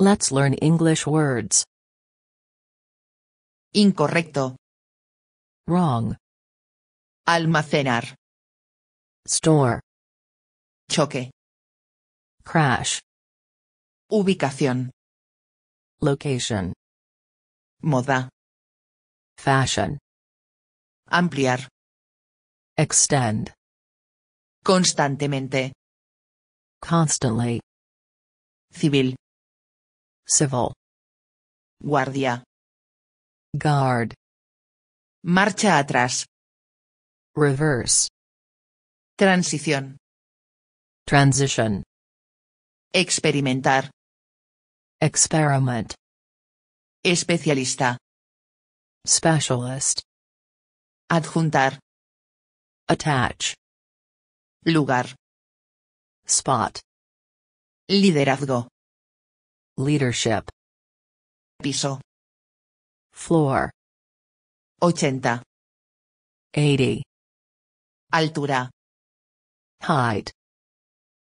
Let's learn English words. Incorrecto. Wrong. Almacenar. Store. Choque. Crash. Ubicación. Location. Moda. Fashion. Ampliar. Extend. Constantemente. Constantly. Civil. Civil. Guardia. Guard. Marcha atrás. Reverse. Transición. Transition. Experimentar. Experiment. Especialista. Specialist. Adjuntar. Attach. Lugar. Spot. Liderazgo. Leadership. Piso. Floor. 80. 80. Altura. Height.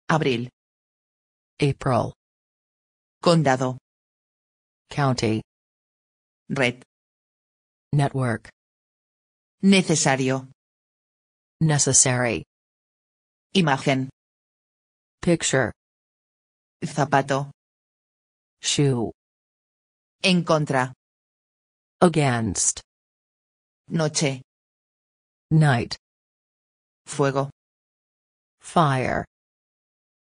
Abril. April. Condado. County. Red. Network. Necesario. Necessary. Imagen. Picture. Zapato. Shoe. En contra. Against. Noche. Night. Fuego. Fire.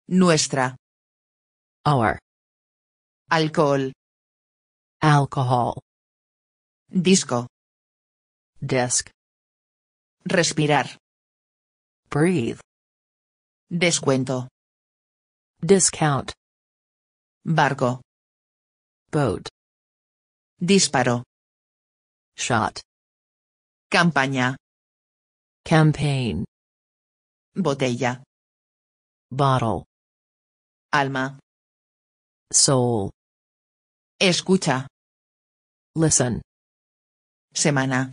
Nuestra. Our. Alcohol. Alcohol. Disco. Desk. Respirar. Breathe. Descuento. Discount. Barco. Boat. Disparo. Shot. Campaña. Campaign. Botella. Bottle. Alma. Soul. Escucha. Listen. Semana.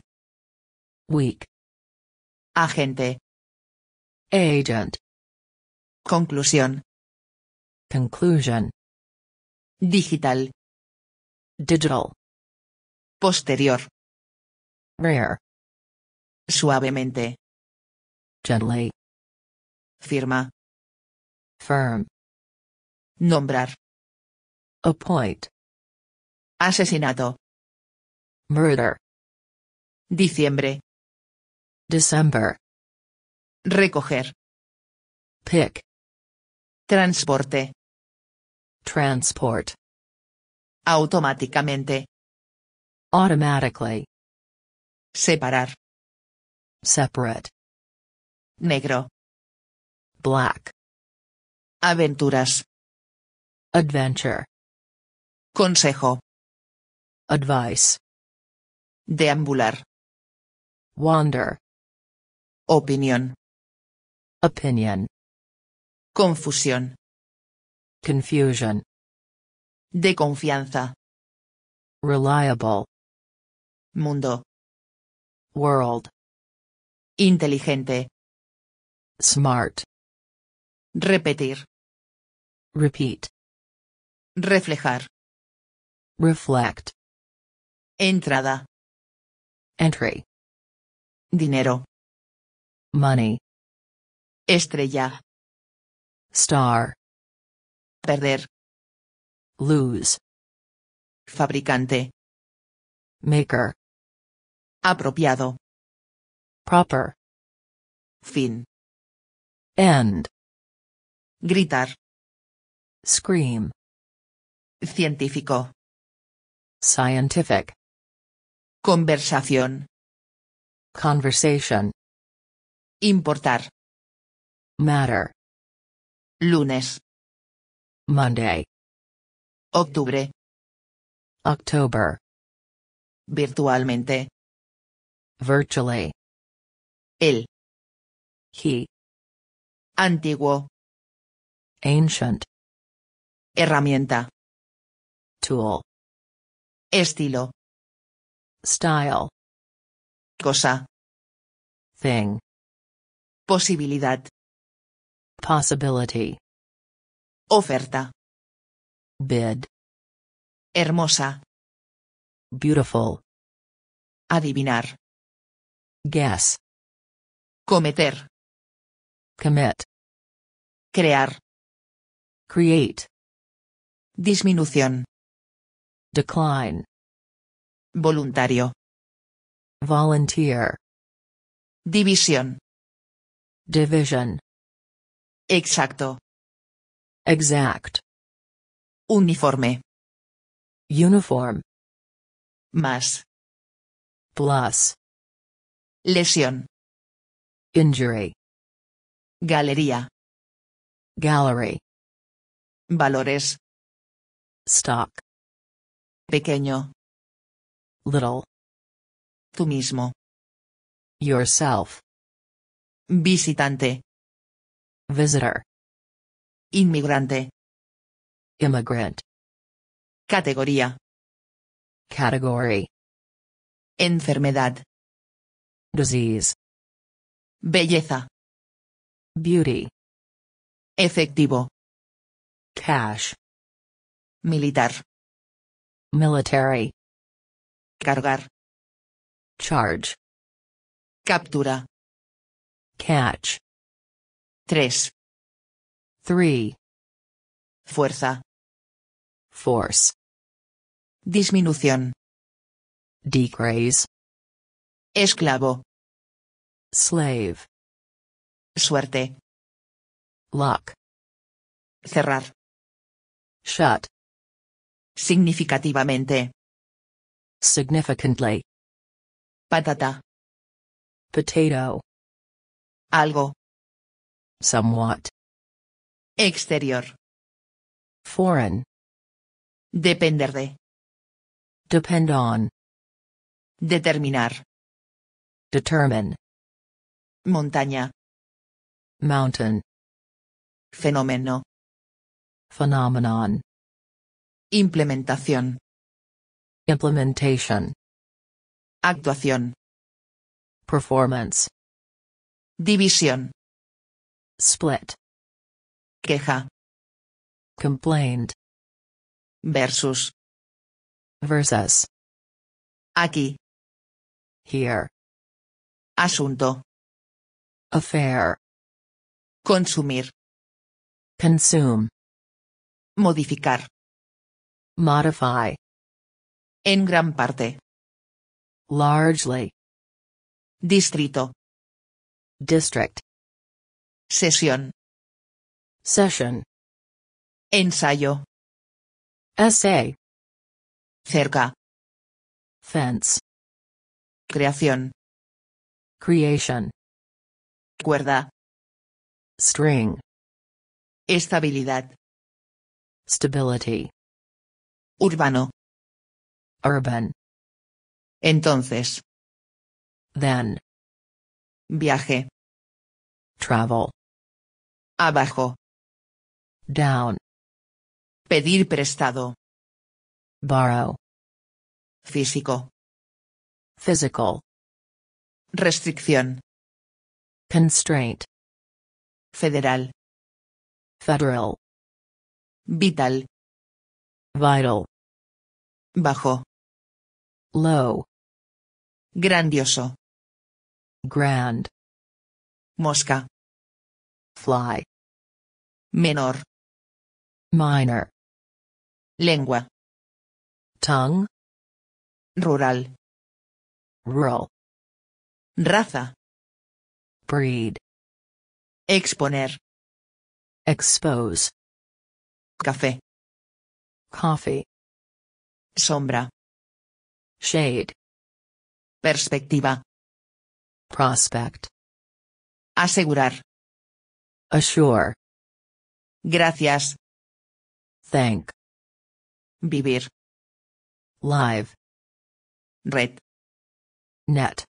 Week. Agente. Agent. Conclusión. Conclusion. Digital. Digital. Posterior. Rare. Suavemente. Gently. Firma. Firm. Nombrar. Appoint. Asesinato. Murder. Diciembre. December. Recoger. Pick. Transporte. Transport. Automáticamente. Automatically. Separar. Separate. Negro. Black. Aventuras. Adventure. Consejo. Advice. Deambular. Wander. Opinión. Opinion. Confusión. Confusion. De confianza. Reliable. Mundo. World. Inteligente. Smart. Repetir. Repeat. Reflejar. Reflect. Entrada. Entry. Dinero. Money. Estrella. Star. Perder. Lose. Fabricante. Maker. Apropiado. Proper. Fin. End. Gritar. Scream. Científico. Scientific. Conversación. Conversation. Importar. Matter. Lunes. Monday. Octubre. October. Virtualmente. Virtually. El. He. Antiguo. Ancient. Herramienta. Tool. Estilo. Style. Cosa. Thing. Posibilidad. Possibility. Oferta. Bid. Hermosa. Beautiful. Adivinar. Guess. Cometer. Commit. Crear. Create. Disminución. Decline. Voluntario. Volunteer. División. Division. Exacto. Exact. Uniforme. Uniform. Más. Plus. Lesión. Injury. Galería. Gallery. Valores. Stock. Pequeño. Little. Tú mismo. Yourself. Visitante. Visitor. Inmigrante. Immigrant. Categoría. Category. Enfermedad. Disease. Belleza. Beauty. Efectivo. Cash. Militar. Military. Cargar. Charge. Captura. Catch. Tres. Three. Fuerza. Force. Disminución. Decrease. Esclavo. Slave. Suerte. Lock. Cerrar. Shut. Significativamente. Significantly. Patata. Potato. Algo. Somewhat. Exterior. Foreign. Depender de. Depend on. Determinar. Determine. Montaña. Mountain. Fenómeno. Phenomenon. Implementación. Implementation. Actuación. Performance. División. Split. Queja. Complained versus versus aquí here asunto affair consumir consume modificar modify en gran parte largely distrito district sesión session ensayo Essay. Cerca. Fence. Creación. Creation. Cuerda. String. Estabilidad. Stability. Urbano. Urban. Entonces. Then. Viaje. Travel. Abajo. Down. Pedir prestado. Borrow. Físico. Physical. Restricción. Constraint. Federal. Federal. Vital. Vital. Bajo. Low. Grandioso. Grand. Mosca. Fly. Menor. Minor. Lengua. Tongue. Rural. Rural. Raza. Breed. Exponer. Expose. Café. Coffee. Sombra. Shade. Perspectiva. Prospect. Asegurar. Assure. Gracias. Thank. Vivir. Live. Red. Net.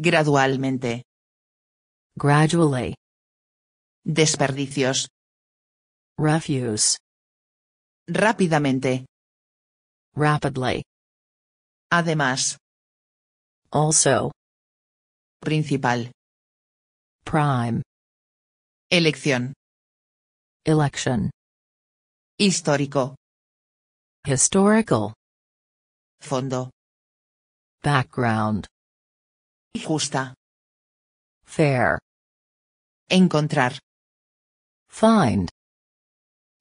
Gradualmente. Gradually. Desperdicios. Refuse. Rápidamente. Rapidly. Además. Also. Principal. Prime. Elección. Election. Histórico. Historical. Fondo. Background. Justa. Fair. Encontrar. Find.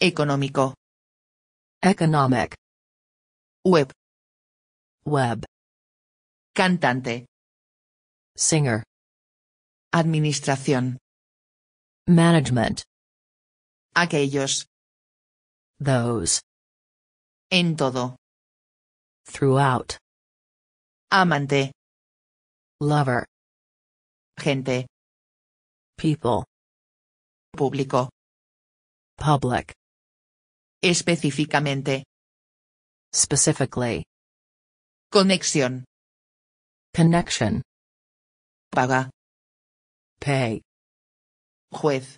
Económico. Economic. Web. Web. Cantante. Singer. Administración. Management. Aquellos. Those. En todo. Throughout. Amante. Lover. Gente. People. Público. Public. Específicamente. Specifically. Conexión. Connection. Paga. Pay. Juez.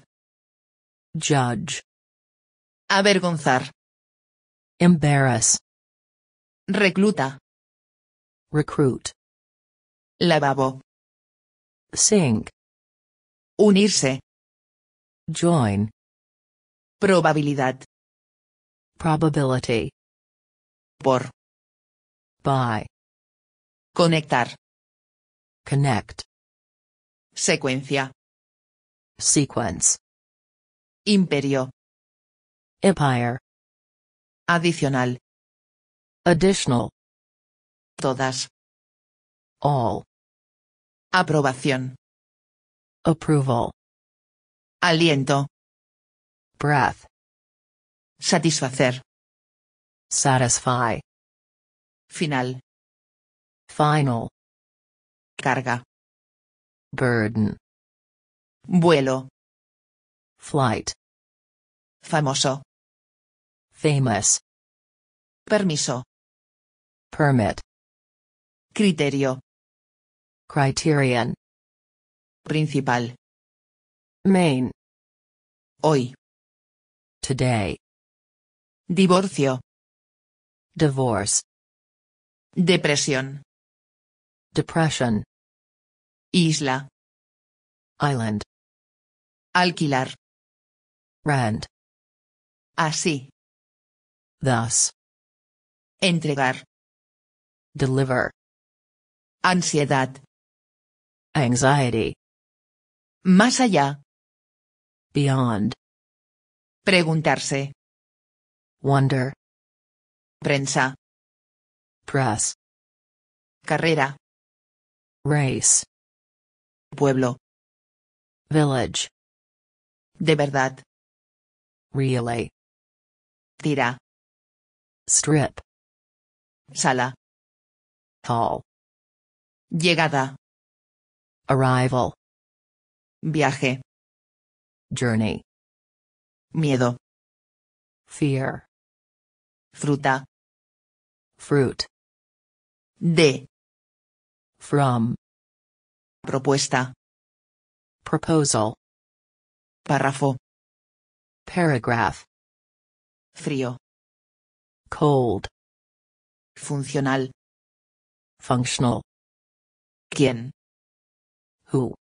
Judge. Avergonzar. Embarrass. Recluta. Recruit. Lavabo. Sink. Unirse. Join. Probabilidad. Probability. Por. By. Conectar. Connect. Secuencia. Sequence. Imperio. Empire. Adicional. Additional. Todas. All. Aprobación. Approval. Aliento. Breath. Satisfacer. Satisfy. Final. Final. Carga. Burden. Vuelo. Flight. Famoso. Famous. Permiso. Permit. Criterio. Criterion. Principal. Main. Hoy. Today. Divorcio. Divorce. Depresión. Depression. Isla. Island. Alquilar. Rent. Así. Thus. Entregar. Deliver. Ansiedad. Anxiety. Más allá. Beyond. Preguntarse. Wonder. Prensa. Press. Carrera. Race. Pueblo. Village. De verdad. Really. Tira. Strip. Sala. Hall. Llegada. Arrival. Viaje. Journey. Miedo. Fear. Fruta. Fruit. De. From. Propuesta. Proposal. Párrafo. Paragraph. Frío. Cold. Funcional. Functional. ¿Quién? Who.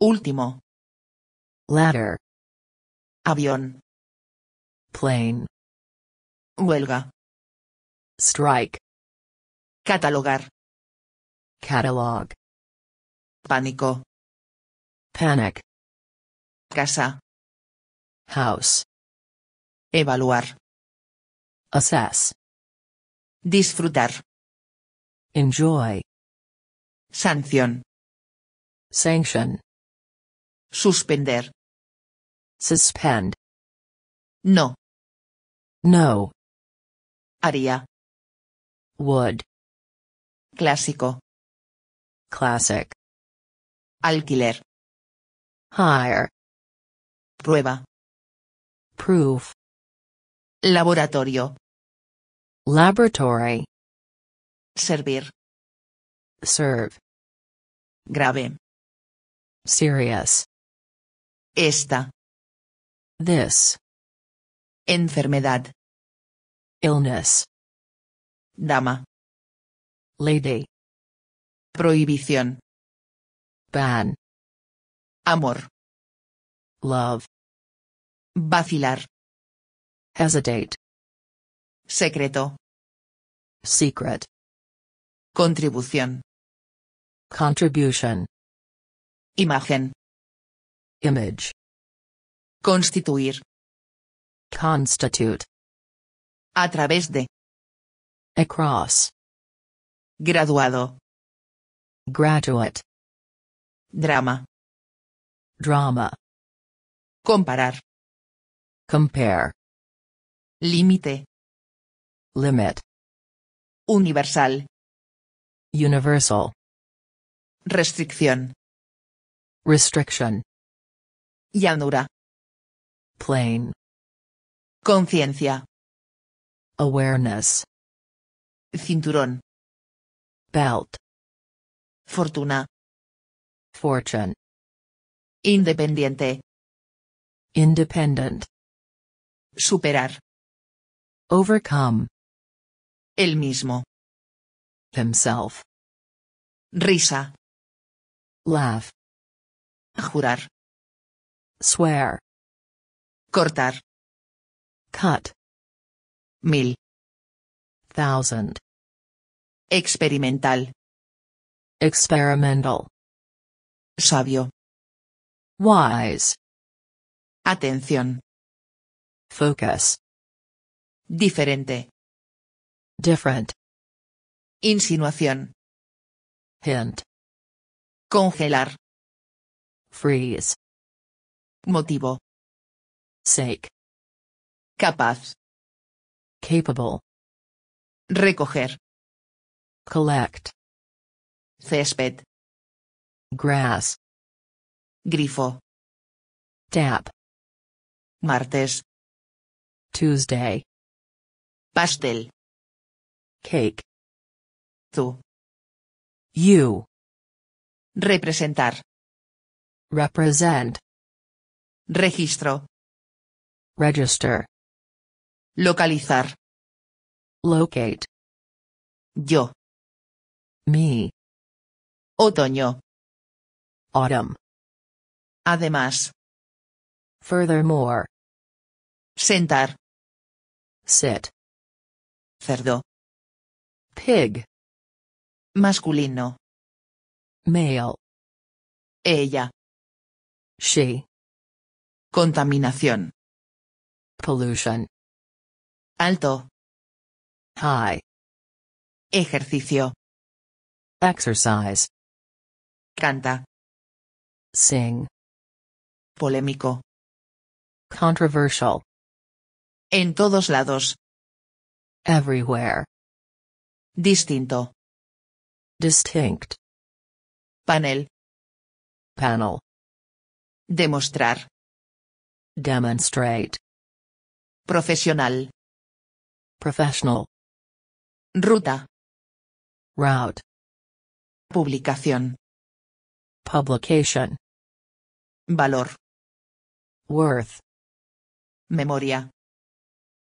Último. Ladder. Avión. Plane. Huelga. Strike. Catalogar. Catalog. Pánico. Panic. Casa. House. Evaluar. Assess. Disfrutar. Enjoy. Sanción. Sanction. Suspender. Suspend. No. No. Haría. Would. Clásico. Classic. Alquiler. Hire. Prueba. Proof. Laboratorio. Laboratory. Servir. Serve. Grave. Serious. Esta. This. Enfermedad. Illness. Dama. Lady. Prohibición. Ban. Amor. Love. Vacilar. Hesitate. Secreto. Secret. Contribución. Contribution. Imagen. Image. Constituir. Constitute. A través de. Across. Graduado. Graduate. Drama. Drama. Comparar. Compare. Límite. Limit. Universal. Universal. Restricción. Restriction. Llanura. Plain. Conciencia. Awareness. Cinturón. Belt. Fortuna. Fortune. Independiente. Independent. Superar. Overcome. El mismo. Himself. Risa. Laugh. Jurar. Swear. Cortar. Cut. Mil. Thousand. Experimental. Experimental. Sabio. Wise. Atención. Focus. Diferente. Different. Insinuación. Hint. Congelar. Freeze. Motivo. Sake. Capaz. Capable. Recoger. Collect. Césped. Grass. Grifo. Tap. Martes. Tuesday. Pastel. Cake. Tú. You. Representar. Represent. Registro. Register. Localizar. Locate. Yo. Me. Otoño. Autumn. Además. Furthermore. Sentar. Sit. Cerdo. Pig. Masculino. Male. Ella. She. Contaminación. Pollution. Alto. High. Ejercicio. Exercise. Canta. Sing. Polémico. Controversial. En todos lados. Everywhere. Distinto. Distinct. Panel. Panel. Demostrar. Demonstrate. Profesional. Professional. Ruta. Route. Publicación. Publication. Valor. Worth. Memoria.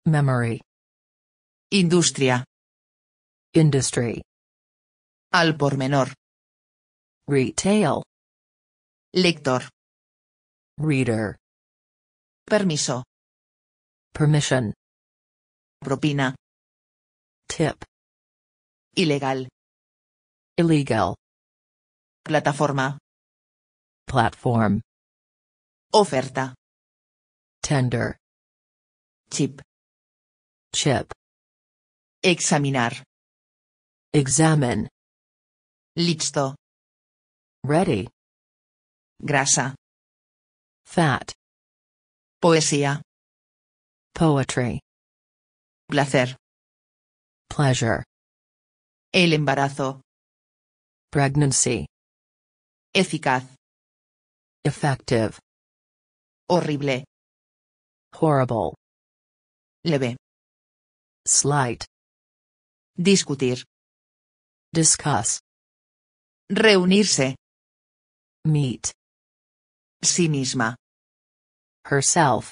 Memory. Industria. Industry. Al por menor. Retail. Lector. Reader. Permiso. Permission. Propina. Tip. Ilegal. Illegal. Plataforma. Platform. Oferta. Tender. Chip. Chip. Examinar. Examine. Listo. Ready. Grasa. Fat. Poesía. Poetry. Placer. Pleasure. El embarazo. Pregnancy. Eficaz. Effective. Horrible. Horrible. Leve. Slight. Discutir. Discuss. Reunirse. Meet. Sí misma. Herself.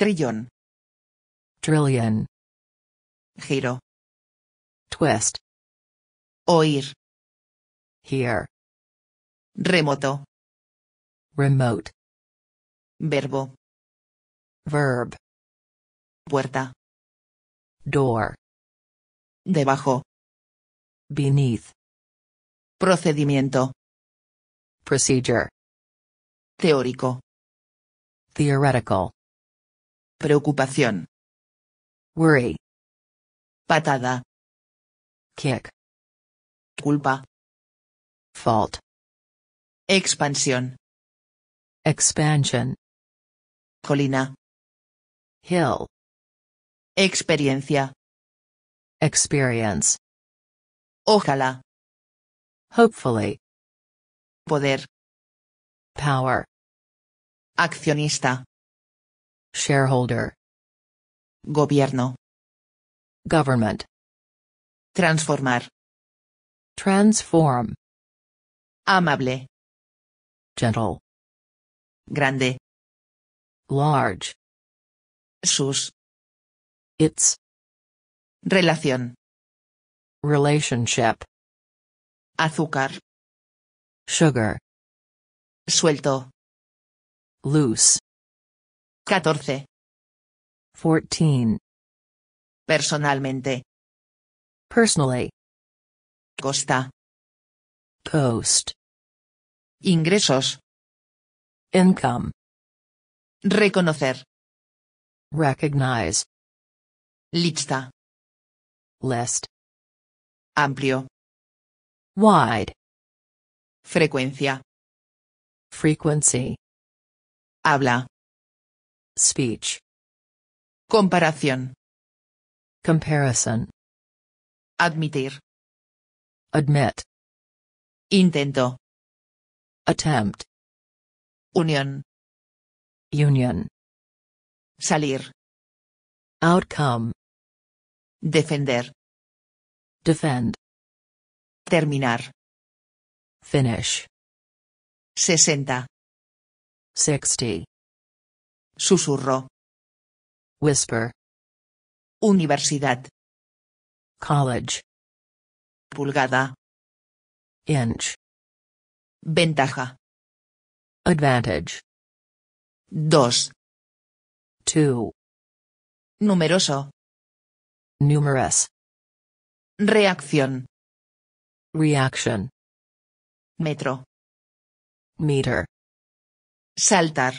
Trillón. Trillion. Giro. Twist. Oír. Hear. Remoto. Remote. Verbo. Verb. Puerta. Door. Debajo. Beneath. Procedimiento. Procedure. Teórico. Theoretical. Preocupación. Worry. Patada. Kick. Culpa. Fault. Expansión. Expansion. Colina. Hill. Experiencia. Experience. Ojalá. Hopefully. Poder. Power. Accionista. Shareholder. Gobierno. Government. Transformar. Transform. Amable. Gentle. Grande. Large. Sus. Its. Relación. Relationship. Azúcar. Sugar. Suelto. Loose. 14. 14. Personalmente. Personally. Costa. Cost. Ingresos. Income. Reconocer. Recognize. Lista. List. Amplio. Wide. Frecuencia. Frequency. Habla. Speech. Comparación. Comparison. Admitir. Admit. Intento. Attempt. Unión. Union. Salir. Outcome. Defender. Defend. Terminar. Finish. Sesenta. Sixty. Susurro. Whisper. Universidad. College. Pulgada. Inch. Ventaja. Advantage. Dos. Two. Numeroso. Numerous. Reacción. Reaction. Metro. Meter. Saltar.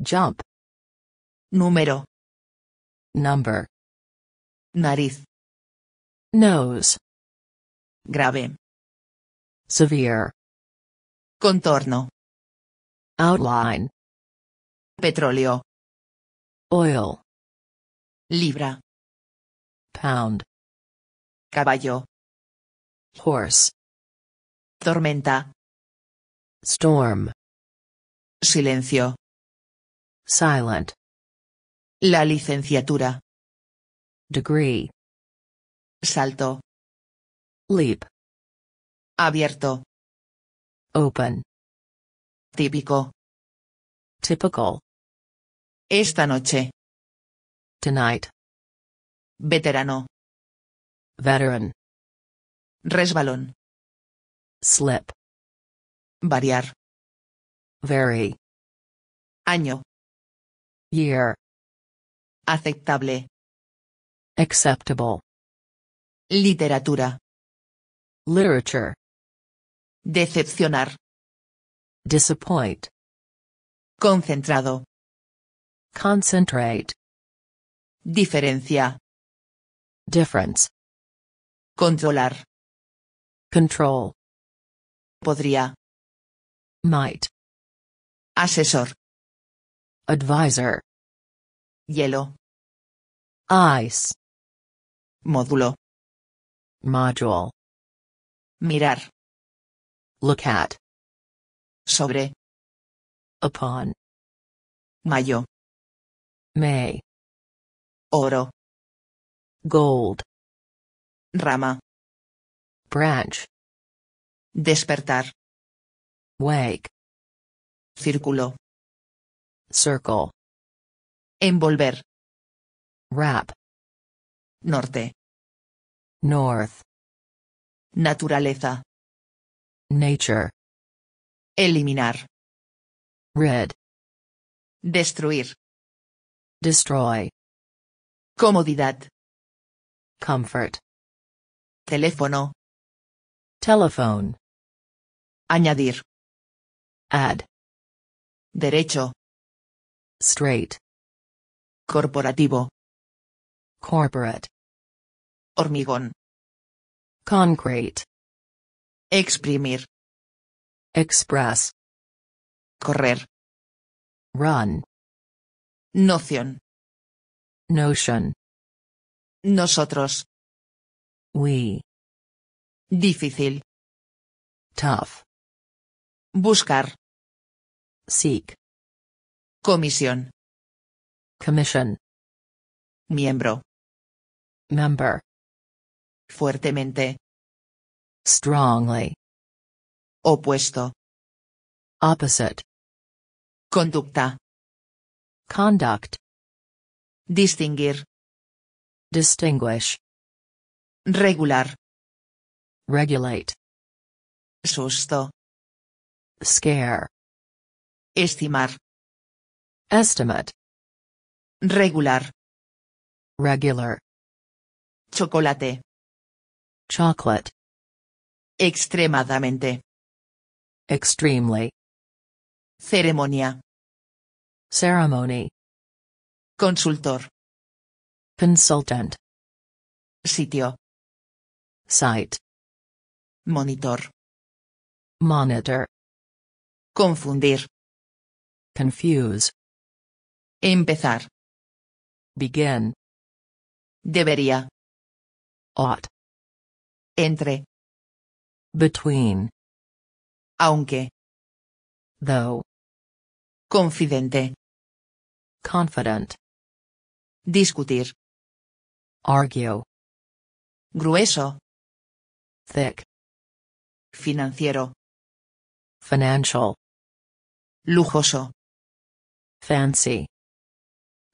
Jump. Número. Number. Nariz. Nose. Grave. Severe. Contorno. Outline. Petróleo. Oil. Libra. Pound. Caballo. Horse. Tormenta. Storm. Silencio. Silent. La licenciatura. Degree. Salto. Leap. Abierto. Open. Típico. Typical. Esta noche. Tonight. Veterano. Veteran. Resbalón. Slip. Variar. Vary. Año. Year. Aceptable. Acceptable. Literatura. Literature. Decepcionar. Disappoint. Concentrado. Concentrate. Diferencia. Difference. Controlar. Control. Podría. Might. Asesor. Advisor. Hielo. Ice. Módulo. Module. Mirar. Look at. Sobre. Upon. Mayo. May. Oro. Gold. Rama. Branch. Despertar. Wake. Círculo. Circle. Envolver. Wrap. Norte. North. Naturaleza. Nature. Eliminar. Red. Destruir. Destroy. Comodidad. Comfort. Teléfono. Telephone. Añadir. Add. Derecho. Straight. Corporativo. Corporate. Hormigón. Concrete. Exprimir. Express. Correr. Run. Noción. Notion. Nosotros. We. Difícil. Tough. Buscar. Seek. Comisión. Commission. Miembro. Member. Fuertemente. Strongly. Opuesto. Opposite. Conducta. Conduct. Distinguir. Distinguish regular regulate susto scare estimar estimate regular regular chocolate chocolate extremadamente extremely ceremonia ceremony consultor consultant sitio Site. Monitor. Monitor. Confundir. Confuse. Empezar. Begin. Debería. Ought. Entre. Between. Aunque. Though. Confidente. Confident. Discutir. Argue. Grueso. Financiero. Financial. Lujoso. Fancy.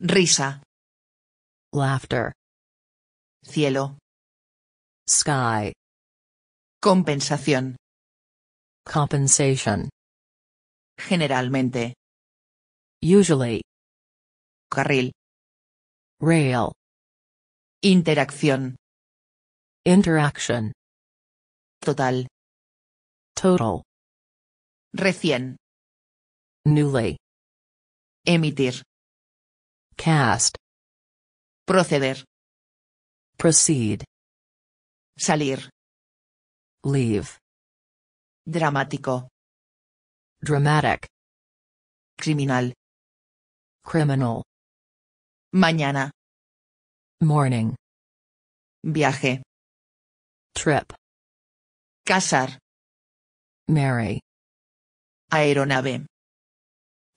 Risa. Laughter. Cielo. Sky. Compensación. Compensation. Generalmente. Usually. Carril. Rail. Interacción. Interaction. Total. Total. Recién. Newly. Emitir. Cast. Proceder. Proceed. Salir. Leave. Dramático. Dramatic. Criminal. Criminal. Mañana. Morning. Viaje. Trip. Casar. Marry. Aeronave.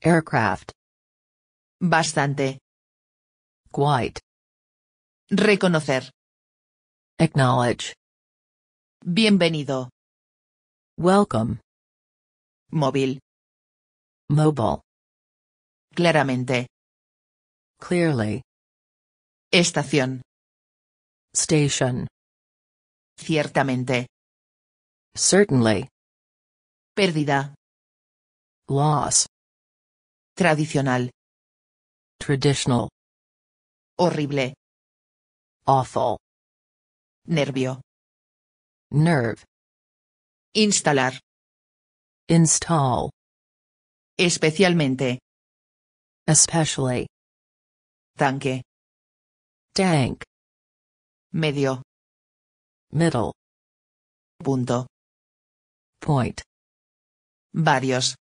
Aircraft. Bastante. Quite. Reconocer. Acknowledge. Bienvenido. Welcome. Móvil. Mobile. Claramente. Clearly. Estación. Station. Ciertamente. Certainly. Pérdida. Loss. Tradicional. Traditional. Horrible. Awful. Nervio. Nerve. Instalar. Install. Especialmente. Especially. Tanque. Tank. Medio. Middle. Punto. Point. Varios.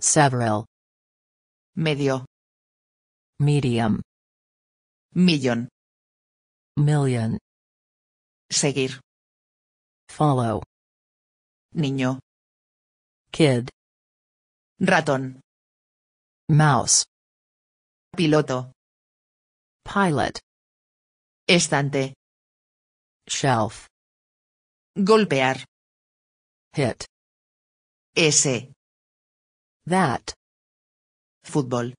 Several. Medio. Medium. Millón. Million. Seguir. Follow. Niño. Kid. Ratón. Mouse. Piloto. Pilot. Estante. Shelf. Golpear. Hit. Ese. That. Fútbol.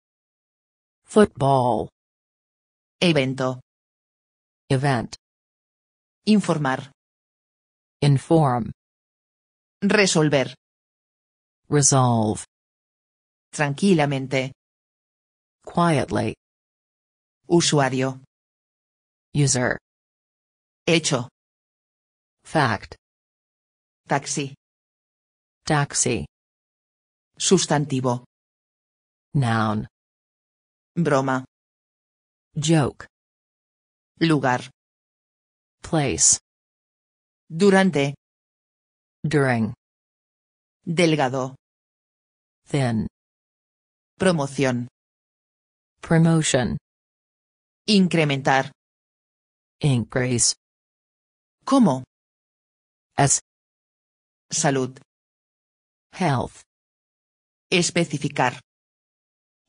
Football. Evento. Event. Informar. Inform. Resolver. Resolve. Tranquilamente. Quietly. Usuario. User. Hecho. Fact. Taxi. Taxi. Sustantivo. Noun. Broma. Joke. Lugar. Place. Durante. During. Delgado. Thin. Promoción. Promotion. Incrementar. Increase. ¿Cómo? As. Salud. Health. Especificar.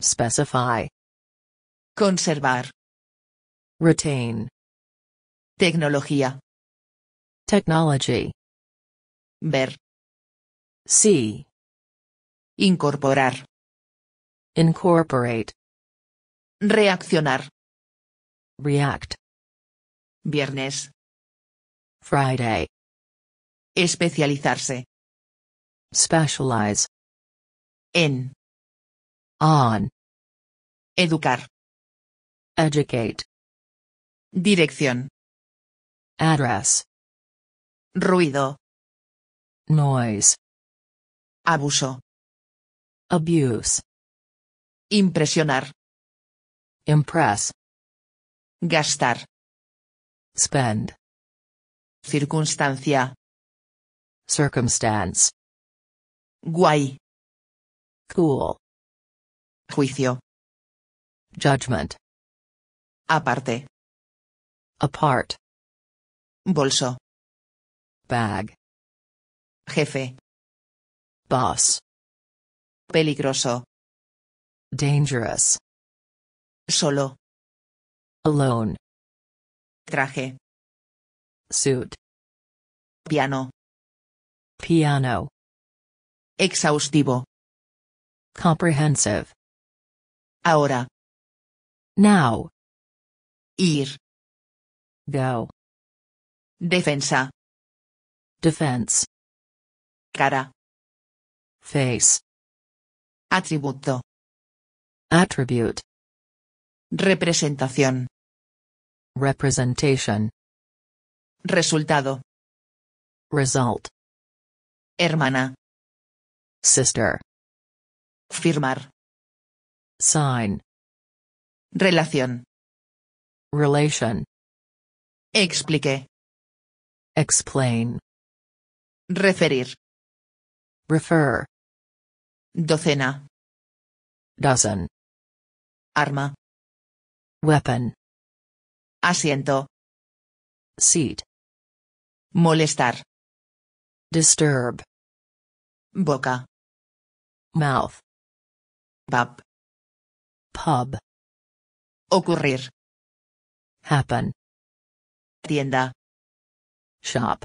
Specify. Conservar. Retain. Tecnología. Technology. Ver. See. Incorporar. Incorporate. Reaccionar. React. Viernes. Friday. Especializarse. Specialize. In. On. Educar. Educate. Dirección. Address. Ruido. Noise. Abuso. Abuse. Impresionar. Impress. Gastar. Spend. Circunstancia. Circumstance. Guay. Cool. Juicio. Judgment. Aparte. Apart. Bolso. Bag. Jefe. Boss. Peligroso. Dangerous. Solo. Alone. Traje. Suit. Piano. Piano. Exhaustivo. Comprehensive. Ahora. Now. Ir. Go. Defensa. Defense. Cara. Face. Atributo. Attribute. Representación. Representation. Resultado. Result. Hermana. Sister. Firmar. Sign. Relación. Relation. Explique. Explain. Referir. Refer. Docena. Dozen. Arma. Weapon. Asiento. Seat. Molestar. Disturb. Boca. mouth pub ocurrir happen tienda shop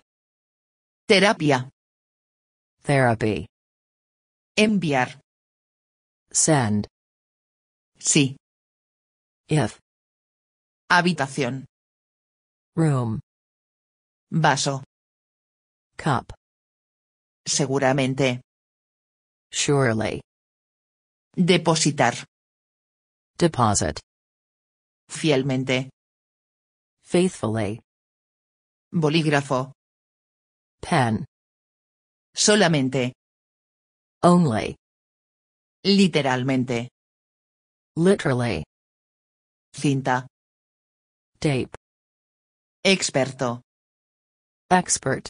terapia therapy enviar send sí if habitación room vaso cup seguramente Surely. Depositar. Deposit. Fielmente. Faithfully. Bolígrafo. Pen. Solamente. Only. Literalmente. Literally. Cinta. Tape. Experto. Expert.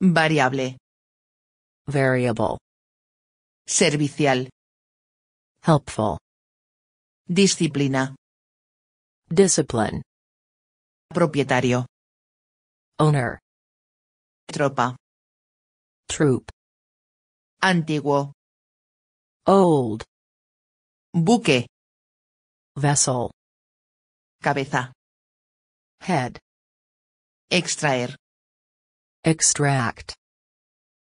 Variable. Variable. Servicial. Helpful. Disciplina. Discipline. Propietario. Owner. Tropa. Troop. Antiguo. Old. Buque. Vessel. Cabeza. Head. Extraer. Extract.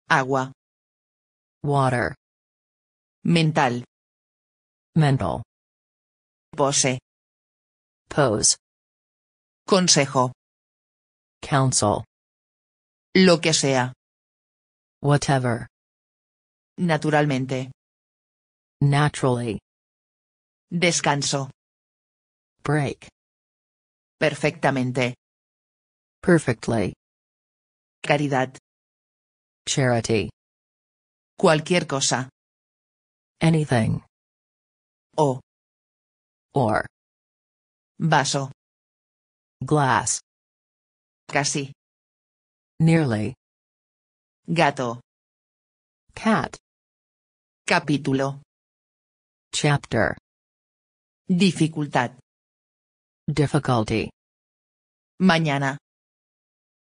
Agua. Water. Mental. Mental. Pose. Pose. Consejo. Counsel. Lo que sea. Whatever. Naturalmente. Naturally. Descanso. Break. Perfectamente. Perfectly. Caridad. Charity. Cualquier cosa. anything o or vaso glass casi nearly gato cat capítulo chapter dificultad difficulty mañana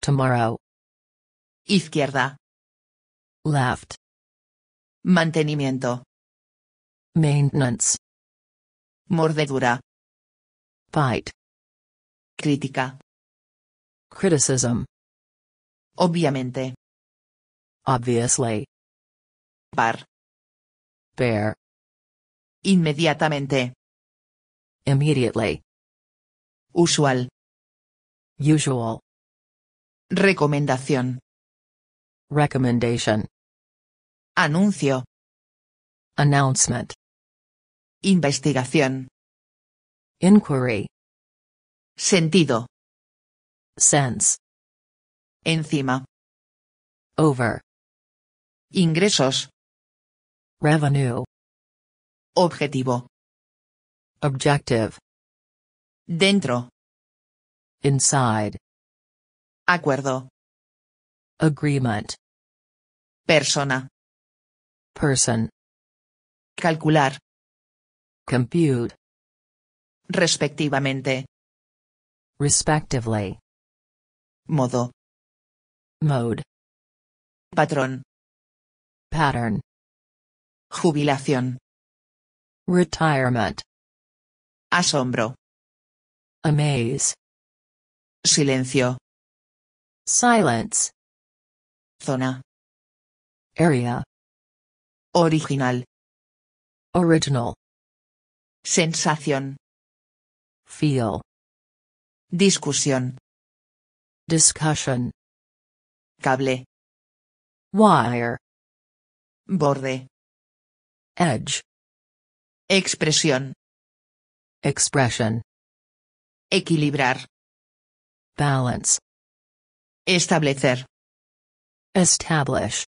tomorrow izquierda left mantenimiento Maintenance. Mordedura. Bite. Crítica. Criticism. Obviamente. Obviously. Par. Bear. Inmediatamente. Immediately. Usual. Usual. Recomendación. Recommendation. Anuncio. Announcement. Investigación. Inquiry. Sentido. Sense. Encima. Over. Ingresos. Revenue. Objetivo. Objective. Dentro. Inside. Acuerdo. Agreement. Persona. Person. Calcular. Compute. Respectivamente. Respectively. Modo. Mode. Patrón. Pattern. Jubilación. Retirement. Asombro. Amaze. Silencio. Silence. Zona. Area. Original. Original. Sensación. Feel. Discusión. Discussion. Cable. Wire. Borde. Edge. Expresión. Expression. Equilibrar. Balance. Establecer. Establish.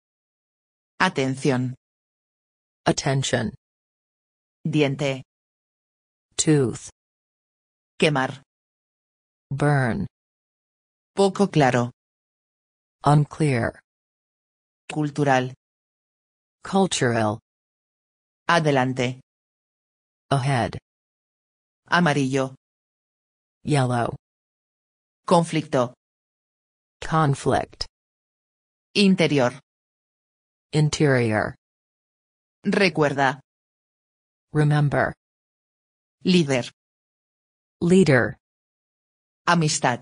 Atención. Attention. Diente. Tooth. Quemar. Burn. Poco claro. Unclear. Cultural. Cultural. Adelante. Ahead. Amarillo. Yellow. Conflicto. Conflict. Interior. Interior. Recuerda. Remember. Líder. Leader. Amistad.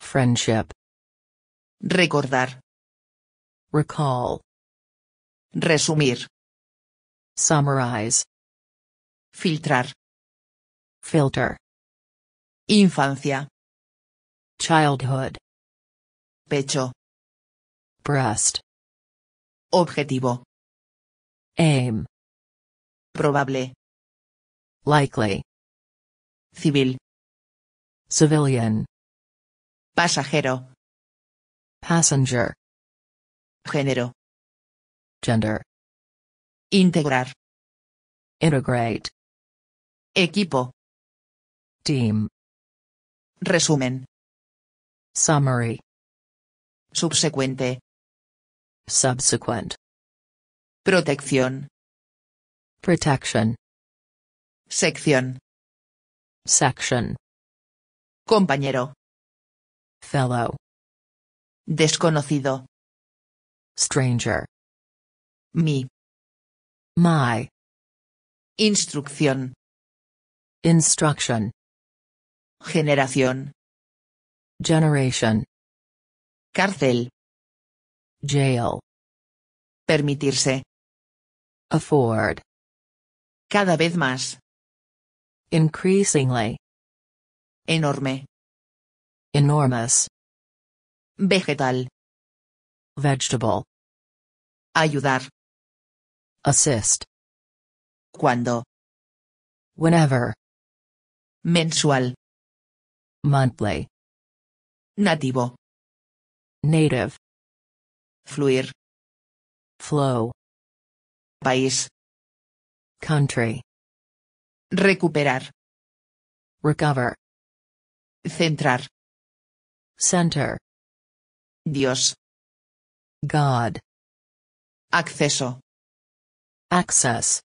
Friendship. Recordar. Recall. Resumir. Summarize. Filtrar. Filter. Infancia. Childhood. Pecho. Breast. Objetivo. Aim. Probable likely. Civil. Civilian. Pasajero. Passenger. Género. Gender. Integrar. Integrate. Equipo. Team. Resumen. Summary. Subsecuente. Subsequent. Protección. Protection. Sección. Section. Compañero. Fellow. Desconocido. Stranger. Mi. My. Instrucción. Instruction. Generación. Generation. Cárcel. Jail. Permitirse. Afford. Cada vez más. Increasingly. Enorme. Enormous. Vegetal. Vegetable. Ayudar. Assist. Cuando. Whenever. Mensual. Monthly. Nativo. Native. Fluir. Flow. País. Country. Recuperar. Recover. Centrar. Center. Dios. God. Acceso. Access.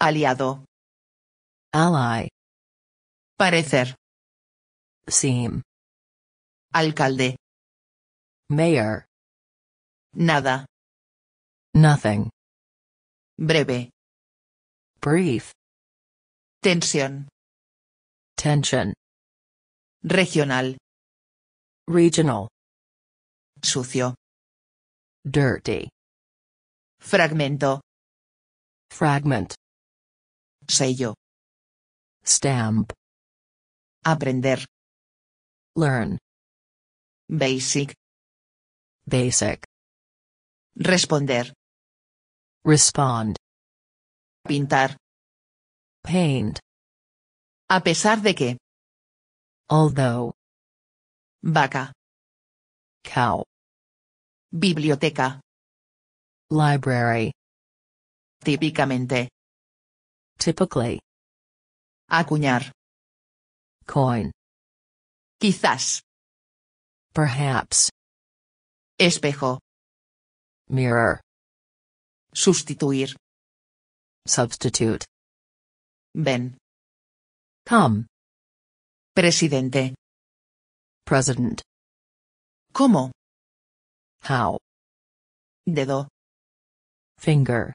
Aliado. Ally. Parecer. Seem. Alcalde. Mayor. Nada. Nothing. Breve. Brief. Tensión. Tension. Regional. Regional. Sucio. Dirty. Fragmento. Fragment. Sello. Stamp. Aprender. Learn. Basic. Basic. Responder. Respond. Pintar. Paint. A pesar de que. Although. Vaca. Cow. Biblioteca. Library. Típicamente. Typically. Acuñar. Coin. Quizás. Perhaps. Espejo. Mirror. Sustituir. Substitute. Ven. Come. Presidente. President. ¿Cómo? How. Dedo. Finger.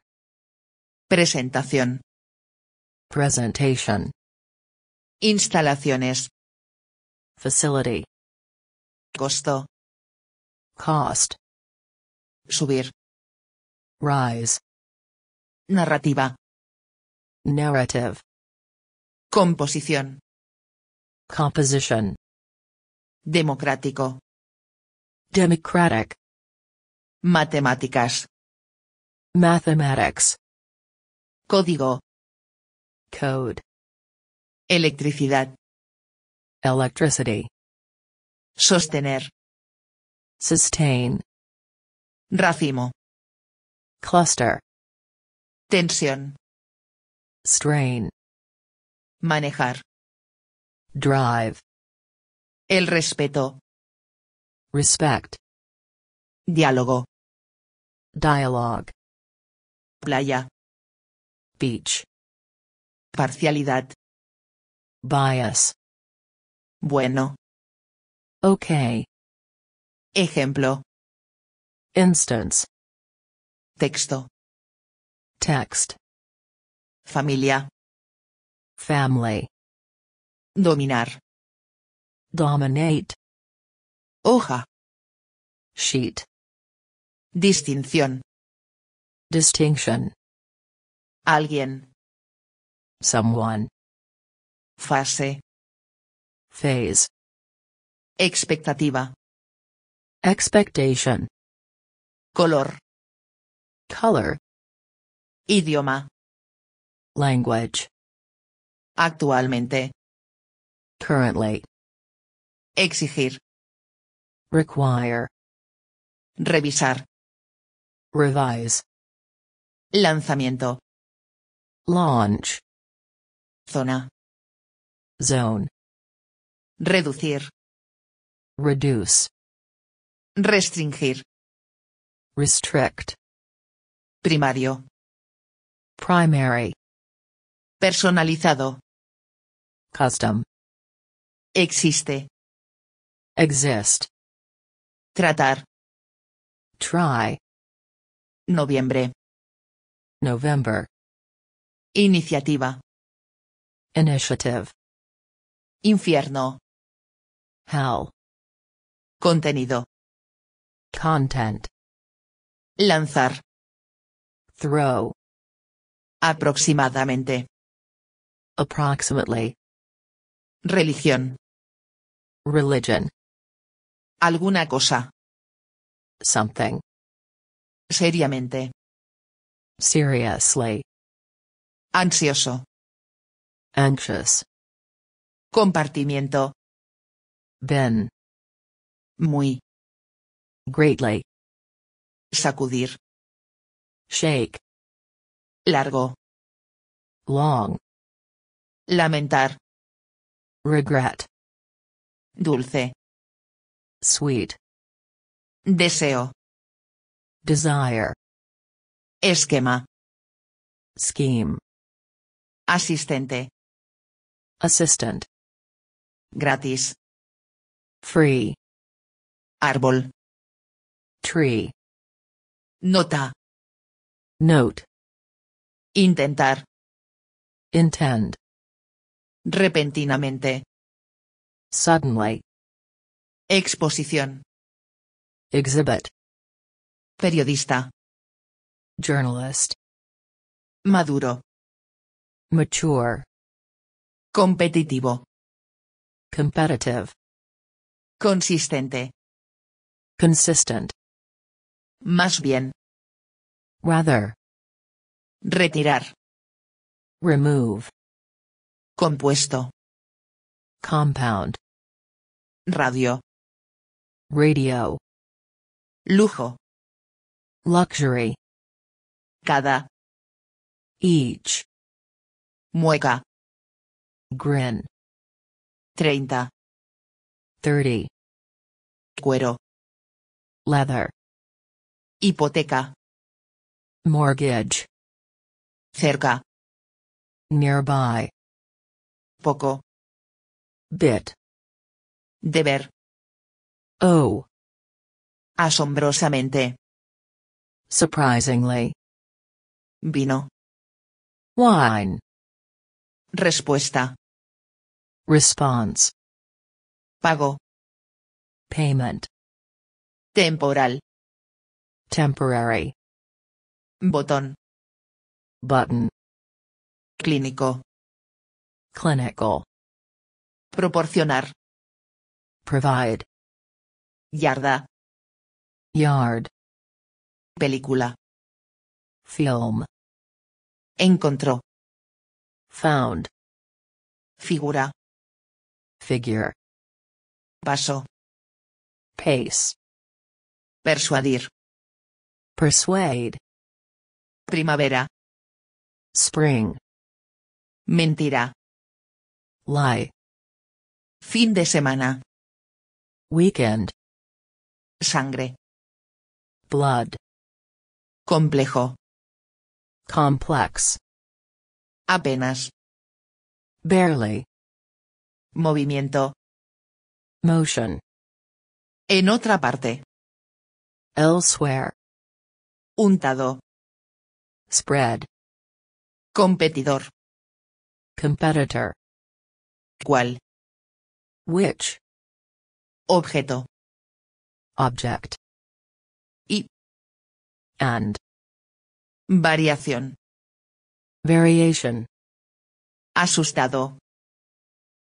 Presentación. Presentation. Instalaciones. Facility. Costo. Cost. Subir. Rise. Narrativa. Narrative. Composición. Composition. Democrático. Democratic. Matemáticas. Mathematics. Código. Code. Electricidad. Electricity. Sostener. Sustain. Racimo. Cluster. Tensión. Strain. Manejar. Drive. El respeto. Respect. Diálogo. Dialogue. Playa. Beach. Parcialidad. Bias. Bueno. Okay. Ejemplo. Instance. Texto. Text. Familia. Family. Dominar. Dominate. Hoja. Sheet. Distinción. Distinction. Alguien. Someone. Fase. Phase. Expectativa. Expectation. Color. Color. Idioma. Language. Actualmente. Currently. Exigir. Require. Revisar. Revise. Lanzamiento. Launch. Zona. Zone. Reducir. Reduce. Restringir. Restrict. Primario. Primary. Personalizado. Custom. Existe. Exist. Tratar. Try. Noviembre. November. Iniciativa. Initiative. Infierno. Hell. Contenido. Content. Lanzar. Throw. Aproximadamente. Approximately. Religión. Religion. Alguna cosa. Something. Seriamente. Seriously. Ansioso. Anxious. Compartimiento. Ben. Muy. Greatly. Sacudir. Shake. Largo. Long. Lamentar. Regret. Dulce. Sweet. Deseo. Desire. Esquema. Scheme. Asistente. Assistant. Gratis. Free. Árbol. Tree. Nota. Note. Intentar. Intend. Repentinamente. Suddenly. Exposición. Exhibit. Periodista. Journalist. Maduro. Mature. Competitivo. Competitive. Consistente. Consistent. Más bien. Rather. Retirar. Remove. Compuesto. Compound. Radio. Radio. Lujo. Luxury. Cada. Each. Mueca. Grin. Treinta. Thirty. Cuero. Leather. Hipoteca. Mortgage. Cerca. Nearby poco. Bit. Deber. Oh. Asombrosamente. Surprisingly. Vino. Wine. Respuesta. Response. Pago. Payment. Temporal. Temporary. Botón. Button. Clínico. Clinical. Proporcionar. Provide. Yarda. Yard. Película. Film. Encontró. Found. Figura. Figure. Paso. Pace. Persuadir. Persuade. Primavera. Spring. Mentira. Lie. Fin de semana. Weekend. Sangre. Blood. Complejo. Complex. Apenas. Barely. Movimiento. Motion. En otra parte. Elsewhere. Untado. Spread. Competidor. Competitor. ¿Cuál? Which. Objeto. Object. Y. And. Variación. Variation. Asustado.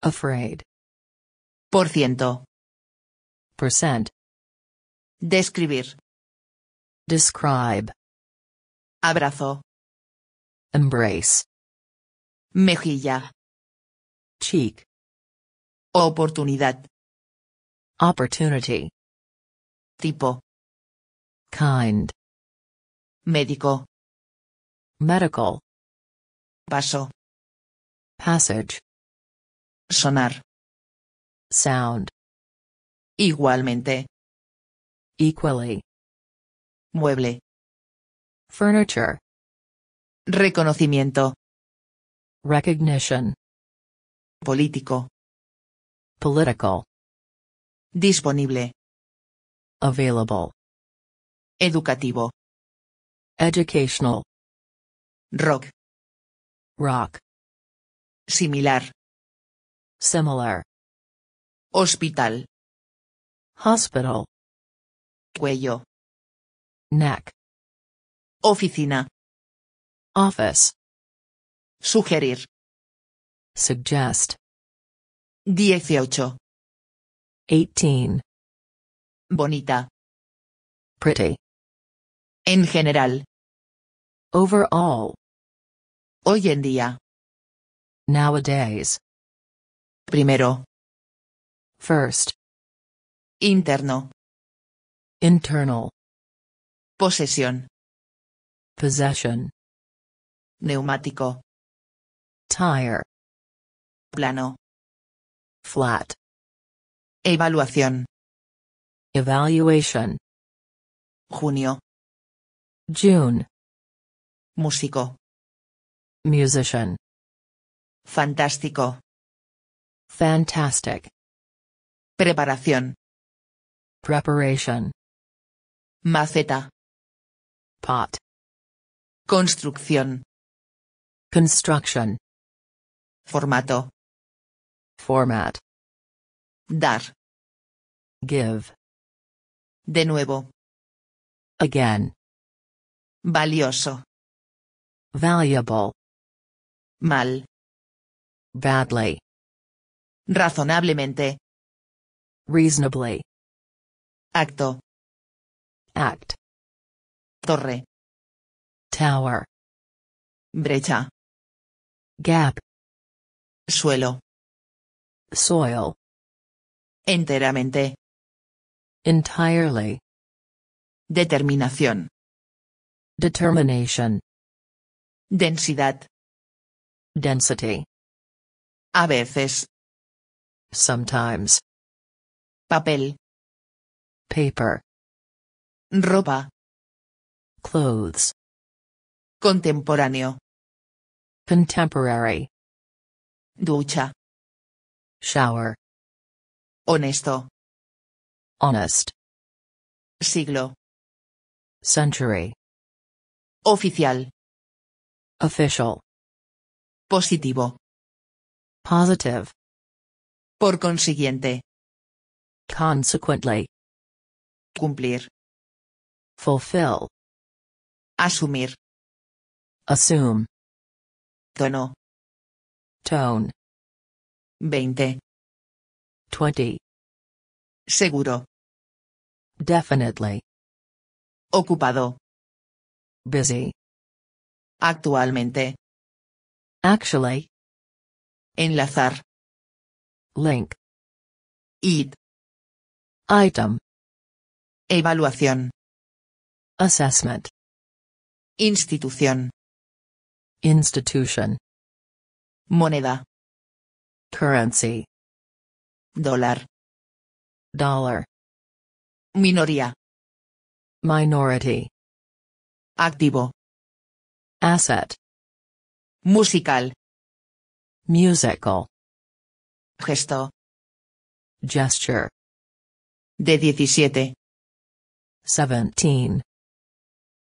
Afraid. Por ciento. Percent. Describir. Describe. Abrazo. Embrace. Mejilla. Cheek. Oportunidad. Opportunity. Tipo. Kind. Médico. Medical. Paso. Passage. Sonar. Sound. Igualmente. Equally. Mueble. Furniture. Reconocimiento. Recognition. Político. Political. Disponible. Available. Educativo. Educational. Rock. Rock. Similar. Similar. Hospital. Hospital. Cuello. Neck. Oficina. Office. Sugerir. Suggest. 18. 18. Bonita. Pretty. En general. Overall. Hoy en día. Nowadays. Primero. First. Interno. Internal. Posesión. Possession. Neumático. Tire plano. Flat. Evaluación. Evaluation. Junio. June. Músico. Musician. Fantástico. Fantastic. Preparación. Preparation. Maceta. Pot. Construcción. Construction. Formato. Format. Dar. Give. De nuevo. Again. Valioso. Valuable. Mal. Badly. Razonablemente. Reasonably. Acto. Act. Torre. Tower. Brecha. Gap. Suelo. Soil. Enteramente. Entirely. Determinación. Determination. Densidad. Density. A veces. Sometimes. Papel. Paper. Ropa. Clothes. Contemporáneo. Contemporary. Ducha. Shower. Honesto. Honest. Siglo. Century. Oficial. Official. Positivo. Positive. Por consiguiente. Consequently. Cumplir. Fulfill. Asumir. Assume. Tono. Tone. 20. 20. Seguro. Definitely. Ocupado. Busy. Actualmente. Actually. Enlazar. Link. It. Item. Evaluación. Assessment. Institución. Institution. Moneda. Currency. Dólar. Dollar. Minoría. Minority. Activo. Asset. Musical. Musical. Gesto. Gesture. De 17. 17.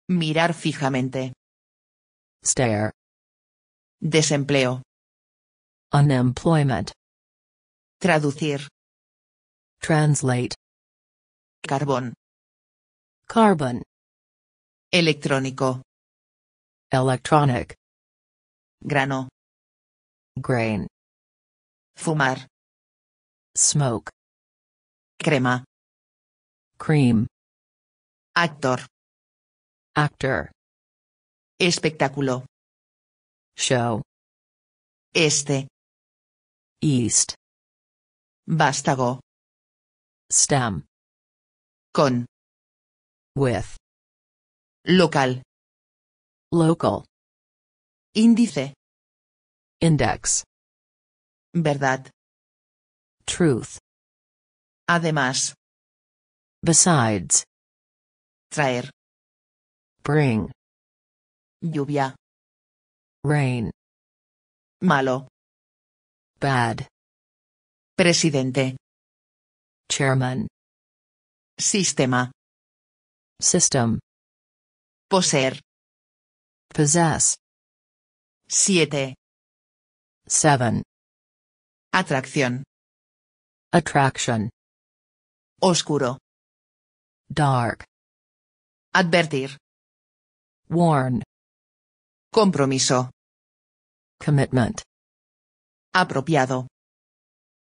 Mirar fijamente. Stare. Desempleo. Unemployment. Traducir. Translate. Carbón. Carbon. Electrónico. Electronic. Grano. Grain. Fumar. Smoke. Crema. Cream. Actor. Actor. Espectáculo. Show. Este. East. Vástago. Stem. Con. With. Local. Local. Índice. Index. Verdad. Truth. Además. Besides. Traer. Bring. Lluvia. Rain. Malo. Bad. Presidente. Chairman. Sistema. System. Poseer. Possess. Siete. Seven. Atracción. Attraction. Oscuro. Dark. Advertir. Warn. Compromiso. Commitment. Apropiado.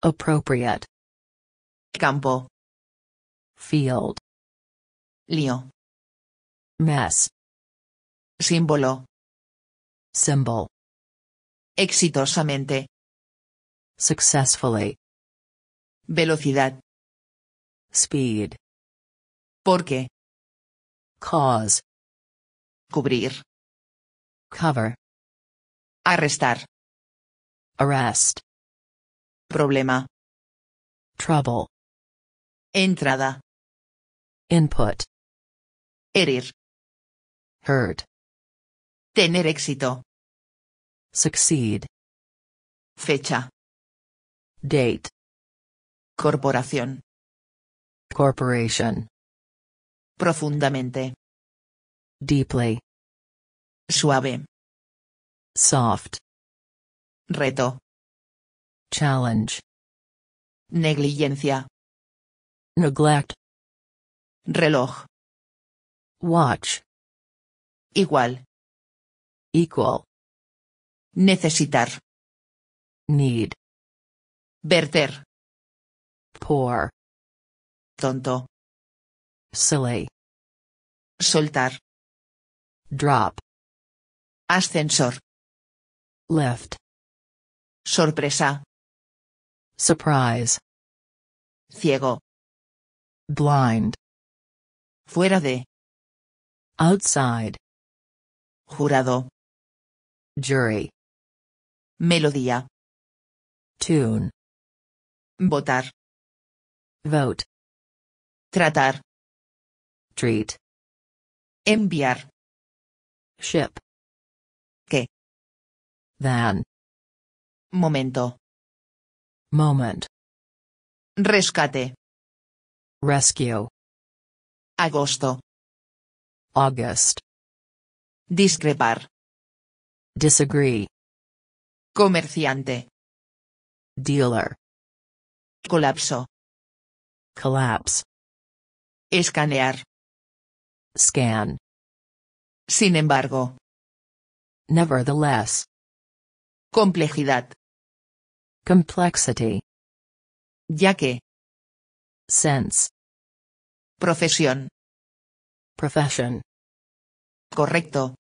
Appropriate. Campo. Field. Lío. mass, Símbolo. Symbol. Exitosamente. Successfully. Velocidad. Speed. Porque. Cause. Cubrir. Cover. Arrestar. Arrest. Problema. Trouble. Entrada. Input. Herir. Hurt. Tener éxito. Succeed. Fecha. Date. Corporación. Corporation. Profundamente. Deeply. Suave. Soft. Reto. Challenge. Negligencia. Neglect. Reloj. Watch. Igual. Equal. Necesitar. Need. Verter. Poor. Tonto. Silly. Soltar. Drop. Ascensor. Left. Sorpresa. Surprise. Ciego. Blind. Fuera de. Outside. Jurado. Jury. Melodía. Tune. Votar. Vote. Tratar. Treat. Enviar. Ship. Que. Than. Momento. Moment. Rescate. Rescue. Agosto. August. Discrepar. Disagree. Comerciante. Dealer. Colapso. Collapse. Escanear. Scan. Sin embargo. Nevertheless. Complejidad. Complexity. Ya que. Sense. Profesión. Profession. Correcto.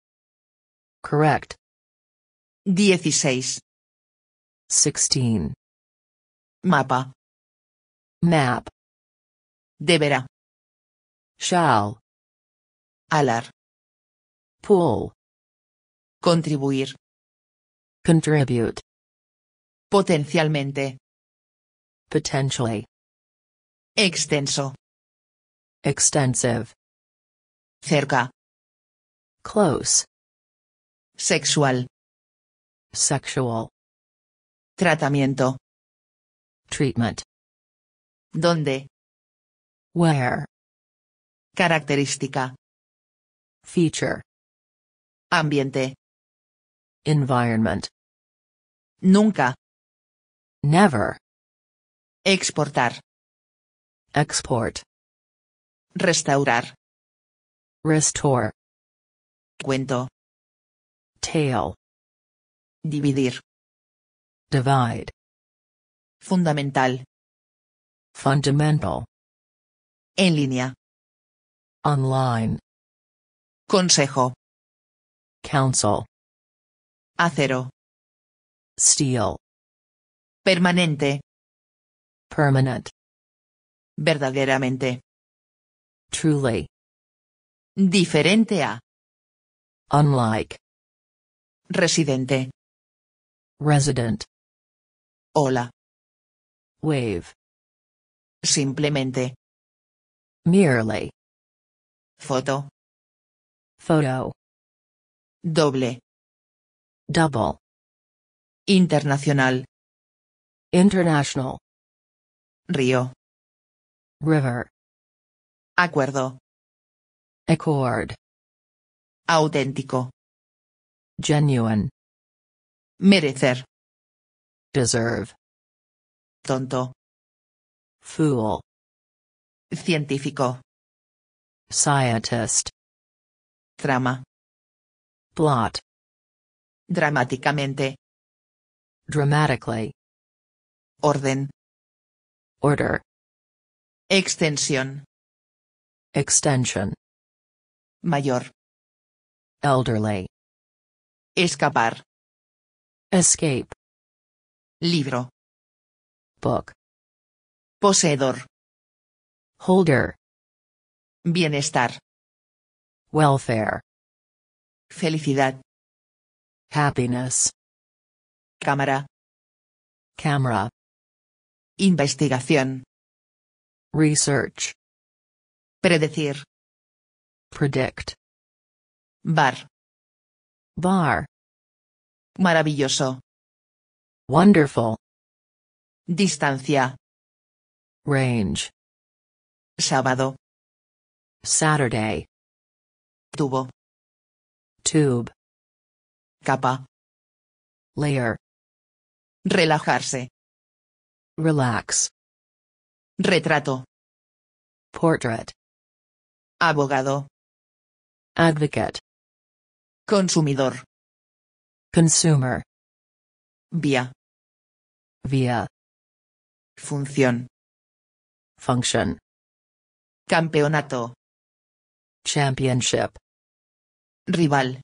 Correct. Dieciséis. 16. Mapa. Map. Deberá. Shall. Alar. Pull. Contribuir. Contribute. Potencialmente. Potentially. Extenso. Extensive. Cerca. Close. Sexual. Sexual. Tratamiento. Treatment. ¿Dónde? Where. Característica. Feature. Ambiente. Environment. Nunca. Never. Exportar. Export. Restaurar. Restore. Cuento. Tale. Dividir. Divide. Fundamental. Fundamental. En línea. Online. Consejo. Council. Acero. Steel. Permanente. Permanent. Verdaderamente. Truly. Diferente a. Unlike. Residente. Resident. Hola. Wave. Simplemente. Merely. Foto. Photo. Doble. Double. Internacional. International. Río. River. Acuerdo. Accord. Auténtico. Genuine. Merecer. Deserve. Tonto. Fool. Científico. Scientist. Trama. Plot. Dramáticamente. Dramatically. Orden. Order. Extensión. Extension. Mayor. Elderly. Escapar. Escape. Libro. Book. Poseedor. Holder. Bienestar. Welfare. Felicidad. Happiness. Cámara. Camera. Investigación. Research. Predecir. Predict. Bar. Bar. Maravilloso. Wonderful. Distancia. Range. Sábado. Saturday. Tubo. Tube. Capa. Layer. Relajarse. Relax. Retrato. Portrait. Abogado. Advocate. Consumidor. Consumer. Vía. Vía. Función. Function. Campeonato. Championship. Rival.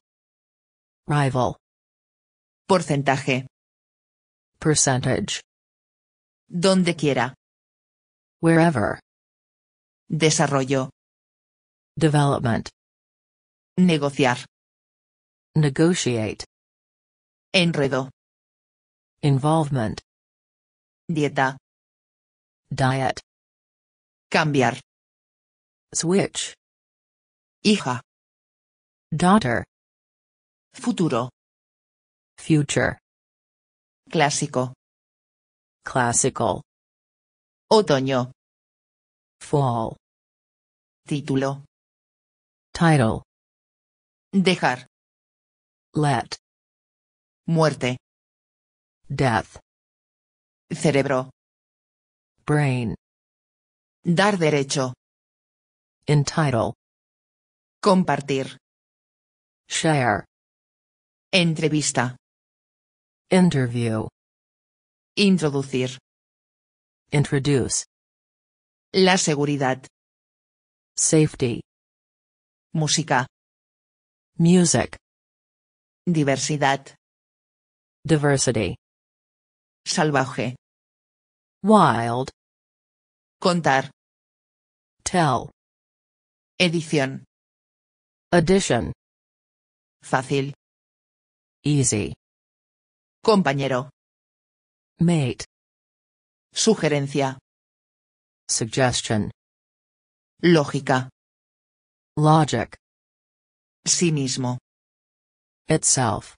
Rival. Porcentaje. Percentage. Donde quiera. Wherever. Desarrollo. Development. Negociar. Negotiate. Enredo. Involvement. Dieta. Diet. Cambiar. Switch. Hija. Daughter. Futuro. Future. Clásico. Classical. Otoño. Fall. Título. Title. Dejar. Let. Muerte. Death. Cerebro. Brain. Dar derecho. Entitle. Compartir. Share. Entrevista. Interview. Introducir. Introduce. La seguridad. Safety. Música. Music. Diversidad. Diversity. Salvaje. Wild. Contar. Tell. Edición. Edition. Fácil. Easy. Compañero. Mate. Sugerencia. Suggestion. Lógica. Logic. Sí mismo. Itself.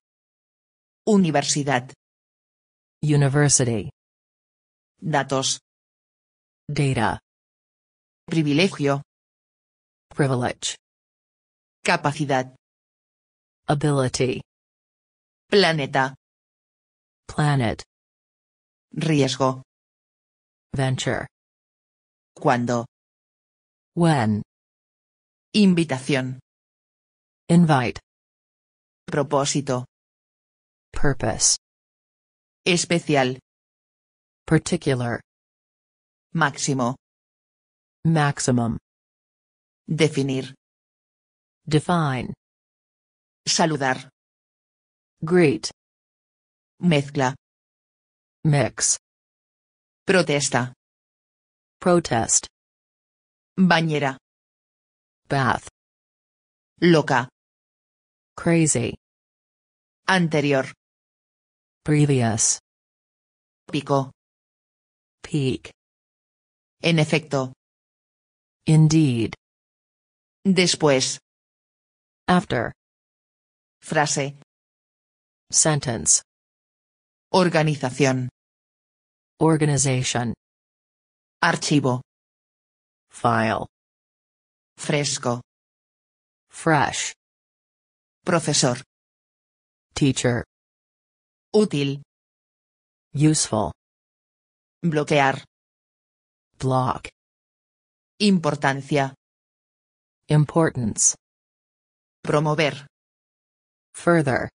Universidad. University. Datos. Data. Privilegio. Privilege. Capacidad. Ability. Planeta. Planet. Riesgo. Venture. Cuando. When. Invitación. Invite. Propósito. Purpose. Especial. Particular. Máximo. Maximum. Definir. Define. Saludar. Greet. Mezcla. Mix. Protesta. Protest. Bañera. Bath. Loca. Crazy. Anterior. Previous. Pico. Peak. En efecto. Indeed. Después. After. Frase. Sentence. Organización. Organization. Archivo. File. Fresco. Fresh. Profesor. Teacher. Útil. Useful. Bloquear. Block. Importancia. Importance. Promover. Further.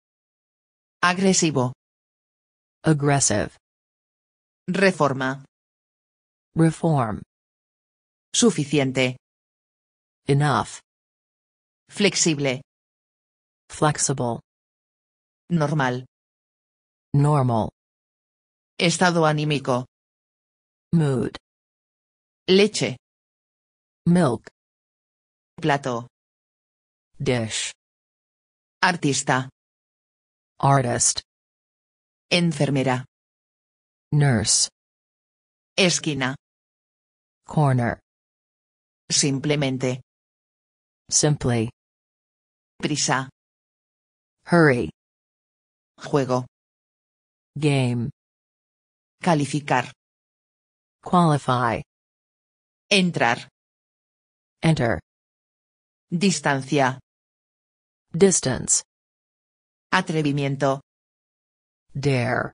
Agresivo. Aggressive. Reforma. Reform. Suficiente. Enough. Flexible. Flexible. Normal. Normal. Estado anímico. Mood. Leche. Milk. Plato. Dish. Artista. Artist. Enfermera. Nurse. Esquina. Corner. Simplemente. Simply. Prisa. Hurry. Juego. Game. Calificar. Qualify. Entrar. Enter. Distancia. Distance. Atrevimiento. Dare.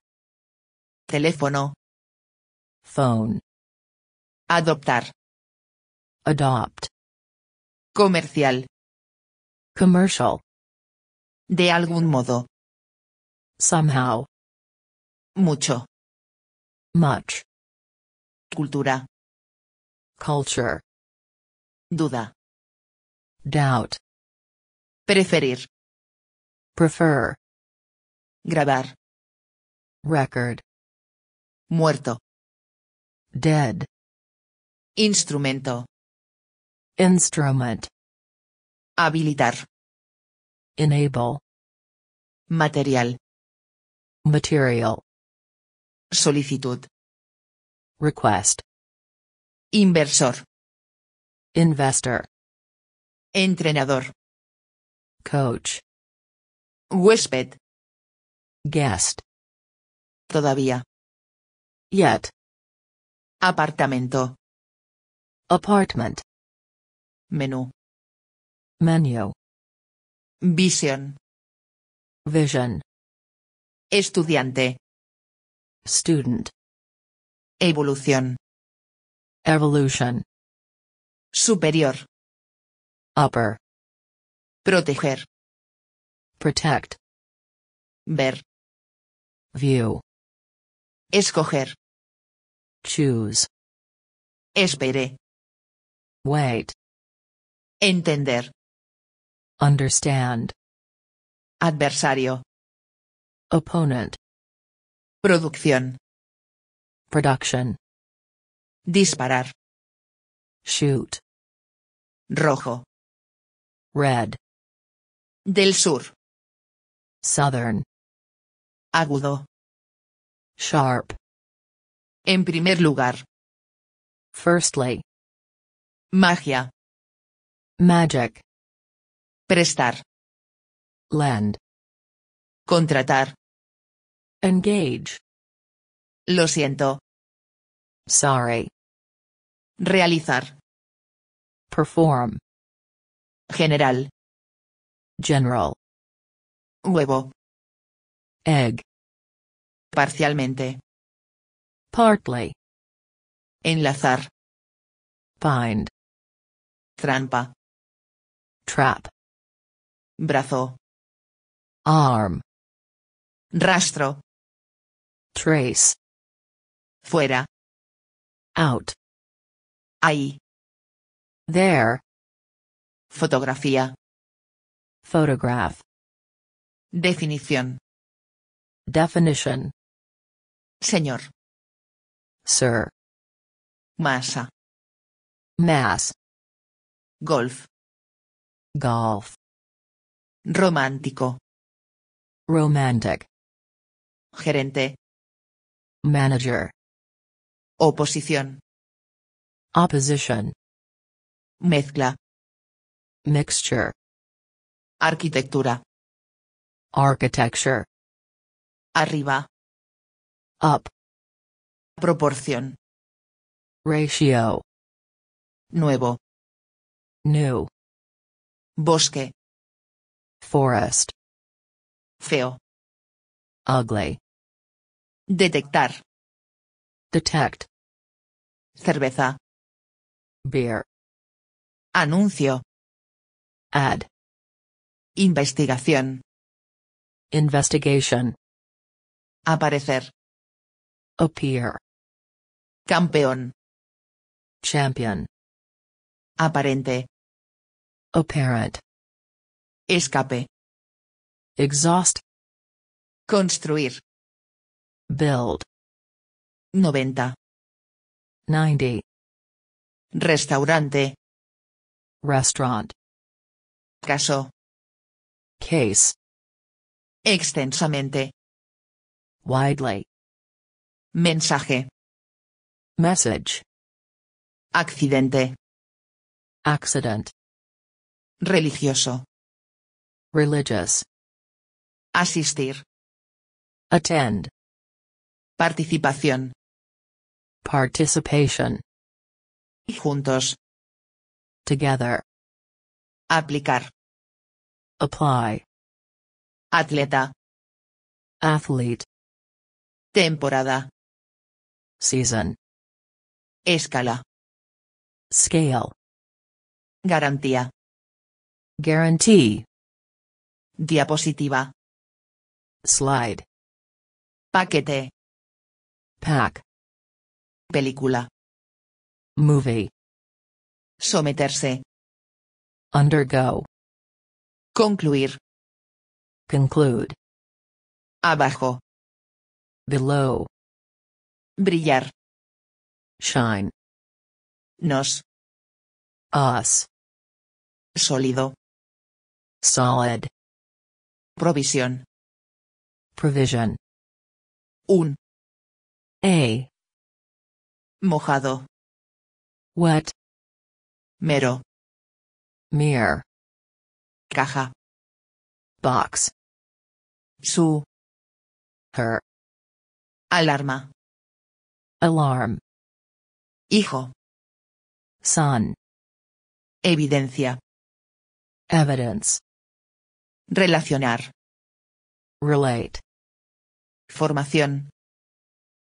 Teléfono. Phone. Adoptar. Adopt. Comercial. Commercial. De algún modo. Somehow. Mucho. Much. Cultura. Culture. Duda. Doubt. Preferir. Prefer. Grabar. Record. Muerto. Dead. Instrumento. Instrument. Habilitar. Enable. Material. Material. Solicitud. Request. Inversor. Investor. Entrenador. Coach. Huésped. Guest. Todavía. Yet. Apartamento. Apartment. Menú. Menu. Vision. Vision. Estudiante. Student. Evolución. Evolution. Superior. Upper. Proteger. Protect. Ver. View. Escoger. Choose. Espere. Wait. Entender. Understand. Adversario. Opponent. Producción. Production. Disparar. Shoot. Rojo. Red. Del sur. Southern. Agudo. Sharp. En primer lugar. Firstly. Magia. Magic. Prestar. Land. Contratar. Engage. Lo siento. Sorry. Realizar. Perform. General. General. Huevo. Egg. Parcialmente. Partly. Enlazar. Find. Trampa. Trap. Brazo. Arm. Rastro. Trace. Fuera. Out. Ahí. There. Fotografía. Photograph. Definición. Definition. Señor. Sir. Masa. Mass. Golf. Golf. Romántico. Romantic. Gerente. Manager. Oposición. Opposition. Mezcla. Mixture. Arquitectura. Architecture. Arriba. Up. Proporción. Ratio. Nuevo. New. Bosque. Forest. Feo. Ugly. Detectar. Detect. Cerveza. Beer. Anuncio. Ad. Investigación. Investigation. Aparecer. Appear. Campeón. Champion. Aparente. Apparent. Escape. Exhaust. Construir. Build. 90. 90. Restaurante. Restaurant. Caso. Case. Extensamente. Widely. Mensaje. Message. Accidente. Accident. Religioso. Religious. Asistir. Attend. Participación. Participation. Juntos. Together. Aplicar. Apply. Atleta. Athlete. Temporada. Season. Escala. Scale. Garantía. Guarantee. Diapositiva. Slide. Paquete. Pack. Película. Movie. Someterse. Undergo. Concluir. Conclude. Abajo. Below. Brillar. Shine. Nos. Us. Sólido. Solid. Provisión. Provision. Un. A. Mojado. Wet. Mero. Mir Caja. Box. Su. Her. Alarma. Alarm. Hijo. Son. Evidencia. Evidence. Relacionar. Relate. Formación.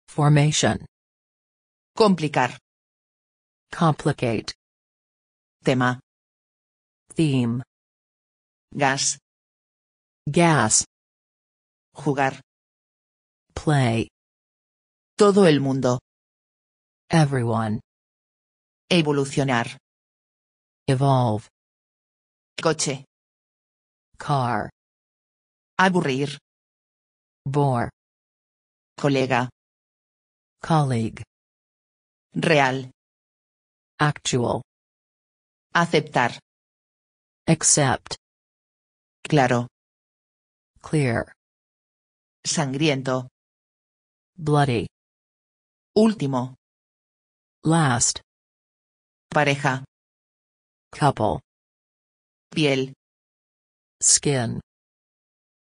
Formation. Complicar. Complicate. Tema. Theme. Gas. Gas. Jugar. Play. Todo el mundo. Everyone. Evolucionar. Evolve. Coche. Car. Aburrir. Bore. Colega. Colleague. Real. Actual. Aceptar. Accept. Claro. Clear. Sangriento. Bloody. Último. Last. Pareja. Couple. Piel. Skin.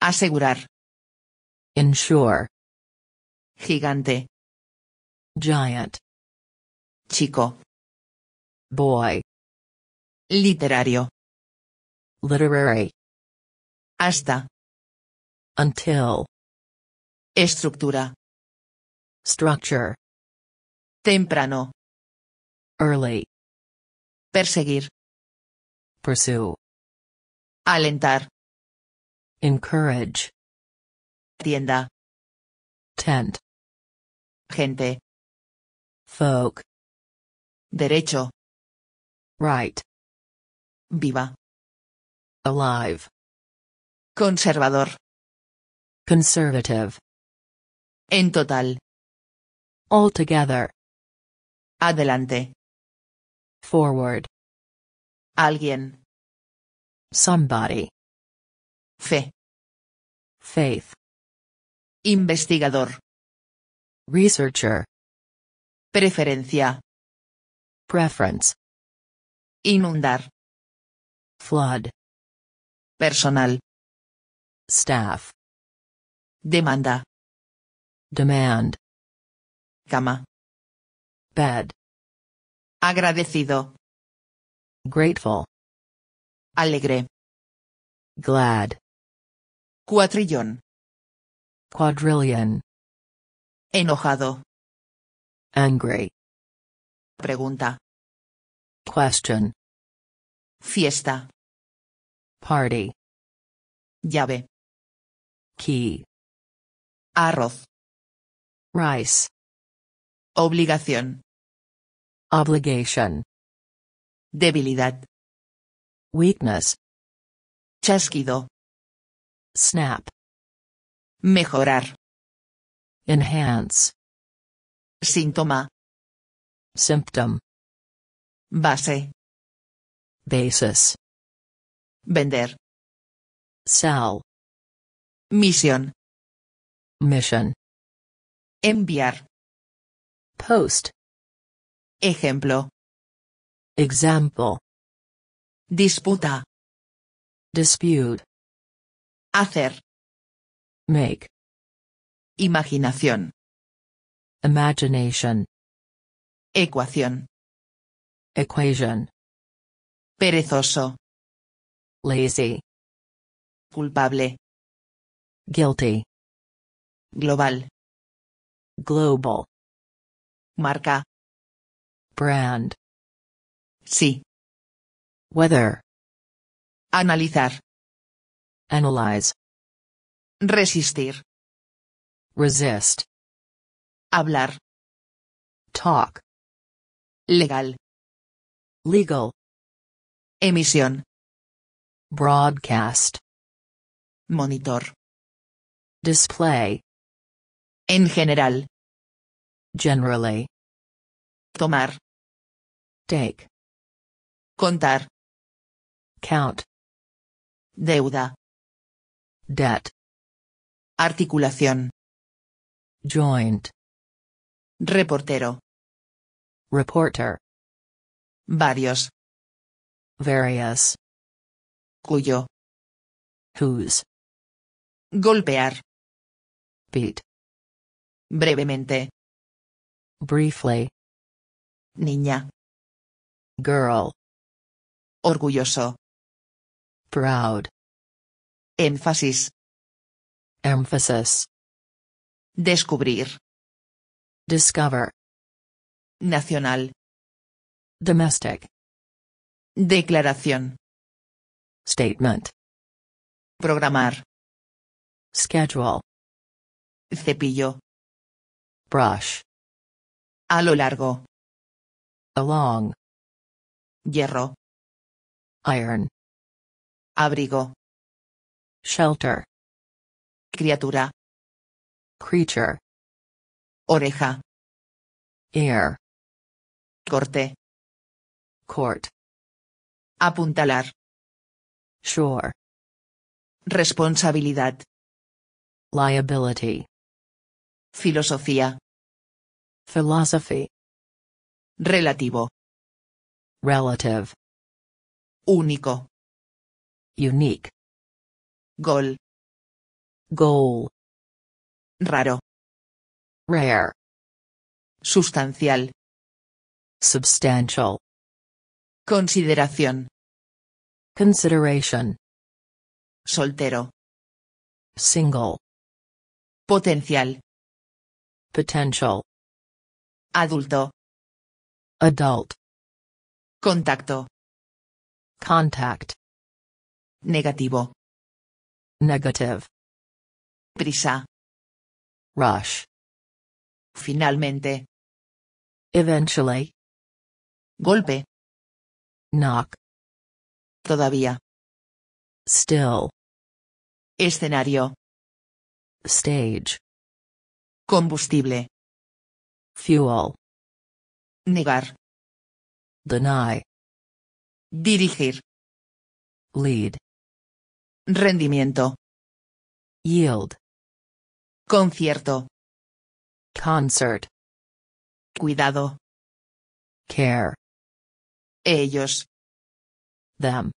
Asegurar. ensure Gigante. Giant. Chico. Boy. Literario. Literary. Hasta. Until. Estructura. Structure. Temprano. Early. Perseguir. Pursue. Alentar. Encourage. Tienda. Tent. Gente. Folk. Derecho. Right. Viva. Alive. Conservador. Conservative. En total. Altogether. Adelante. Forward. Alguien. Somebody. Fe. Faith. Investigador. Researcher. Preferencia. Preference. Inundar. Flood. Personal. Staff. Demanda. Demand. Cama. Agradecido. Grateful. Alegre. Glad. Cuatrillón. Quadrillion. Enojado. Angry. Pregunta. Question. Fiesta. Party. Llave. Key. Arroz. Rice. Obligación. Obligation. Debilidad. Weakness. Chasquido. Snap. Mejorar. Enhance. Síntoma. Symptom. Base. Basis. Vender. Sell. Misión. Mission. Enviar. Post. Ejemplo. Example. Disputa. Dispute. Hacer. Make. Imaginación. Imagination. Ecuación. Equation. Perezoso. Lazy. Culpable. Guilty. Global. Global. Marca. Brand. Sí. Weather. Analizar. Analyze. Resistir. Resist. Hablar. Talk. Legal. Legal. Emisión. Broadcast. Monitor. Display. En general. Generally. Tomar. Take. Contar. Count. Deuda. Debt. Articulación. Joint. Reportero. Reporter. Varios. Various. Cuyo. Whose. Golpear. Beat. Brevemente. Briefly. Niña. Girl. Orgulloso. Proud. Énfasis. Emphasis. Descubrir. Discover. Nacional. Domestic. Declaración. Statement. Programar. Schedule. Cepillo. Brush. A lo largo. Along. Hierro. Iron. Abrigo. Shelter. Criatura. Creature. Oreja. Ear. Corte. Court. Apuntalar. Shore. Responsabilidad. Liability. Filosofía. Philosophy. Relativo. Relative. Único. Unique. Goal. Goal. Raro. Rare. Sustancial. Substantial. Consideración. Consideration. Soltero. Single. Potencial. Potential. Adulto. Adult. Contacto. Contact. Negativo. Negative. Prisa. Rush. Finalmente. Eventually. Golpe. Knock. Todavía. Still. Escenario. Stage. Combustible. Fuel. Negar. Deny. Dirigir. Lead. Rendimiento. Yield. Concierto. Concert. Cuidado. Care. Ellos. Them.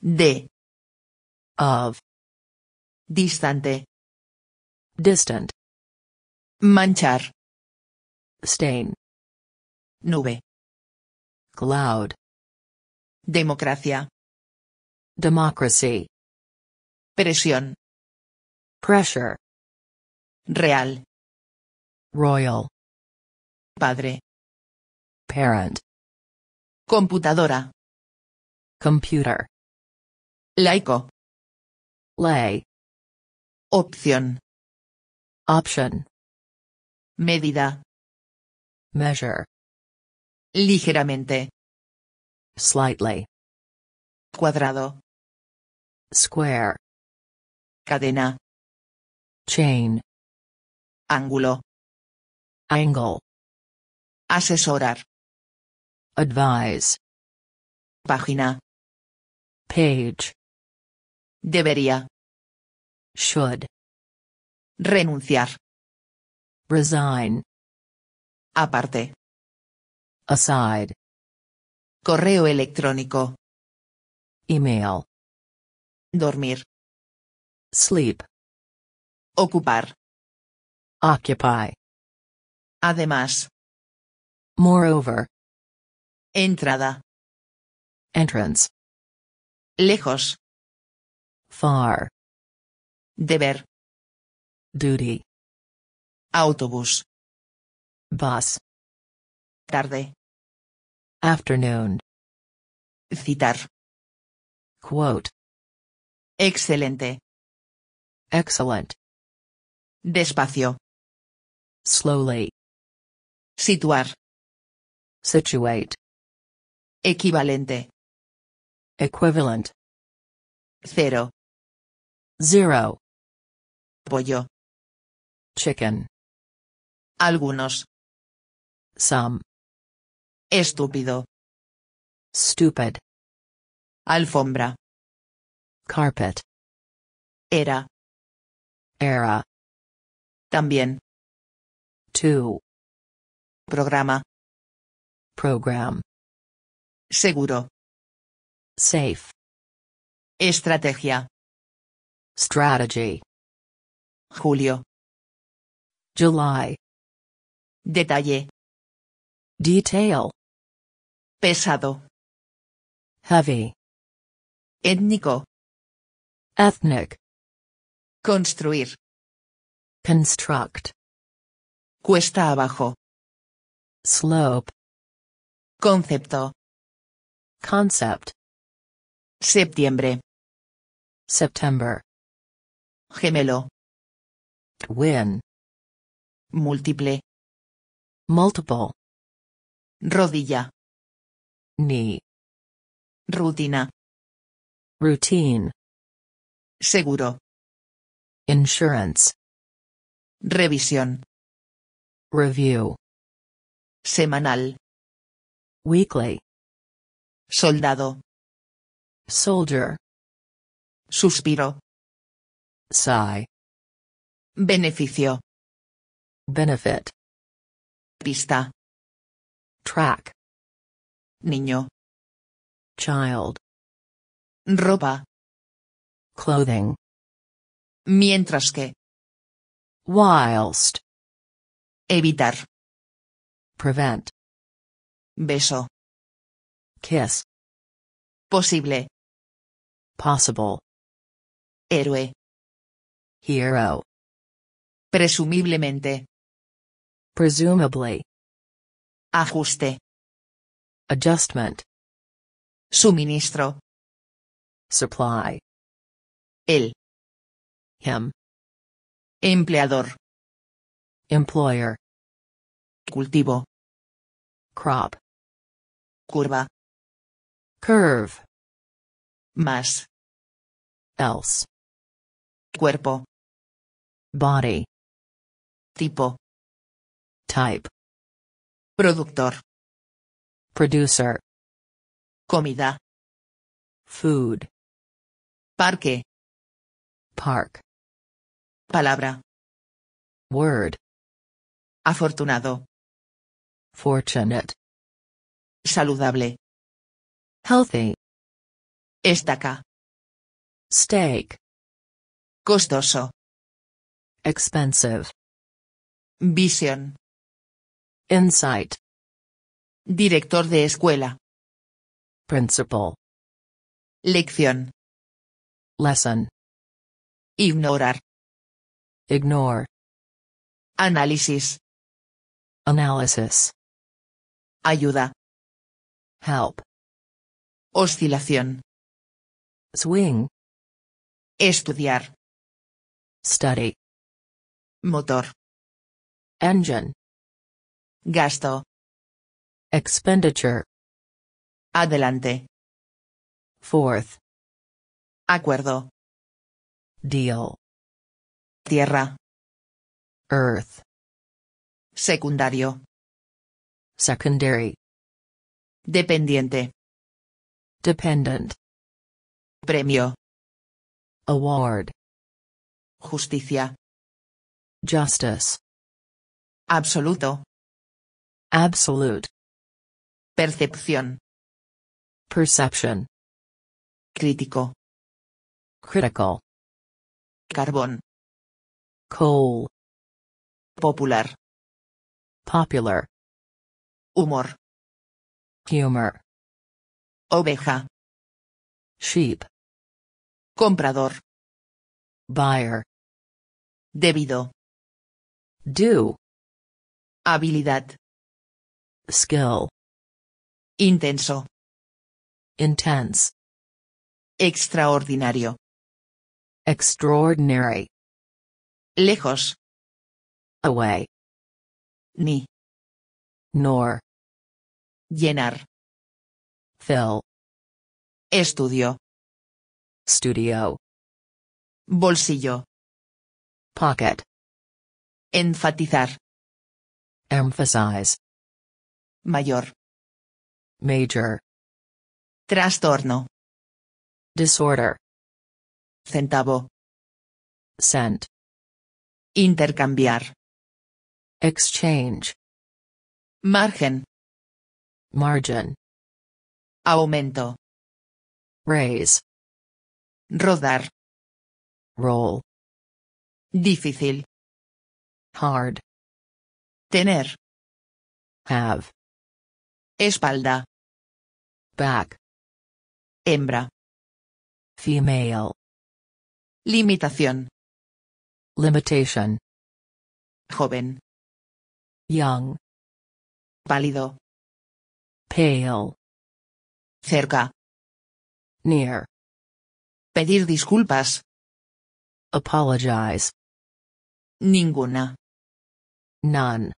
De. Of. Distante. Distant. Manchar. Stain. Nube. Cloud. Democracia. Democracy. Presión. Pressure. Real. Royal. Padre. Parent. Computadora. Computer. Laico. Lay. Opción. Option. Medida. Measure. Ligeramente. Slightly. Cuadrado. Square. Cadena. Chain. Ángulo. Angle. Asesorar. Advise. Página. Page. Debería. Should. Renunciar. Resign. Aparte. Aside. Correo electrónico. Email. Dormir. Sleep. Ocupar. Occupy. Además. Moreover. Entrada. Entrance. Lejos. Far. Deber. Duty. Autobús. Bus. Tarde. Afternoon. Citar. Quote. Excelente. Excellent. Despacio. Slowly. Situar. Situate. Equivalente. Equivalent. Cero. Zero. Pollo. Chicken. Algunos. Some. Estúpido. Stupid. Alfombra. Carpet. Era. Era. También. To. Programa. Program. Seguro. Safe. Estrategia. Strategy. Julio. July. Detalle. Detail. Pesado. Heavy. Étnico. Ethnic. Construir. Construct. Cuesta abajo. Slope. Concepto. Concept. Septiembre. September. Gemelo. Twin. Múltiple. Multiple. Rodilla. Ni. Rutina. Routine. Seguro. Insurance. Revisión. Review. Semanal. Weekly. Soldado. Soldier. Suspiro. Sigh. Beneficio. Benefit. Pista. Track. Niño. Child. Ropa. Clothing. Mientras que. Whilst. Evitar. Prevent. Beso. Kiss. Posible. Possible. Héroe. Hero. Presumiblemente. Presumably. Ajuste. Adjustment. Suministro. Supply. El. Him. Empleador. Employer. Cultivo. Crop. Curva. Curve. Más. Else. Cuerpo. Body. Tipo. Type. Productor. Producer. Comida. Food. Parque. Park. Palabra. Word. Afortunado. Fortunate. Saludable. Healthy. Estaca. Steak. Costoso. Expensive. Vision. Insight. Director de escuela. Principal. Lección. Lesson. Ignorar. Ignore. Análisis. Analysis. Ayuda. Help. Oscilación. Swing. Estudiar. Study. Motor. Engine. Gasto. Expenditure. Adelante. Fourth. Acuerdo. Deal. Tierra. Earth. Secundario. Secondary. Dependiente. Dependent. Premio. Award. Justicia. Justice. Absoluto. Absolute. Percepción. Perception. Crítico. Critical. Carbón. Coal. Popular. Popular. Humor. Humor. Oveja. Sheep. Comprador. Buyer. Debido. Do. Habilidad. Skill. Intenso. Intense. Extraordinario. Extraordinary. Lejos. Away. Ni. Nor. Llenar. Fill. Estudio. Studio. Bolsillo. Pocket. Enfatizar. Emphasize. Mayor. Major. Trastorno. Disorder. Centavo. Cent. Intercambiar. Exchange. Margen. Margin. Aumento. Raise. Rodar. Roll. Difícil. Hard. Tener. Have. Espalda. Hembra. Female. Limitación. Limitation. Joven. Young. Pálido. Pale. Cerca. Near. Pedir disculpas. Apologize. Ninguna. None.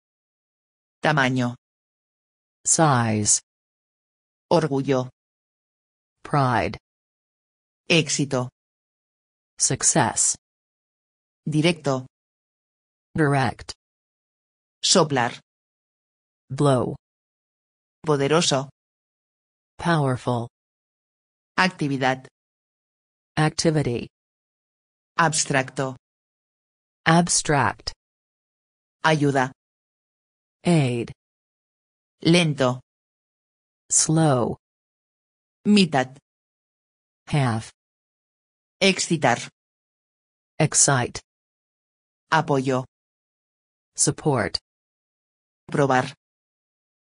Tamaño. Size. Orgullo. Pride. Éxito. Success. Directo. Direct. Soplar. Blow. Poderoso. Powerful. Actividad. Activity. Abstracto. Abstract. Ayuda. Aid. Lento. slow mitad half excitar excite apoyo support probar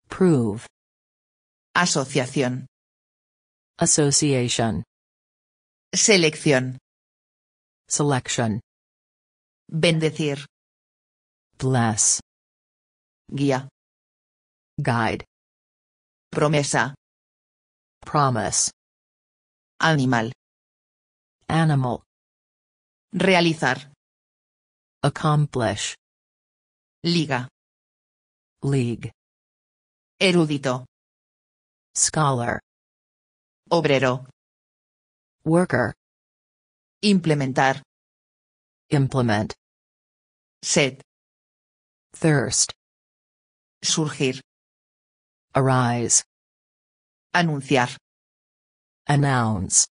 prove asociación association selección selection bendecir bless guía guide Promesa. Promise. Animal. Animal. Realizar. Accomplish. Liga. League. Erudito. Scholar. Obrero. Worker. Implementar. Implement. Set. Thirst. Surgir. Arise. Anunciar. Announce.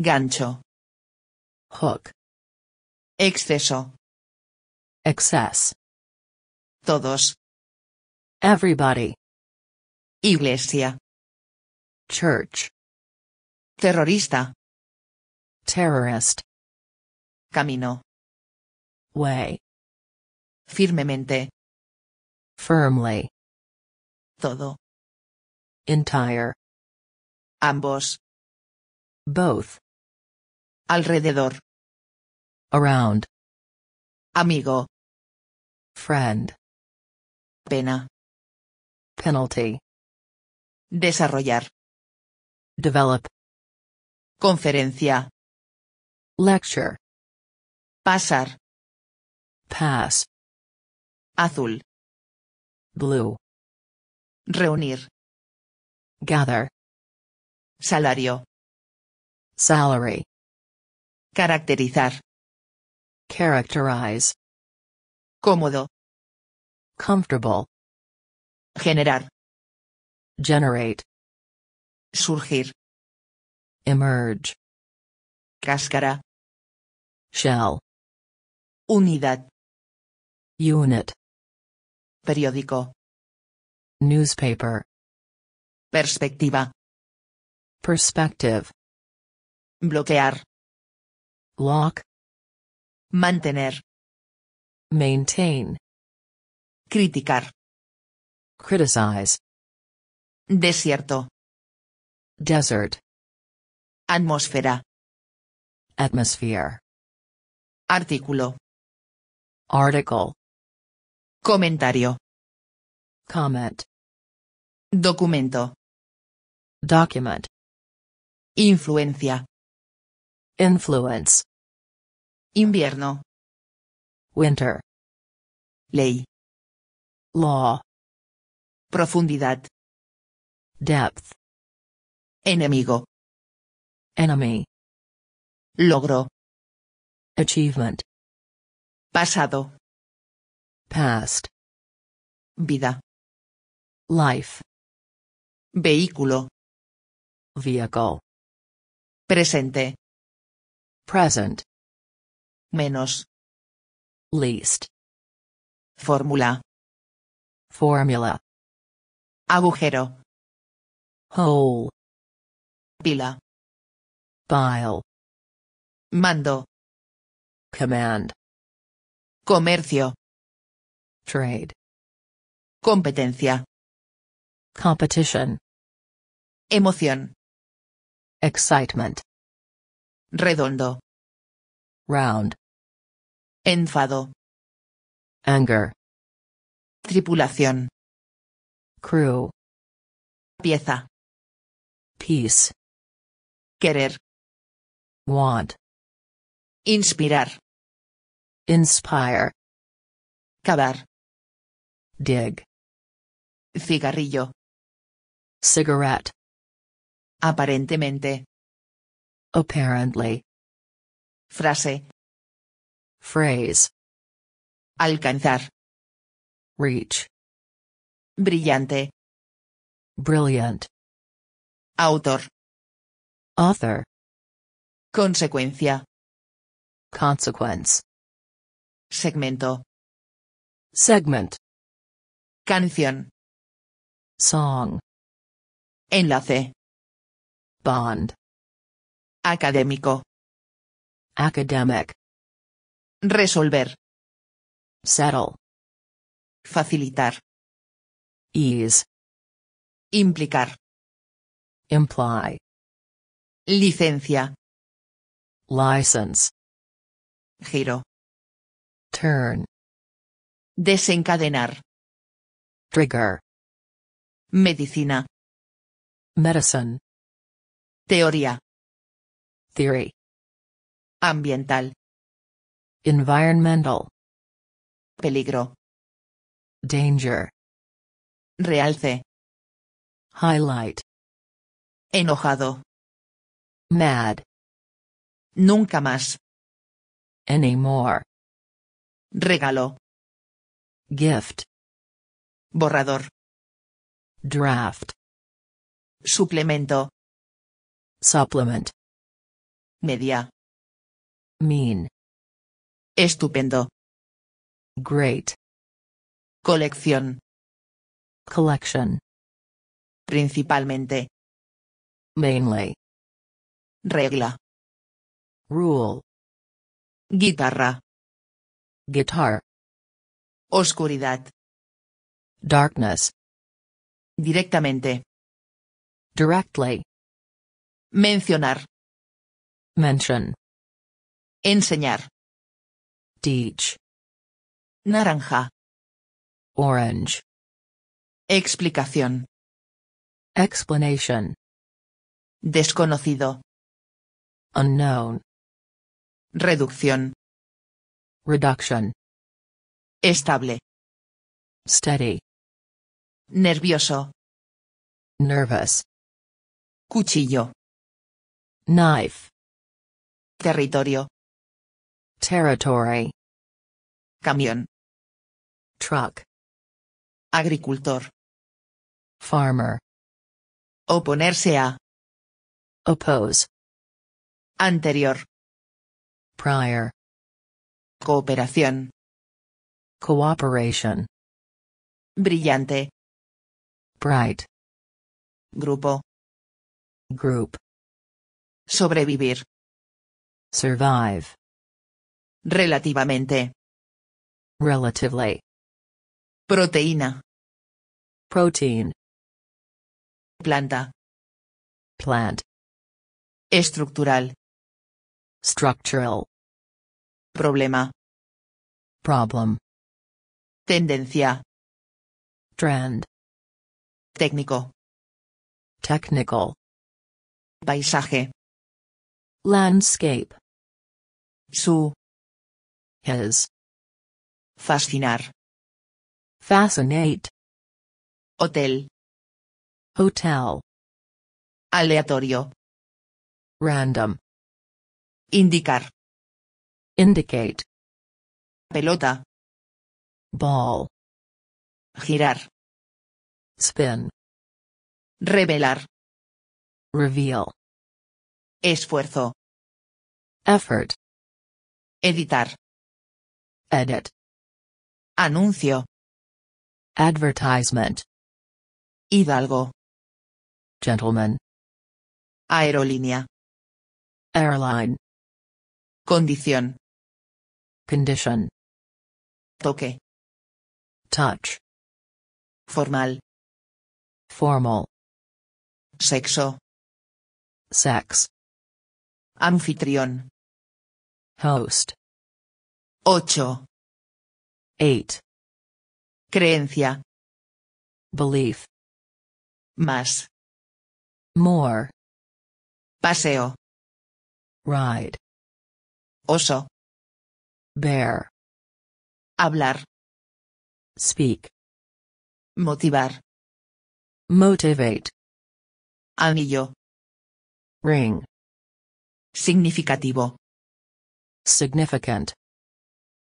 Gancho. Hook. Exceso. Excess. Todos. Everybody. Iglesia. Church. Terrorista. Terrorist. Camino. Way. Firmemente. Firmly. Todo. Entire. Ambos. Both. Alrededor. Around. Amigo. Friend. Pena. Penalty. Desarrollar. Develop. Conferencia. Lecture. Pasar. Pass. Azul. Blue. Reunir. Gather. Salario. Salary. Caracterizar. Characterize. Cómodo. Comfortable. Generar. Generate. Surgir. Emerge. Cáscara. Shell. Unidad. Unit. Periódico. Newspaper. Perspectiva. Perspective. Bloquear. Lock. Mantener. Maintain. Criticar. Criticize. Desierto. Desert. Atmósfera. Atmosphere. Artículo. Article. Comentario. Comment. Documento. Document. Influencia. Influence. Invierno. Winter. Ley. Law. Profundidad. Depth. Enemigo. Enemy. Logro. Achievement. Pasado. Past. Vida. Life. Vehículo. Vehicle. Presente. Present. Menos. Least. Fórmula. Formula. Agujero. Hole. Pila. Pile. Mando. Command. Comercio. Trade. Competencia. Competition. Emoción. Excitement. Redondo. Round. Enfado. Anger. Tripulación. Crew. Pieza. Peace. Querer. Want. Inspirar. Inspire. Cavar. Dig. Cigarrillo. Cigarette. Aparentemente. Apparently. Frase. Phrase. Alcanzar. Reach. Brillante. Brilliant. Autor. Author. Consecuencia. Consequence. Segmento. Segment. Canción. Song. Enlace. Bond. Académico. Academic. Resolver. Settle. Facilitar. Ease. Implicar. Imply. Licencia. License. Giro. Turn. Desencadenar. Trigger. Medicina. Medicine. Teoría. Theory. Ambiental. Environmental. Peligro. Danger. Realce. Highlight. Enojado. Mad. Nunca más. Anymore. Regalo. Gift. Borrador. Draft. Suplemento. Supplement. Media. Mean. Estupendo. Great. Colección. Collection. Principalmente. Mainly. Regla. Rule. Guitarra. Guitar. Oscuridad. Darkness. Directamente. Directly. Mencionar. Mention. Enseñar. Teach. Naranja. Orange. Explicación. Explanation. Desconocido. Unknown. Reducción. Reduction. Estable. Steady. Nervioso. Nervous. Cuchillo. Knife. Territorio. Territory. Camión. Truck. Agricultor. Farmer. Oponerse a. Oppose. Anterior. Prior. Cooperación. Cooperation. Brillante. Bright. Grupo. Group. Sobrevivir. Survive. Relativamente. Relatively. Proteína. Protein. Planta. Plant. Estructural. Structural. Problema. Problem. Tendencia. Trend. Técnico. Technical. Paisaje. Landscape. Su. His. Fascinar. Fascinate. Hotel. Hotel. Aleatorio. Random. Indicar. Indicate. Pelota. Ball. Girar. Spin. Revelar. Reveal. Esfuerzo. Effort. Editar. Edit. Anuncio. Advertisement. Hidalgo. Gentleman. Aerolínea. Airline. Condición. Condition. Toque. Touch. Formal. Formal. Sexo. Sex. Anfitrión. Host. Ocho. Eight. Creencia. Belief. Más. More. Paseo. Ride. Oso. Bear. Hablar. Speak. Motivar. Motivate. Anillo. Ring. Significativo. Significant.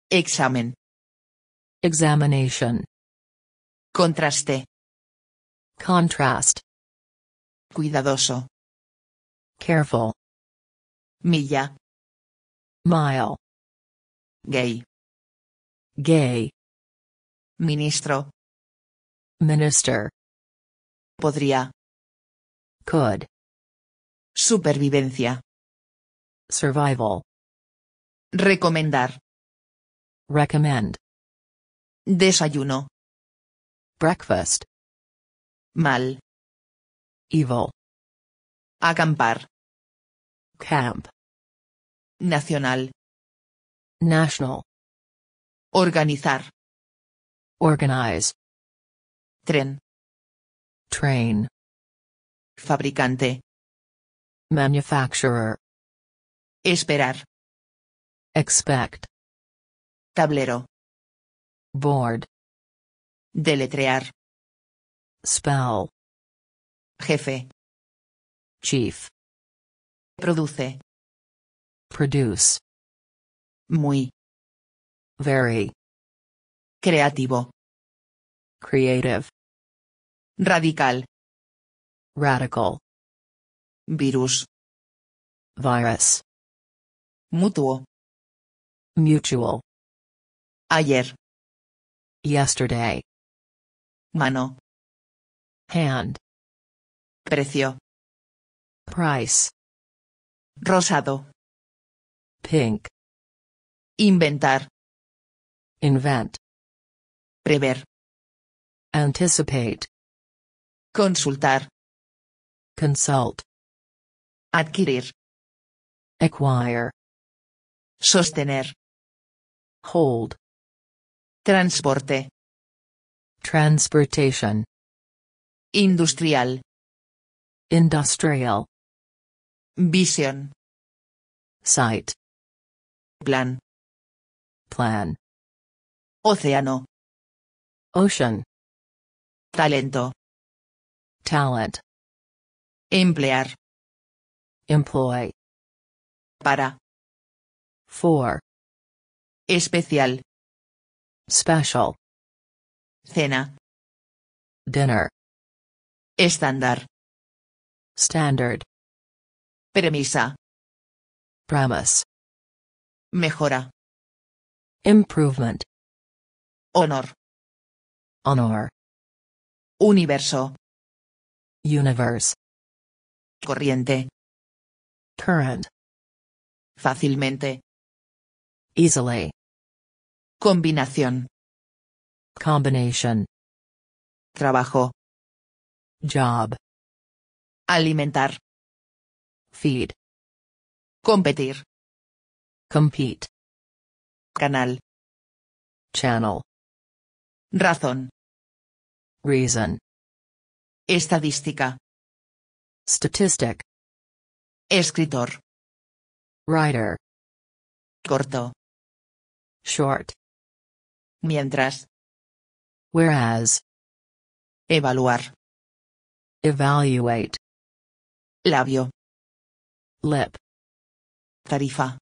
Examen. Examination. Contraste. Contrast. Cuidadoso. Careful. Milla. Mile. Gay. Gay. Ministro. Minister. Podría. Could. Supervivencia. Survival. Recomendar. Recommend. Desayuno. Breakfast. Mal. Evil. Acampar. Camp. Nacional. National. Organizar. Organize. Tren. Train. Fabricante. Manufacturer. Esperar. Expect. Tablero. Board. Deletrear. Spell. Jefe. Chief. Produce. Produce. Muy. Very. Creativo. Creative. Radical. Radical. Virus. Virus. Mutuo. Mutual. Ayer. Yesterday. Mano. Hand. Precio. Price. Rosado. Pink. Inventar. Invent. Prever. Anticipate. Consultar. Consult. Adquirir. Acquire. Sostener. Hold. Transporte. Transportation. Industrial. Industrial. Vision. Site. Plan. Plan. Océano. Ocean. Talento. Talent. Emplear. Employ. Para. For. Especial. Special. Cena. Dinner. Estándar. Standard. Premisa. Premise. Mejora. Improvement. Honor. Honor. Universo. Universe. Corriente. Current. Fácilmente. Easily. Combinación. Combination. Trabajo. Job. Alimentar. Feed. Competir. Compete. Canal. Channel. Razón. Reason. Estadística. Statistic. Escritor. Writer. Corto. Short. Mientras. Whereas. Evaluar. Evaluate. Labio. Lip. Tarifa.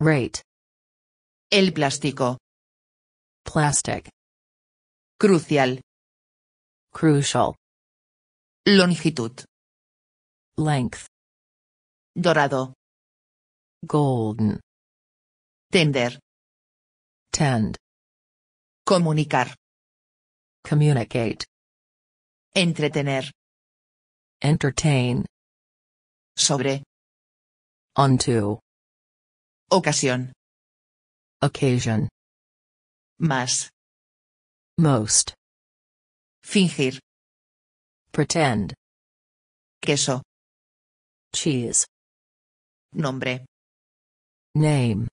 Rate. El plástico. Plastic. Crucial. Crucial. Longitud. Length. Dorado. Golden. Tender. Tend. Comunicar. Communicate. Entretener. Entertain. Sobre. Onto. Ocasión. Occasion. Más. Most. Fingir. Pretend. Queso. Cheese. Nombre. Name.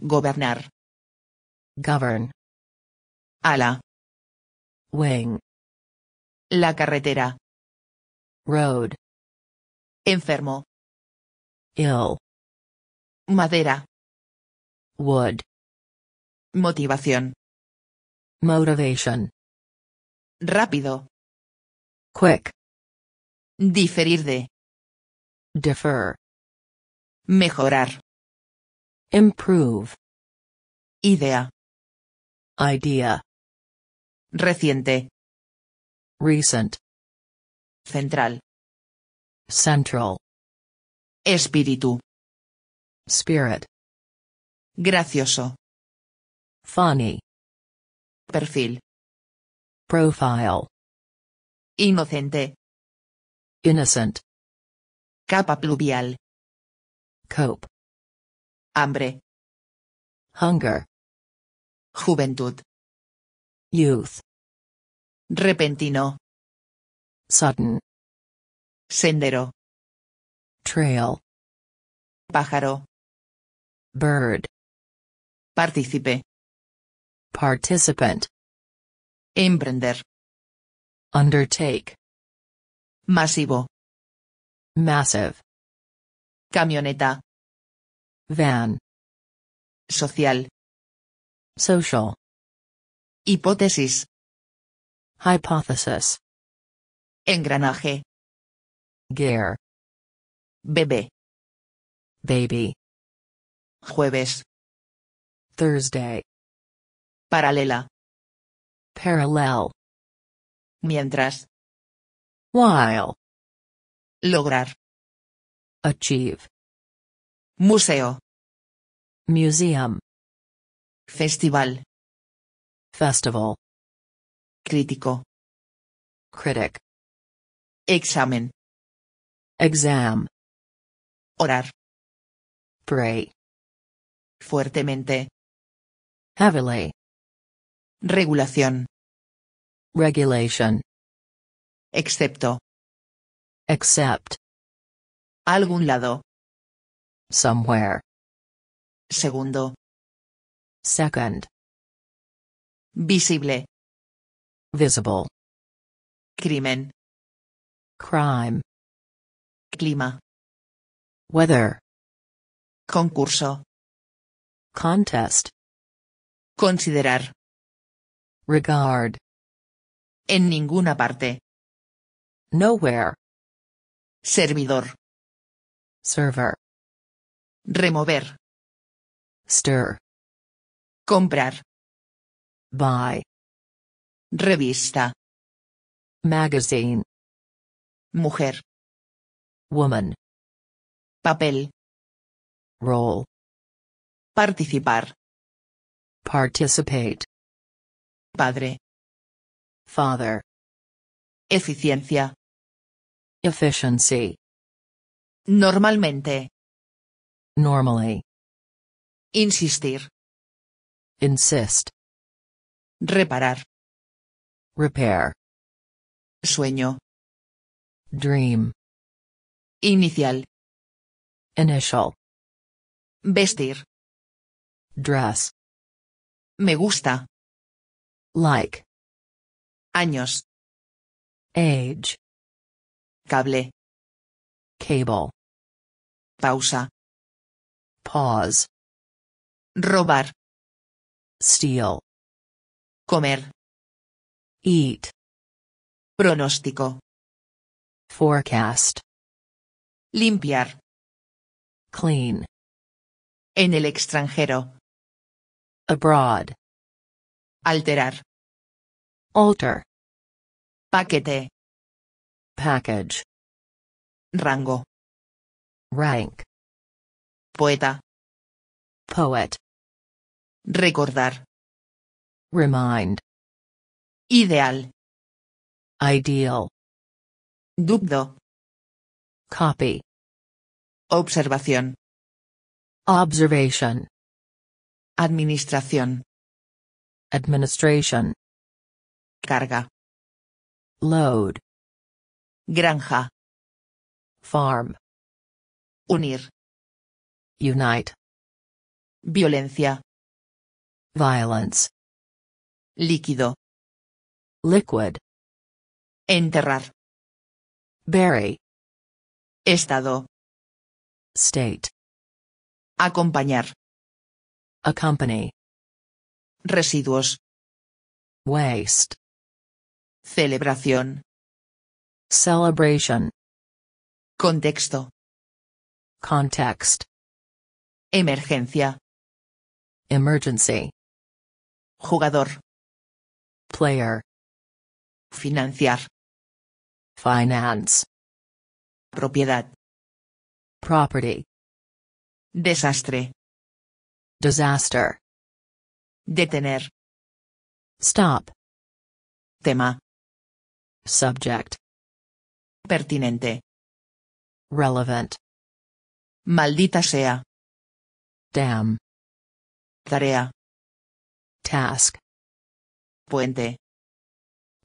Gobernar. Govern. Ala. Wing. La carretera. Road. Enfermo. Ill. Madera. Wood. Motivación. Motivation. Rápido. Quick. Diferir de. Defer. Mejorar. Improve. Idea. Idea. Reciente. Recent. Central. Central. Espíritu. Spirit. Gracioso. Funny. Perfil. Profile. Inocente. Innocent. Capa pluvial. Cope. Hambre. Hunger. Juventud. Youth. Repentino. Sudden. Sendero. Trail. Pájaro. Bird. Partícipe. Participant. Emprender. Undertake. Masivo. Massive. Camioneta. Van. Social. Social. Hipótesis. Hypothesis. Engranaje. Gear. Bebé. Baby. Jueves. Thursday. Paralela. Parallel. Mientras. While. Lograr. Achieve. Museo. Museum. Festival. Festival. Crítico. Critic. Examen. Exam. Orar. Pray. Fuertemente. Heavily. Regulación. Regulation. Excepto. Except. Algún lado. Somewhere. Segundo. Second. Visible. Visible. Crimen. Crime. Clima. Weather. Concurso. Contest. Considerar. Regard. En ninguna parte. Nowhere. Servidor. Server. Remover. Stir. Comprar. Buy. Revista. Magazine. Mujer. Woman. Papel. roll, Participar. Participate. Padre. Father. Eficiencia. Efficiency. Normalmente. Normally. Insistir. Insist. Reparar. Repair. Sueño. Dream. Inicial. Initial. Vestir. Dress. Me gusta. Like. Años. Age. Cable. Cable. Pausa. Pause. Robar. Steal. Comer. Eat. Pronóstico. Forecast. Limpiar. Clean. En el extranjero. Abroad. Alterar. Alter. Paquete. Package rango rank poeta poet recordar remind ideal ideal dubdo copy observación observation administración administration carga load granja Farm. Unir. Unite. Violencia. Violence. Líquido. Liquid. Enterrar. Bury. Estado. State. Acompañar. Accompany. Residuos. Waste. Celebración. Celebration. Contexto. Context. Emergencia. Emergency. Jugador. Player. Financiar. Finance. Propiedad. Property. Desastre. Disaster. Detener. Stop. Tema. Subject. Pertinente. Relevant. Maldita sea. Damn. Tarea. Task. Puente.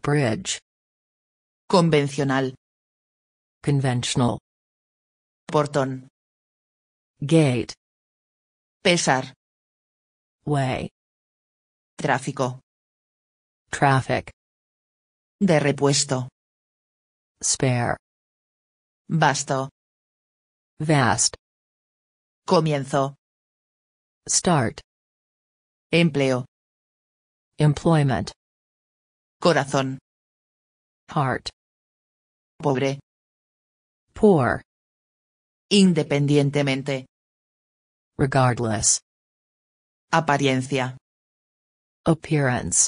Bridge. Convencional. Conventional. Portón. Gate. Pesar. Way. Tráfico. Traffic. De repuesto. Spare. Basto. Vast. Comienzo. Start. Empleo. Employment. Corazón. Heart. Pobre. Poor. Independientemente. Regardless. Apariencia. Appearance.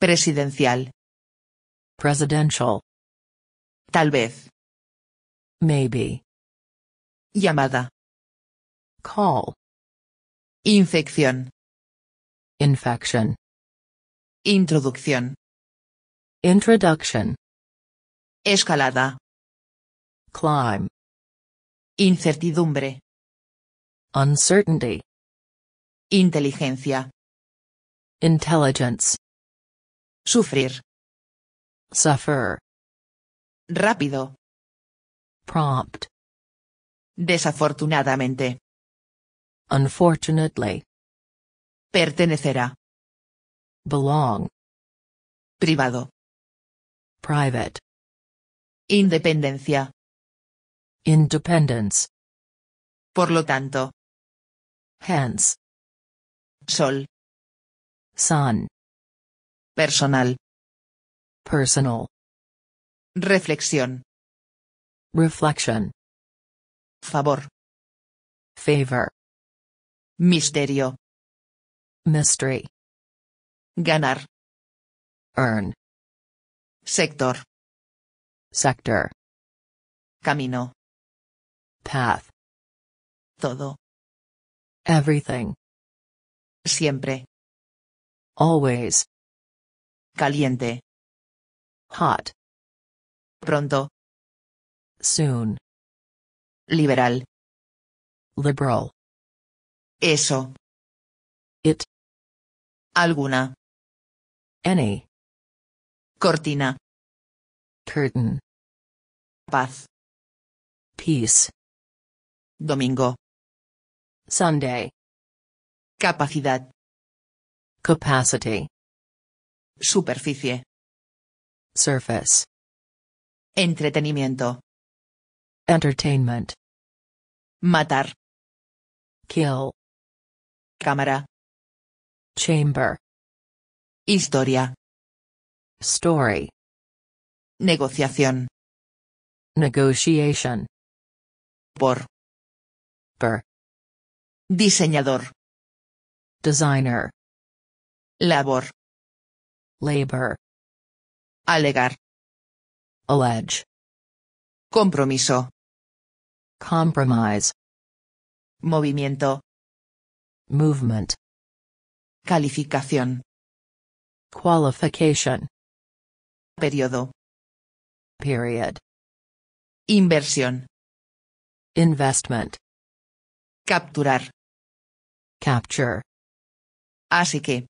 Presidencial. Presidential. Tal vez. Maybe. Llamada. Call. Infección. Infection. Introducción. Introduction. Escalada. Climb. Incertidumbre. Uncertainty. Inteligencia. Intelligence. Sufrir. Suffer. Rápido. Prompt. Desafortunadamente. Unfortunately. Pertenecerá. Belong. Privado. Private. Independencia. Independence. Por lo tanto. Hence. Sol. Sun. Personal. Personal. Reflexión. Reflection. Favor. Favor. Misterio. Mystery. Ganar. Earn. Sector. Sector. Camino. Path. Todo. Everything. Siempre. Always. Caliente. Hot. Pronto. Soon. Liberal. Liberal. Eso. It. Alguna. Any. Cortina. Curtain. Paz. Peace. Domingo. Sunday. Capacidad. Capacity. Superficie. Surface. Entretenimiento. Entertainment. Matar. Kill. Cámara. Chamber. Historia. Story. Negociación. Negotiation. Por. Per. Diseñador. Designer. Labor. Labor. Alegar. Allege. Compromiso. Compromise. Movimiento. Movement. Calificación. Qualification. Periodo. Period. Inversión. Investment. Capturar. Capture. Así que.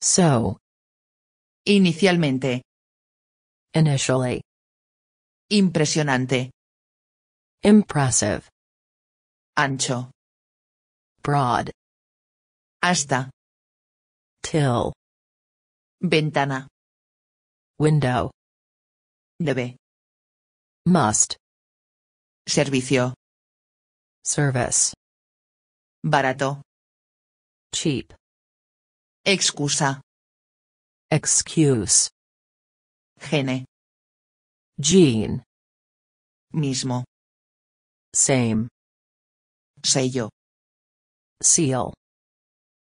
So. Inicialmente. Initially. Impresionante. Impressive. Ancho. Broad. Hasta. Till. Ventana. Window. Debe. Must. Servicio. Service. Barato. Cheap. Excusa. Excuse. Gene. Gene. Mismo. Same. Sello. Seal.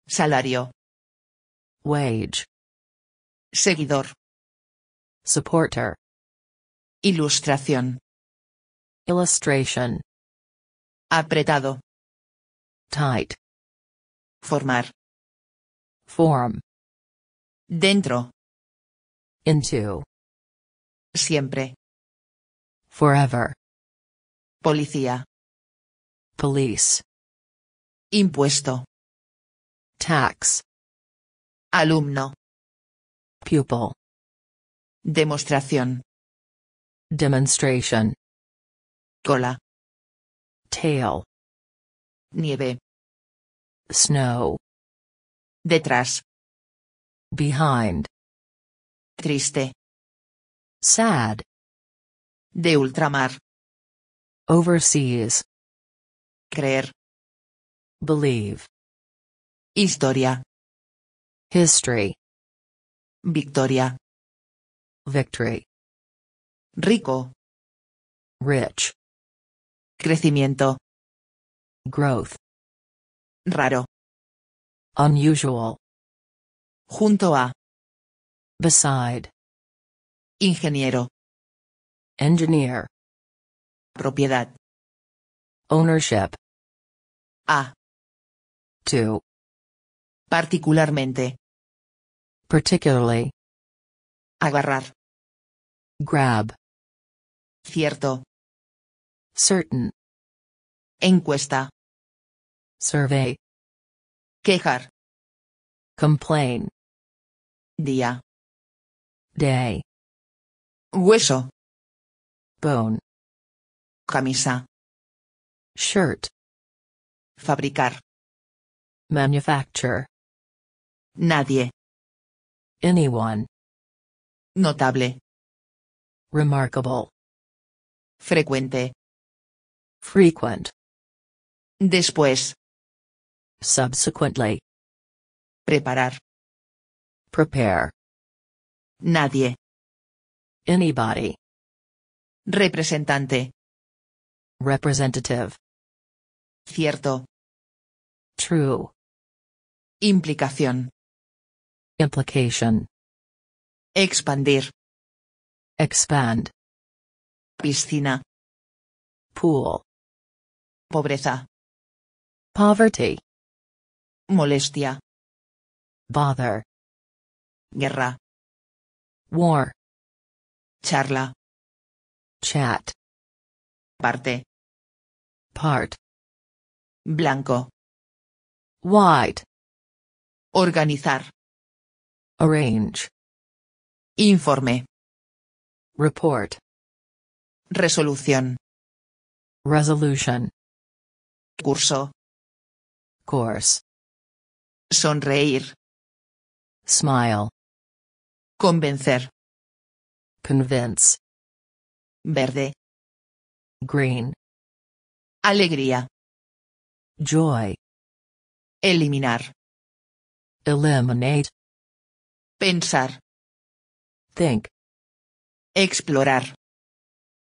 Salario. Wage. Seguidor. Supporter. Ilustración. Illustration. Apretado. Tight. Formar. Form. Dentro. Into. Siempre. Forever. Policía. Police. Impuesto. Tax. Alumno. Pupil. Demostración. Demonstration. Cola. Tail. Nieve. Snow. Detrás. Behind. Triste. Sad. De ultramar. Overseas. Creer. Believe. Historia. History. Victoria. Victory. Rico. Rich. Crecimiento. Growth. Raro. Unusual. Junto a. Beside. Ingeniero. Engineer. Propiedad. Ownership. A. To. Particularmente. Particularly. Agarrar. Grab. Cierto. Certain. Encuesta. Survey. Quejar. Complain. Día. Day. Hueso. Bone camisa shirt fabricar manufacture nadie anyone notable remarkable frecuente frequent después subsequently preparar prepare nadie anybody representante Representative. Cierto. True. Implicación. Implication. Expandir. Expand. Piscina. Pool. Pobreza. Poverty. Molestia. Bother. Guerra. War. Charla. Chat. Parte. Part. Blanco. White. Organizar. Arrange. Informe. Report. Resolución. Resolution. Curso. Course. Sonreír. Smile. Convencer. Convince. Verde. Green. Alegría. Joy. Eliminar. Eliminate. Pensar. Think. Explorar.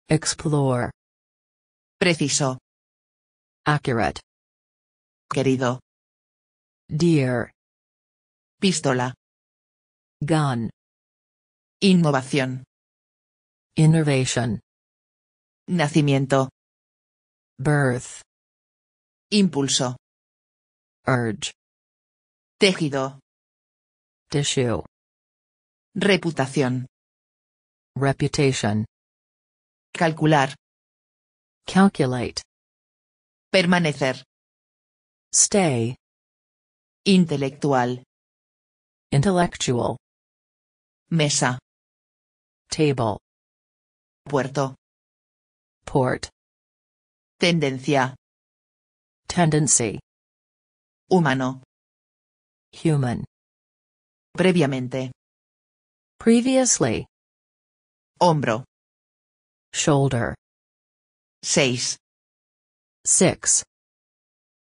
Explore. Preciso. Accurate. Querido. Dear. Pistola. Gun. Innovación. Innovation. Nacimiento. Birth. Impulso. Urge. Tejido. Tissue. Reputación. Reputation. Calcular. Calculate. Permanecer. Stay. Intelectual. Intellectual. Mesa. Table. Puerto. Port. Tendencia. Tendency. Humano. Human. Previamente. Previously. Hombro. Shoulder. Seis. Six.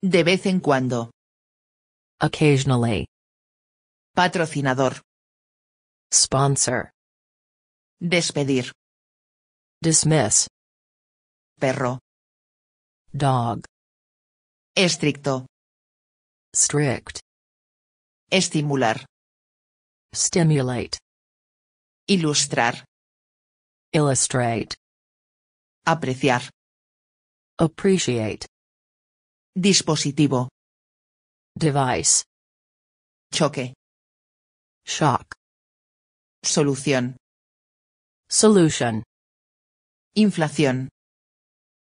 De vez en cuando. Occasionally. Patrocinador. Sponsor. Despedir. Dismiss. Perro. Dog. Estricto. Strict. Estimular. Stimulate. Ilustrar. Illustrate. Apreciar. Appreciate. Dispositivo. Device. Choque. Shock. Solución. Solution. Inflación.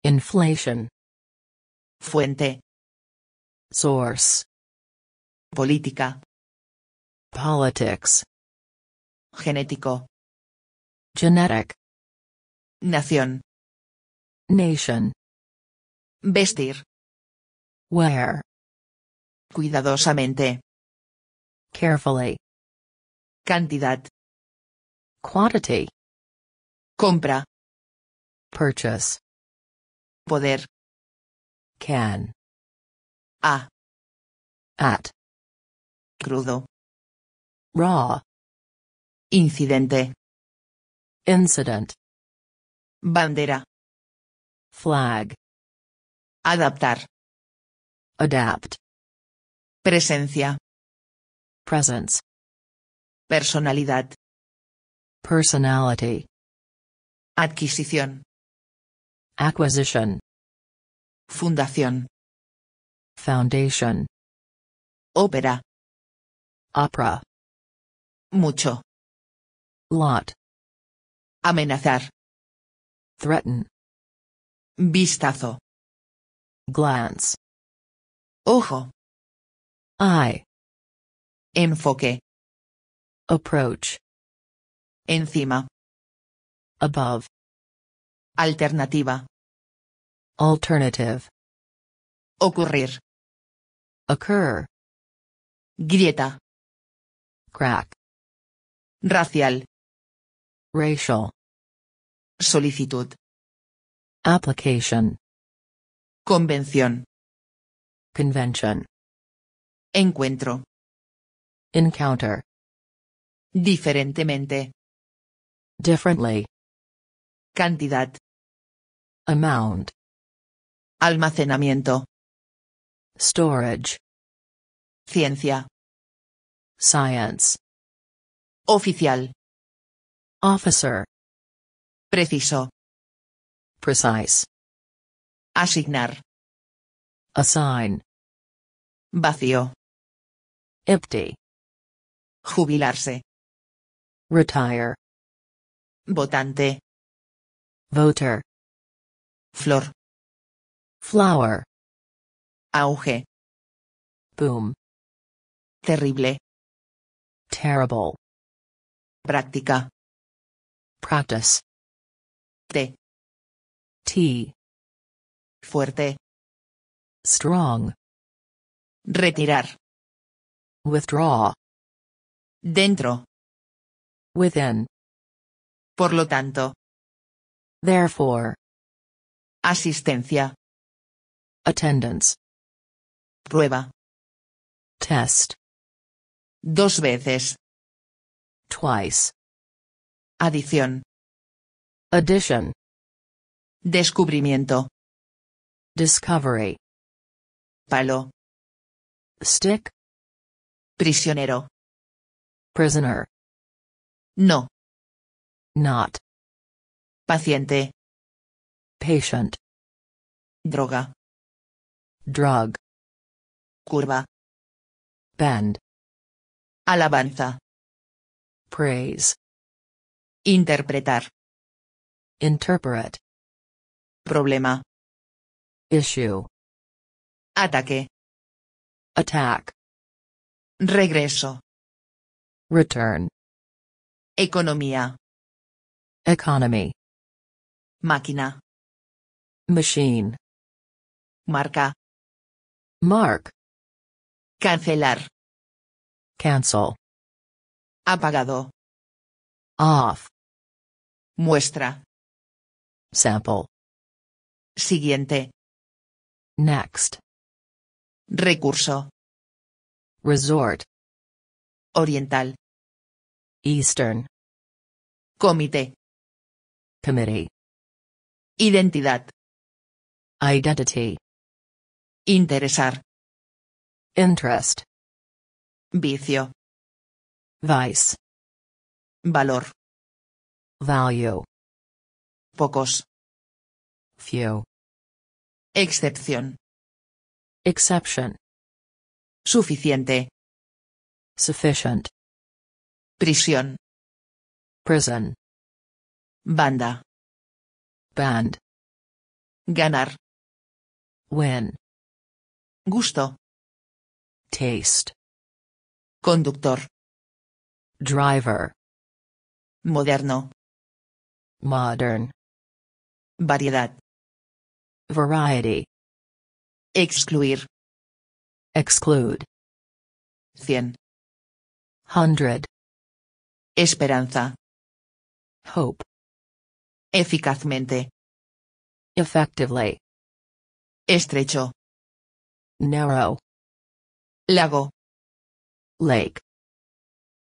Inflation. Fuente. Source. Política. Politics. Genético. Genetic. Nación. Nation. Vestir. Wear. Cuidadosamente. Carefully. Cantidad. Quantity. Compra. Purchase. Poder. Can. A. At. Crudo. Raw. Incidente. Incident. Bandera. Flag. Adaptar. Adapt. Presencia. Presence. Personalidad. Personality. Adquisición. Acquisition. Fundación. Foundation. Ópera. Opera. Mucho. Lot. Amenazar. Threaten. Vistazo. Glance. Ojo. Eye. Enfoque. Approach. Encima. Above. Alternativa. Alternative. Ocurrir. Occur. Grieta. Crack. Racial. Racial. Solicitud. Application. Convención. Convention. Encuentro. Encounter. Diferentemente. Differently. Cantidad. Amount. Almacenamiento. Storage. Ciencia. Science. Oficial. Officer. Preciso. Precise. Asignar. Assign. Vacío. Empty. Jubilarse. Retire. Votante. Voter. Flor. Flower. Auge. Boom. Terrible. Terrible. Práctica. Practice. T. T. Fuerte. Strong. Retirar. Withdraw. Dentro. Within. Por lo tanto. Therefore. Asistencia. Attendance. Prueba. Test. Dos veces. Twice. Adición. Addition. Descubrimiento. Discovery. Palo. Stick. Prisionero. Prisoner. No. Not. Paciente. Patient. Droga. Drug. Curva. Band. Alabanza. Praise. Interpretar. Interpret. Problema. Issue. Ataque. Attack. Regreso. Return. Economía. Economy. Máquina. Machine. Marca. Mark. Cancelar. Cancel. Apagado. Off. Muestra. Sample. Siguiente. Next. Recurso. Resort. Oriental. Eastern. Comité. Committee. Identidad. Identity. Interesar. Interest. Vicio. Vice. Valor. Value. Pocos. Few. Excepción. Exception. Suficiente. Sufficient. Prisión. Prison. Banda. Band. Ganar. Win. Gusto. Taste. Conductor. Driver. Moderno. Modern. Variedad. Variety. Excluir. Exclude. Cien. Hundred. Esperanza. Hope. Eficazmente. Effectively. Estrecho. Narrow. Lago. Lake.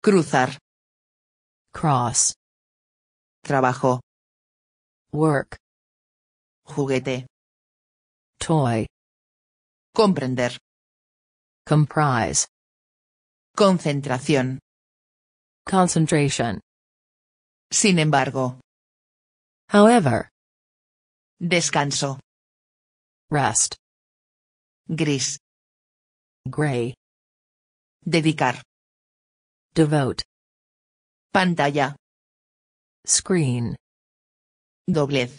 Cruzar. Cross. Trabajo. Work. Juguete. Toy. Comprender. Comprise. Concentración. Concentration. Sin embargo. However. Descanso. Rest. Gris. Gray. Dedicar. Devote. Pantalla. Screen. Doblez.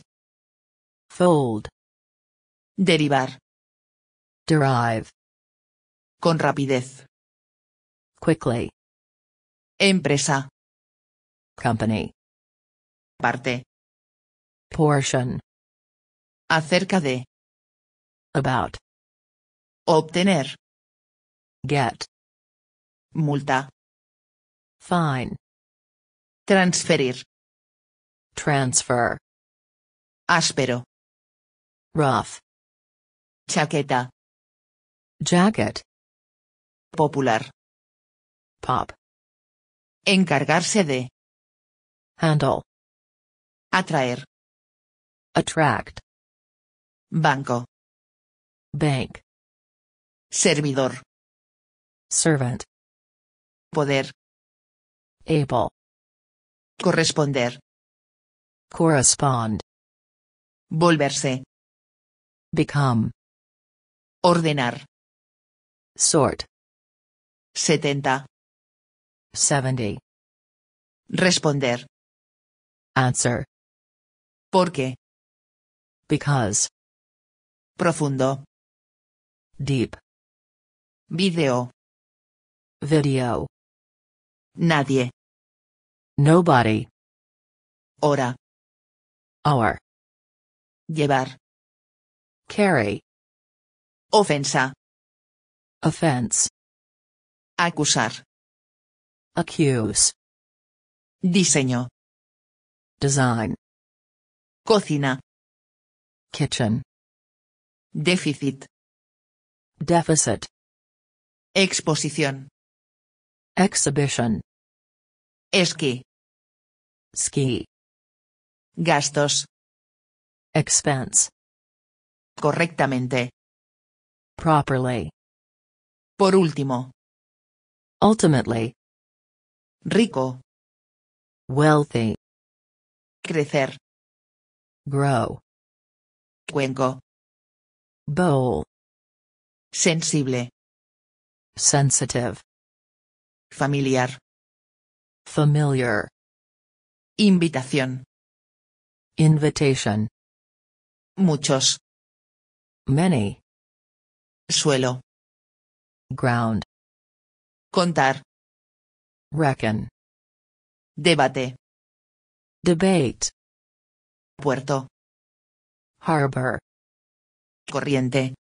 Fold. Derivar. Derive. Con rapidez. Quickly. Empresa. Company. Parte. Portion. Acerca de. About. Obtener. Get. Multa. Fine. Transferir. Transfer. Áspero. Rough. Chaqueta. Jacket. Popular. Pop. Encargarse de. Handle. Atraer. Attract. Banco. Bank. Servidor. Servant. Poder. Able. Corresponder. Correspond. Volverse. Become. Ordenar. Sort. Setenta. Seventy. Responder. Answer. ¿Por qué? Because. Profundo. Deep. Video. Video. Nadie. Nobody. Hora. Hour. Llevar. Carry. Ofensa. Offense. Acusar. Accuse. Diseño. Design. Cocina. Kitchen. Déficit. Deficit. Exposición. Exhibition. Esquí. Ski. Gastos. Expense. Correctamente. Properly. Por último. Ultimately. Rico. Wealthy. Crecer. Grow. Cuenco. Bowl. Sensible. Sensitive. Familiar. Familiar. Invitación. Invitation. Muchos. Many. Suelo. Ground. Contar. Reckon. Debate. Debate. Puerto. Harbor. Corriente.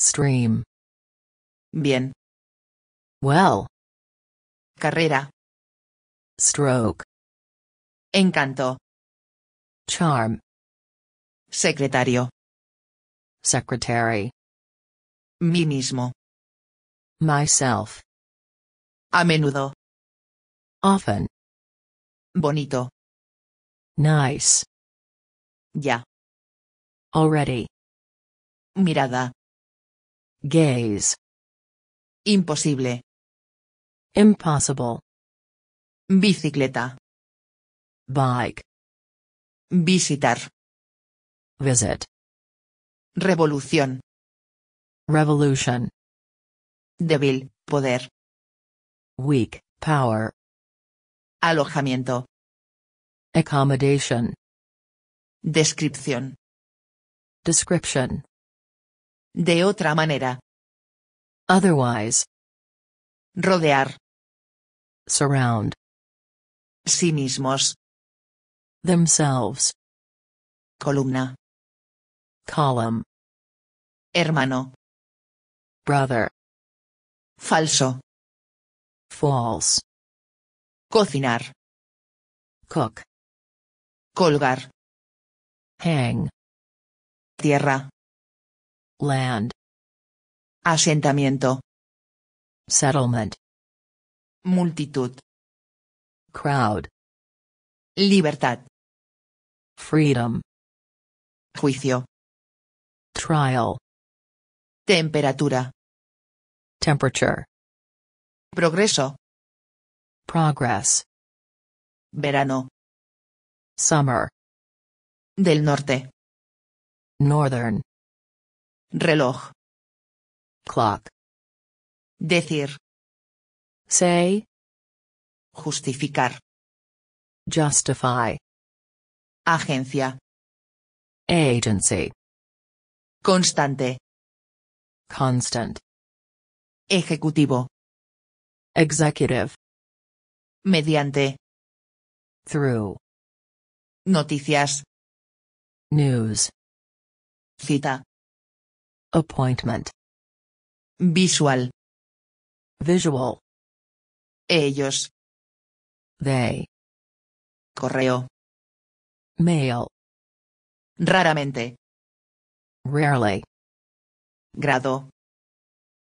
Stream. Bien. Well. Carrera. Stroke. Encanto. Charm. Secretario. Secretary. Mí mismo. Myself. A menudo. Often. Bonito. Nice. Ya. Already. Mirada. Gaze. Imposible. Impossible. Bicicleta. Bike. Visitar. Visit. Revolución. Revolution. Débil, poder. Weak, power. Alojamiento. Accommodation. Descripción. Description. De otra manera. Otherwise. Rodear. Surround. Sí mismos. Themselves. Columna. Column. Hermano. Brother. Falso. False. Cocinar. Cook. Colgar. Hang. Tierra. Land. Asentamiento. Settlement. Multitud. Crowd. Libertad. Freedom. Juicio. Trial. Temperatura. Temperature. Progreso. Progress. Verano. Summer. Del norte. Northern. Reloj. Clock. Decir. Say. Justificar. Justify. Agencia. Agency. Constante. Constant. Ejecutivo. Executive. Mediante. Through. Noticias. News. Cita. Appointment. Visual. Visual. Ellos. They. Correo. Mail. Raramente. Rarely. Grado.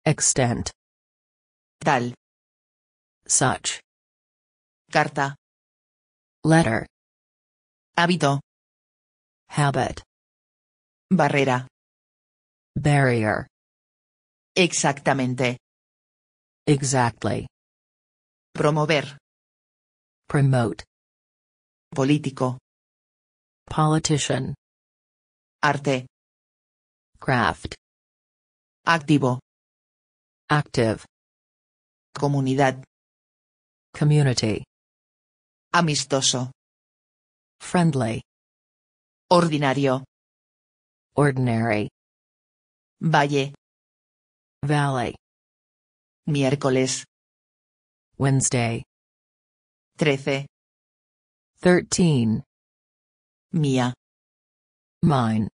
Extent. Tal. Such. Carta. Letter. Hábito. Habit. Barrera. Barrier. Exactamente. Exactly. Promover. Promote. Político. Politician. Arte. Craft. Activo. Active. Comunidad. Community. Amistoso. Friendly. Ordinario. Ordinary. Valle. Valley. Miércoles. Wednesday. trece, Mía. Mine.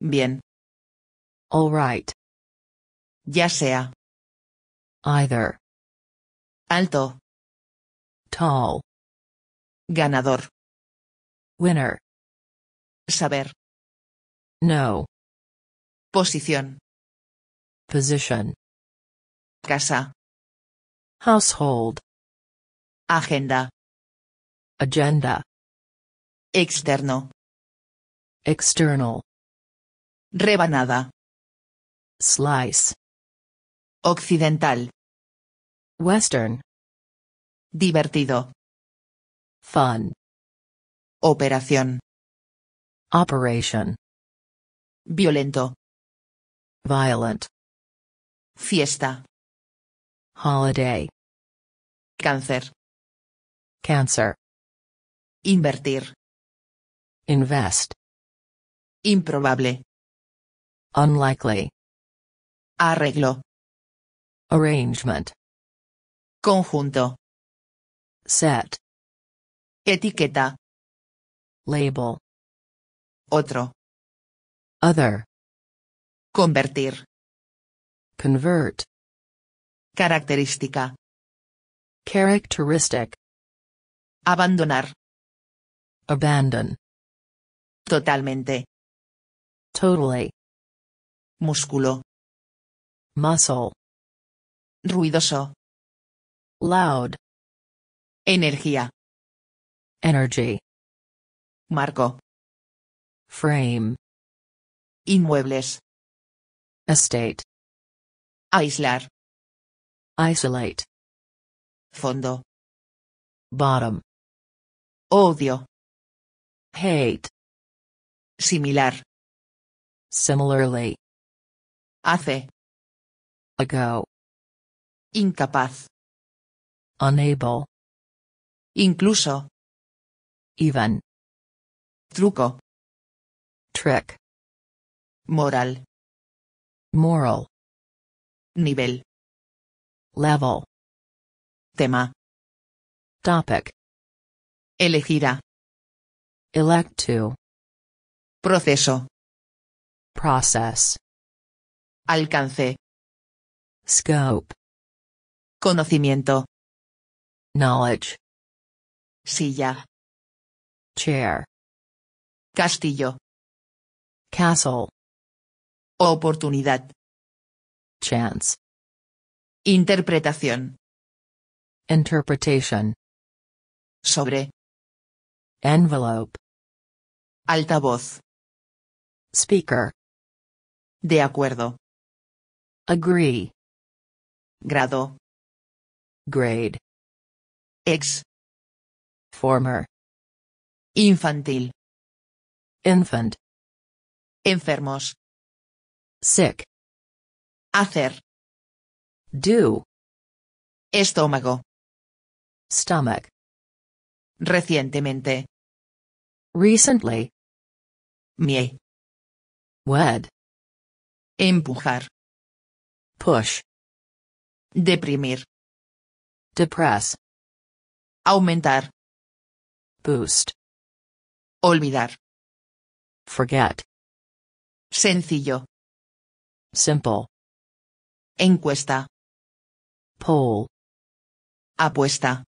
Bien. All right. Ya sea. Either. Alto. Tall. Ganador. Winner. Saber. No. Posición. Position. Casa. Household. Agenda. Agenda. Externo. External. Rebanada. Slice. Occidental. Western. Divertido. Fun. Operación. Operation. Violento. Violent. Fiesta. Holiday. Cáncer. Cancer. Invertir. Invest. Improbable. Unlikely. Arreglo. Arrangement. Conjunto. Set. Etiqueta. Label. Otro. Other. Convertir. Convert. Característica. Characteristic. Abandonar. Abandon. Totalmente. Totally. Músculo. Muscle. Ruidoso. Loud. Energía. Energy. Marco. Frame. Inmuebles. Estate. Aislar. Isolate. Fondo. Bottom. Odio. Hate. Similar. Similarly. Hace. Ago. Incapaz. Unable. Incluso. Even. Truco. Trick. Moral. Moral. Nivel. Level. Tema. Topic. Elegirá. Elect to. Proceso. Process. Alcance. Scope. Conocimiento. Knowledge. Silla. Chair. Castillo. Castle. Oportunidad. Chance. Interpretación. Interpretation. Sobre. Envelope. Altavoz. Speaker. De acuerdo. Agree. Grado. Grade. Ex. Former. Infantil. Infant. Enfermos. Sick. Hacer. Do. Estómago. Stomach. Recientemente. Recently. Mie. Wed. Empujar. Push. Deprimir. Depress. Aumentar. Boost. Olvidar. Forget. Sencillo. Simple. Encuesta. Poll. Apuesta.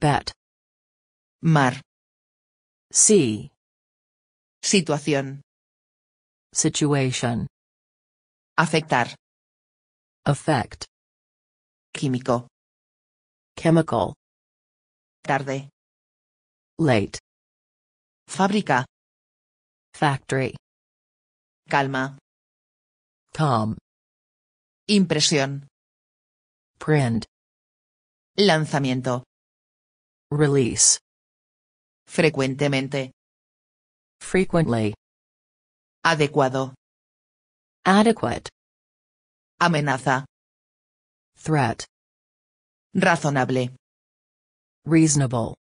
Bet. Mar. Sí Situación. Situation. Afectar. Affect. Químico. Chemical. Tarde. Late. Fábrica. Factory. Calma. Calm. Impresión. Print. Lanzamiento. Release. Frecuentemente. Frequently. Adecuado. Adequate. Amenaza. Threat. Razonable. Reasonable.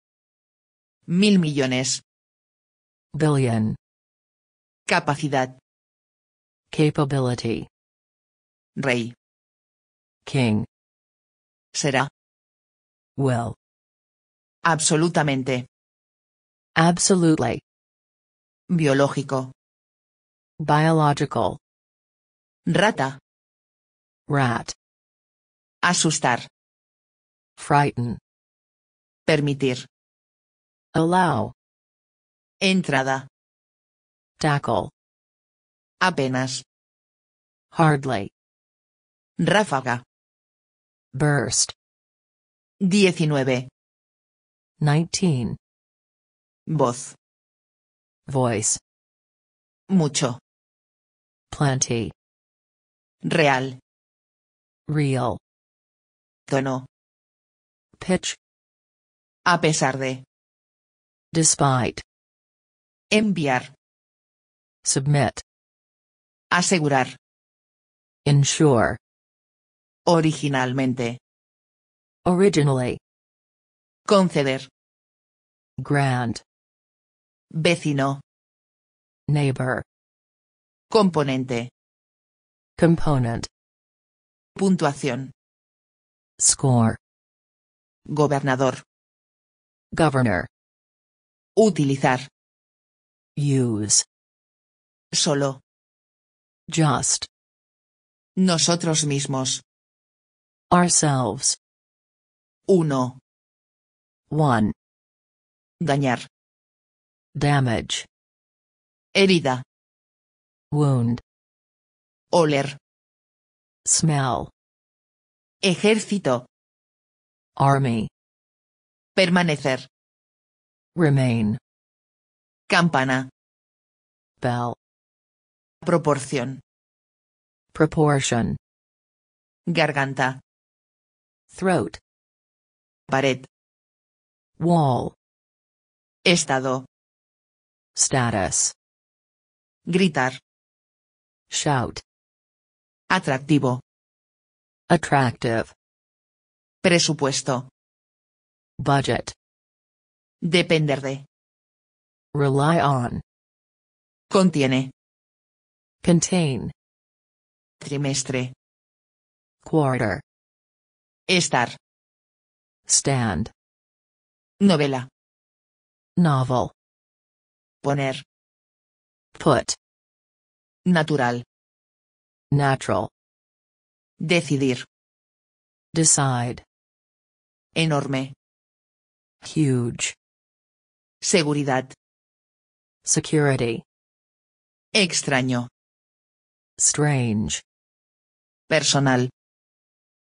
Mil millones. Billion. Capacidad. Capability. Rey. King. Será. Well. Absolutamente. Absolutely. Biológico. Biological. Rata. Rat. Asustar. Frighten. Permitir. Allow. Entrada. Tackle. Apenas. Hardly. Ráfaga. Burst. 19. Nineteen. Voz. Voice. Mucho. Plenty. Real. Real. Tono. Pitch. A pesar de. Despite. Enviar. Submit. Asegurar. Ensure. Originalmente. Originally. Conceder. Grant. Vecino. Neighbor. Componente. Component. Puntuación. Score. Gobernador. Governor. Utilizar. Use. Solo. Just. Nosotros mismos. Ourselves. Uno. One. Dañar. Damage. Herida. Wound. Oler. Smell. Ejército. Army. Permanecer. Remain. Campana. Bell. Proporción. Proportion. Garganta throat pared wall estado status gritar shout atractivo attractive presupuesto budget depender de rely on contiene contain trimestre quarter Estar. Stand. Novela. Novel. Poner. Put. Natural. Natural. Decidir. Decide. Enorme. Huge. Seguridad. Security. Extraño. Strange. Personal.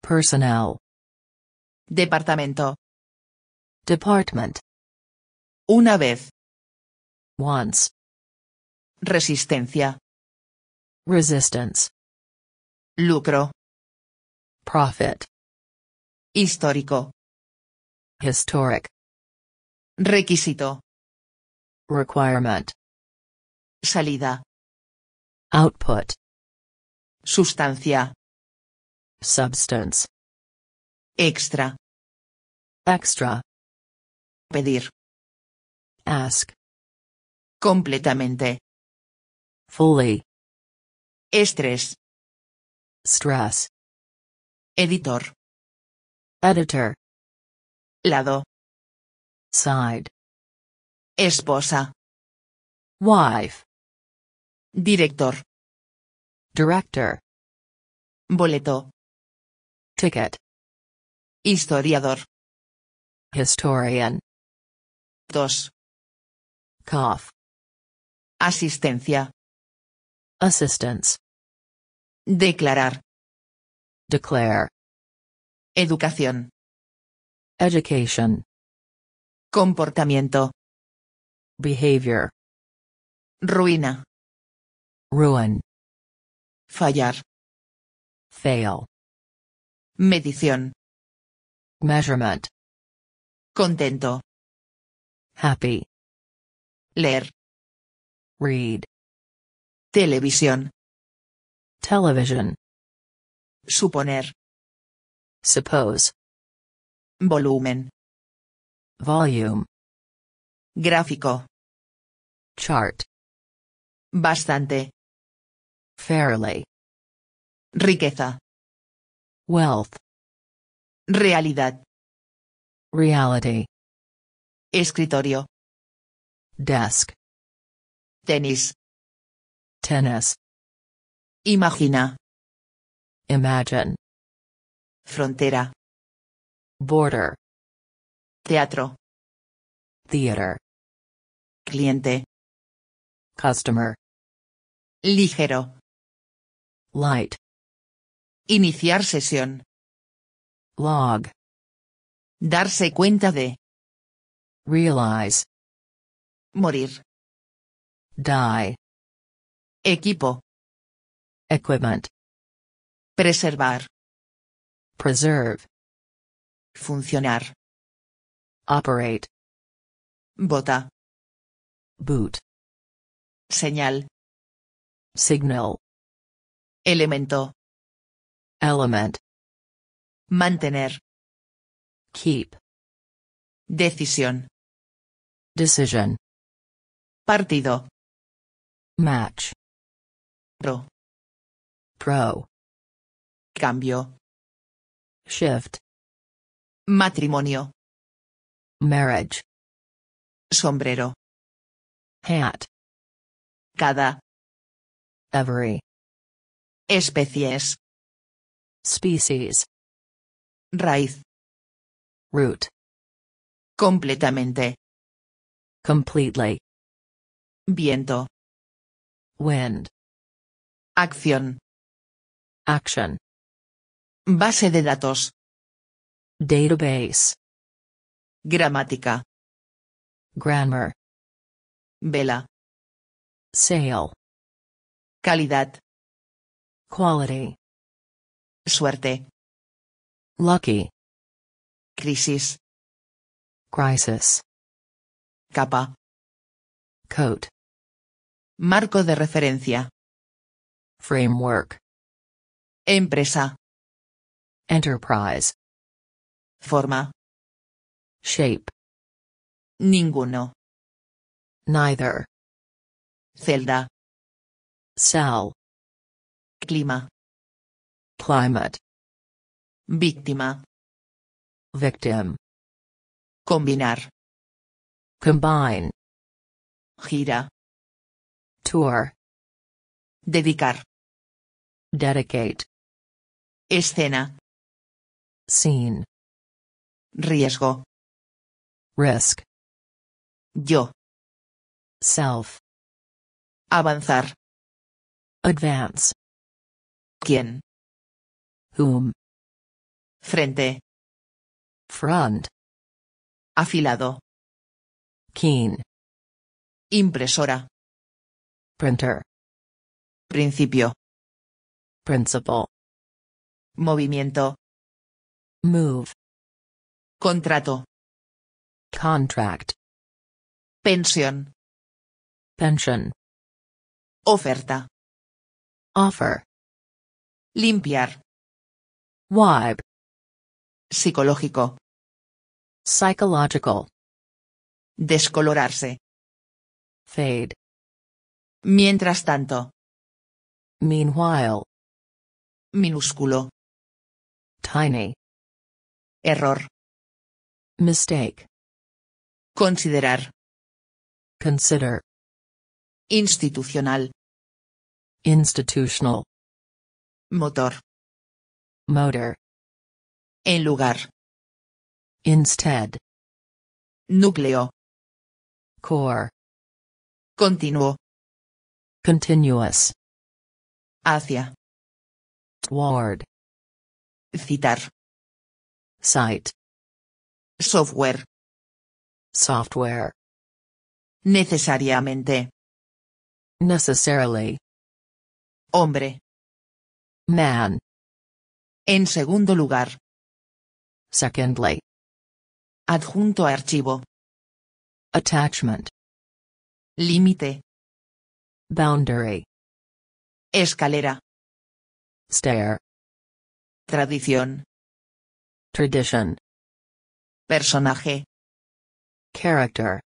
Personnel. Departamento. Department. Una vez. Once. Resistencia. Resistance. Lucro. Profit. Histórico. Historic. Requisito. Requirement. Salida. Output. Sustancia. Substance. Extra. Extra. Pedir. Ask. Completamente. Fully. Estrés. Stress. Editor. Editor. Lado. Side. Esposa. Wife. Director. Director. Boleto. Ticket. Historiador. Historian. 2. Cough. Asistencia. Assistance. Declarar. Declare. Educación. Education. Comportamiento. Behavior. Ruina. Ruin. Fallar. Fail. Medición. Measurement. Contento. Happy. Leer. Read. Televisión. Television. Suponer. Suppose. Volumen. Volume. Gráfico. Chart. Bastante. Fairly. Riqueza. Wealth. Realidad. Reality. Escritorio. Desk. Tenis. Tennis. Imagina. Imagine. Frontera. Border. Teatro. Theater. Cliente. Customer. Ligero. Light. Iniciar sesión. Log. Darse cuenta de. Realize. Morir. Die. Equipo. Equipment. Preservar. Preserve. Funcionar. Operate. Bota. Boot. Señal. Signal. Elemento. Element. Mantener. Keep. Decisión. Decision. Partido. Match. Pro. Pro. Cambio. Shift. Matrimonio. Marriage. Sombrero. Hat. Cada. Every. Especies. Species. Raíz. Root. Completamente. Completely. Viento. Wind. Acción. Action. Base de datos. Database. Gramática. Grammar. Vela. sail Calidad. Quality. Suerte. Lucky. Crisis. Crisis. Capa. Coat. Marco de referencia. Framework. Empresa. Enterprise. Forma. Shape. Ninguno. Neither. Celda. Cell. Clima. Climate. Víctima. Victim. Combinar. Combine. Gira. Tour. Dedicar. Dedicate. Escena. Scene. Riesgo. Risk. Yo. Self. Avanzar. Advance. ¿Quién? Whom. Frente. Front. Afilado. Keen. Impresora. Printer. Principio. principal, Movimiento. Move. Contrato. Contract. Pensión. Pension. Oferta. Offer. Limpiar. Vibe. Psicológico. Psychological. Descolorarse. Fade. Mientras tanto. Meanwhile. Minúsculo. Tiny. Error. Mistake. Considerar. Consider. Institucional. Institutional. Motor. Motor. En lugar. Instead. Núcleo. Core. Continuo. Continuous. Hacia. Toward. Citar. Site. Software. Software. Necesariamente. Necessarily. Hombre. Man. En segundo lugar. Secondly. Adjunto archivo. Attachment. Límite. Boundary. Escalera. Stair. Tradición. Tradition. Personaje. Character.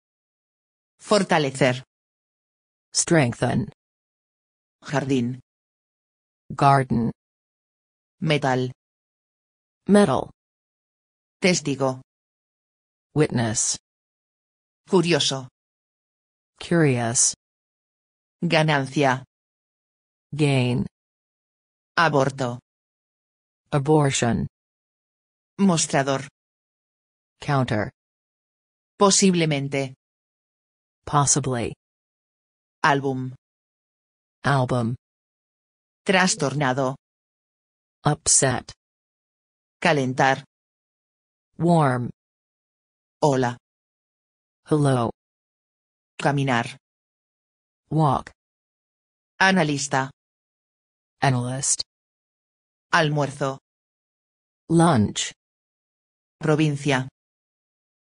Fortalecer. Strengthen. Jardín. Garden. Metal. Metal. Testigo. Witness. Curioso. Curious. Ganancia. Gain. Aborto. Abortion. Mostrador. Counter. Posiblemente. Possibly. Álbum. Album. Trastornado. Upset. Calentar. Warm. Hola. Hello. Caminar. Walk. Analista. Analyst. Almuerzo. Lunch. Provincia.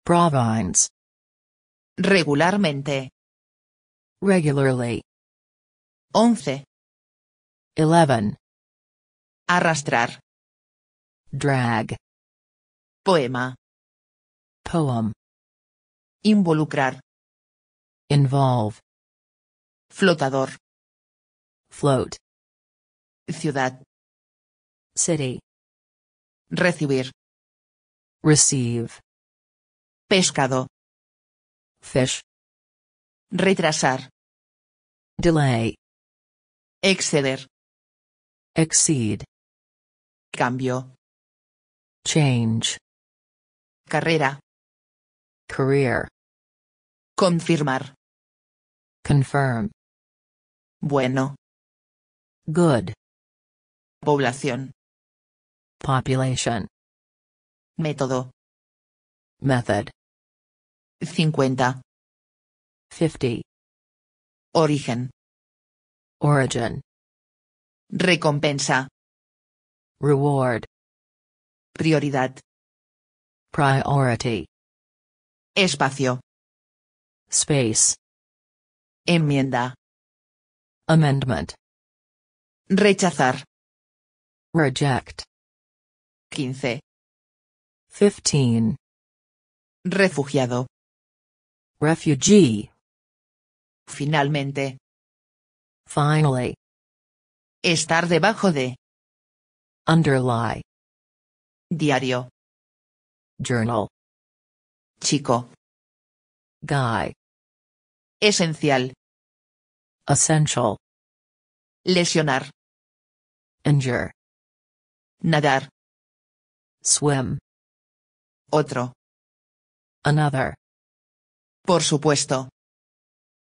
Province. Regularmente. Regularly. Once. Eleven. Arrastrar. Drag. Poema. Poem. Involucrar. Involve. Flotador. Float. Ciudad. City. Recibir. Receive. Pescado. Fish. Retrasar. Delay. Exceder. Exceed. Cambio. Change. Carrera. Career. Confirmar. Confirm. Bueno. Good. Población. Population. Método. Method. 50. 50. Origen. Origin. Recompensa. Reward. Prioridad. Priority. Espacio. Space. Enmienda. Amendment. Rechazar. Reject. 15. 15. Refugiado. Refugee. Finalmente. Finally. Estar debajo de. Underlie. Diario. Journal. Chico. Guy. Esencial. Essential. Lesionar. Injure. Nadar. Swim. Otro. Another. Por supuesto.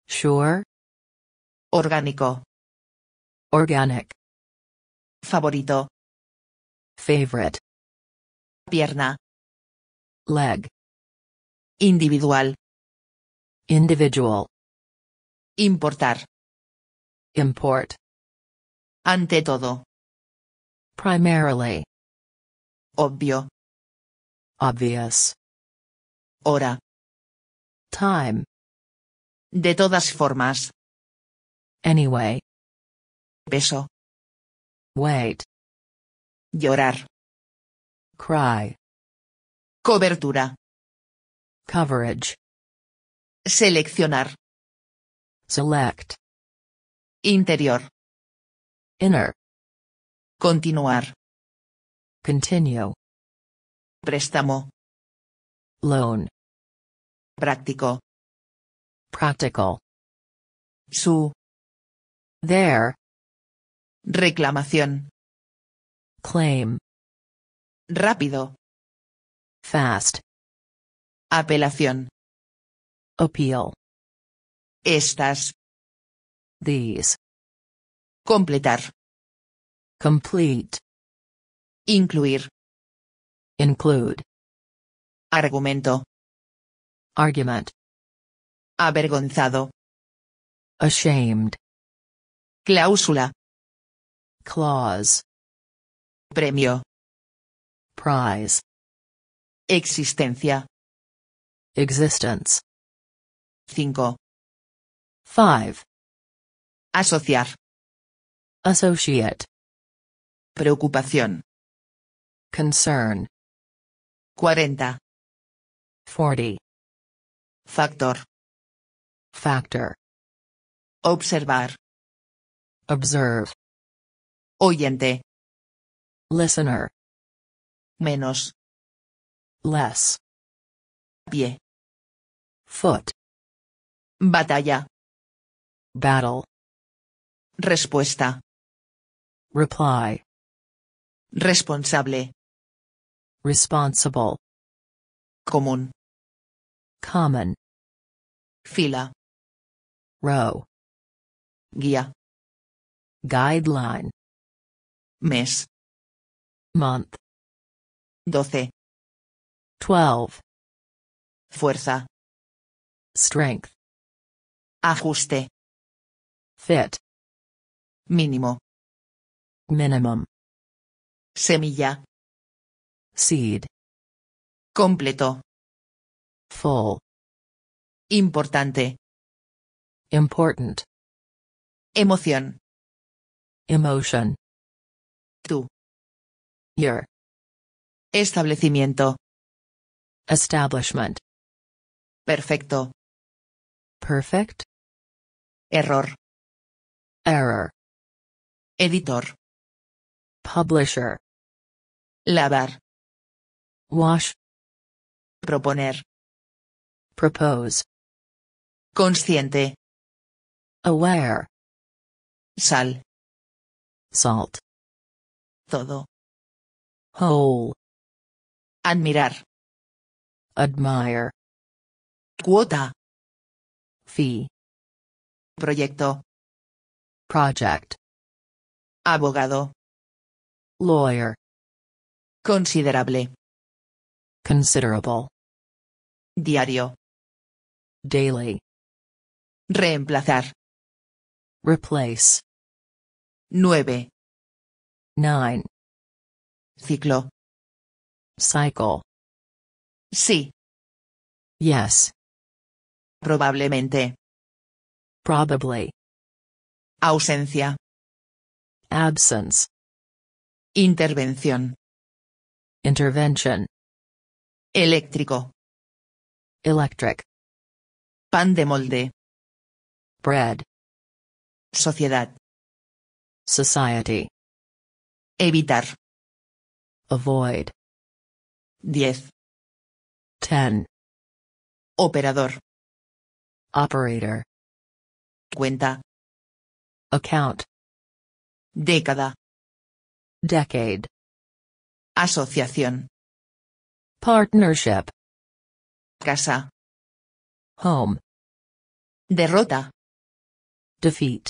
Sure. Orgánico. Organic. Favorito. Favorite. Pierna. Leg. Individual. Individual. Importar. Import. Ante todo. Primarily. Obvio. Obvious. Hora. Time. De todas formas. Anyway. Peso. Weight. Llorar. Cry. Cobertura. Coverage. Seleccionar. Select. Interior. Inner. Continuar. Continue. Préstamo. Loan. Práctico. Practical. Su. There. Reclamación. Claim. Rápido. Fast. Apelación. Appeal. Estas. These. Completar. Complete. Incluir. Include. Argumento. Argument. Avergonzado. Ashamed. Cláusula. Clause. Premio. Prize. Existencia. Existence. 5. 5. Asociar. Associate. Preocupación. Concern. 40. 40. Factor. Factor. Observar. Observe. Oyente. Listener. Menos. Less. Pie. Foot. Batalla. Battle. Respuesta. Reply. Responsable. Responsible. Común. Common. Fila. Row. Guía. Guideline. Mes. Month. Doce. Twelve. Fuerza. Strength. Ajuste. Fit. Mínimo. Minimum. Semilla. Seed. Completo. Full. Importante. Important. Emoción. Emotion. Tú. Establecimiento. Establishment. Perfecto. Perfect. Error. Error. Editor. Publisher. Lavar. Wash. Proponer. Propose. Consciente. Aware. Sal. Salt. Todo. Whole. Admirar. Admire. Cuota. Fee. Proyecto. Project. Abogado. Lawyer. Considerable. Considerable. Diario. Daily. Reemplazar. Replace. Nueve. Nine. Ciclo. Cycle. Sí. Yes. Probablemente. Probably. Ausencia. Absence. Intervención. Intervention. Eléctrico. Electric. Pan de molde. Bread. Sociedad. Society. Evitar. Avoid. 10. 10. Operador. Operator. Cuenta. Account. Década. Decade. Asociación. Partnership. Casa. Home. Derrota. Defeat.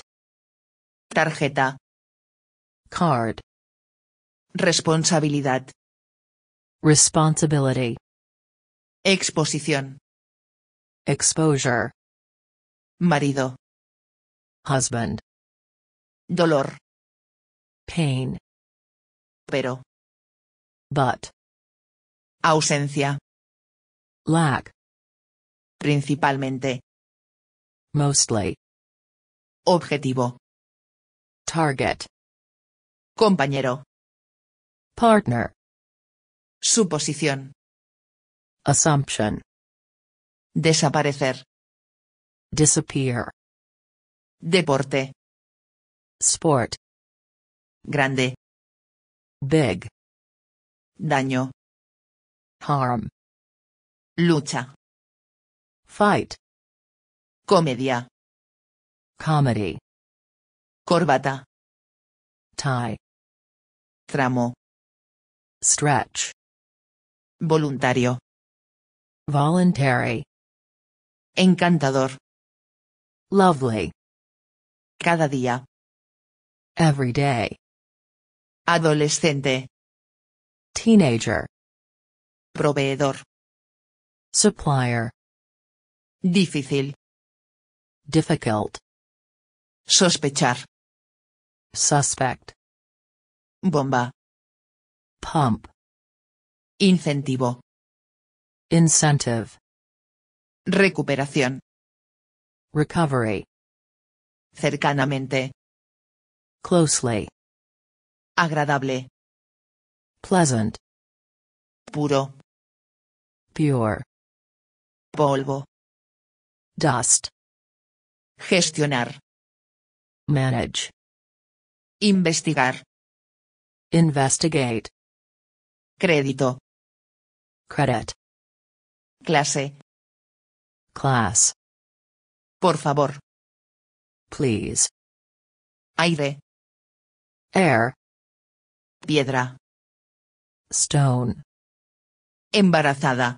Tarjeta. Card. Responsabilidad. Responsibility. Exposición. Exposure. Marido. Husband. Dolor. Pain. Pero. But. Ausencia. Lack. Principalmente. Mostly. Objetivo. Target. Compañero. Partner. Suposición. Assumption. Desaparecer. Disappear. Deporte. Sport. Grande. Big. Daño. Harm. Lucha. Fight. Comedia. Comedy. Corbata. Tie. Tramo. Stretch. Voluntario. Voluntary. Encantador. Lovely. Cada día. Every day. Adolescente. Teenager. Proveedor. Supplier. Difícil. Difficult. Sospechar. Suspect. Bomba. Pump. Incentivo. Incentive. Recuperación. Recovery. Cercanamente. Closely. Agradable. Pleasant. Puro. Pure. Polvo. Dust. Gestionar. Manage. Investigar. Investigate. Crédito. Credit. Clase. Class. Por favor. Please. Aire. Air. Piedra. Stone. Embarazada.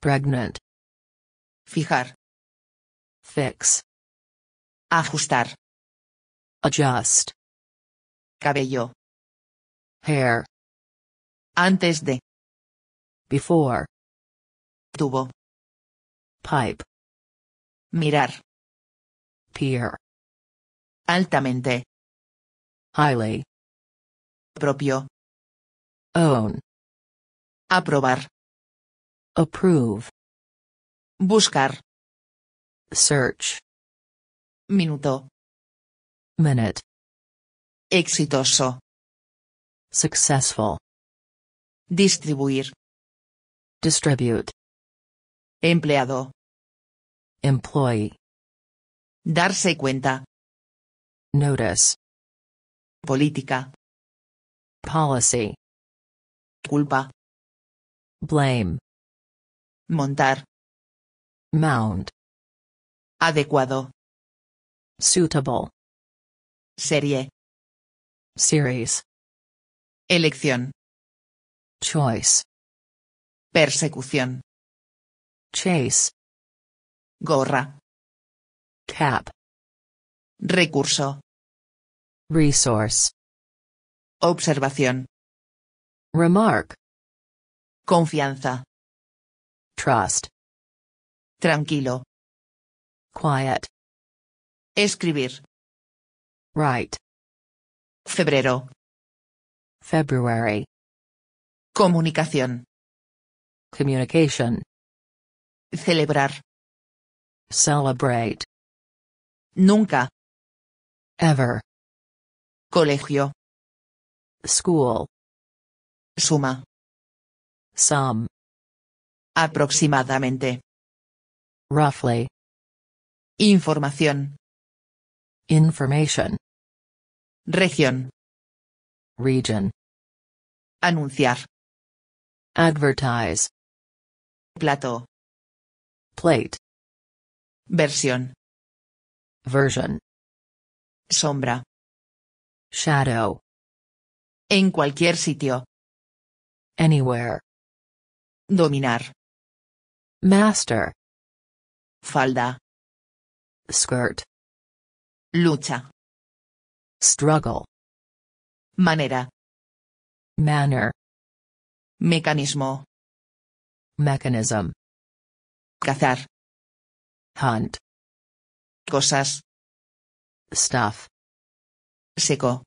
Pregnant. Fijar. Fix. Ajustar. Adjust. Cabello. Hair. Antes de. Before. Tubo. Pipe. Mirar. Peer. Altamente. Highly. Propio. Own. Aprobar. Approve. Buscar. Search. Minuto. Minute. Exitoso. Successful. Distribuir. Distribute. Empleado. Employee. Darse cuenta. Notice. Política. Policy. Culpa. Blame. Montar. Mount. Adecuado. Suitable. Serie. Series. Elección. Choice. Persecución. Chase. Gorra. Cap. Recurso. Resource. Observación. Remark. Confianza. Trust. Tranquilo. Quiet. Escribir. Write. Febrero. February. Comunicación. Communication. Celebrar. Celebrate. Nunca. Ever. Colegio. School. Suma. Sum. Aproximadamente. Roughly. Información. Information. Región. Region. Anunciar. Advertise. Plato. Plate. Versión. Version. Sombra. Shadow. En cualquier sitio. Anywhere. Dominar. Master. Falda. Skirt. Lucha. Struggle. Manera. Manner. Mecanismo. Mechanism. Cazar. Hunt. Cosas. Stuff. Seco.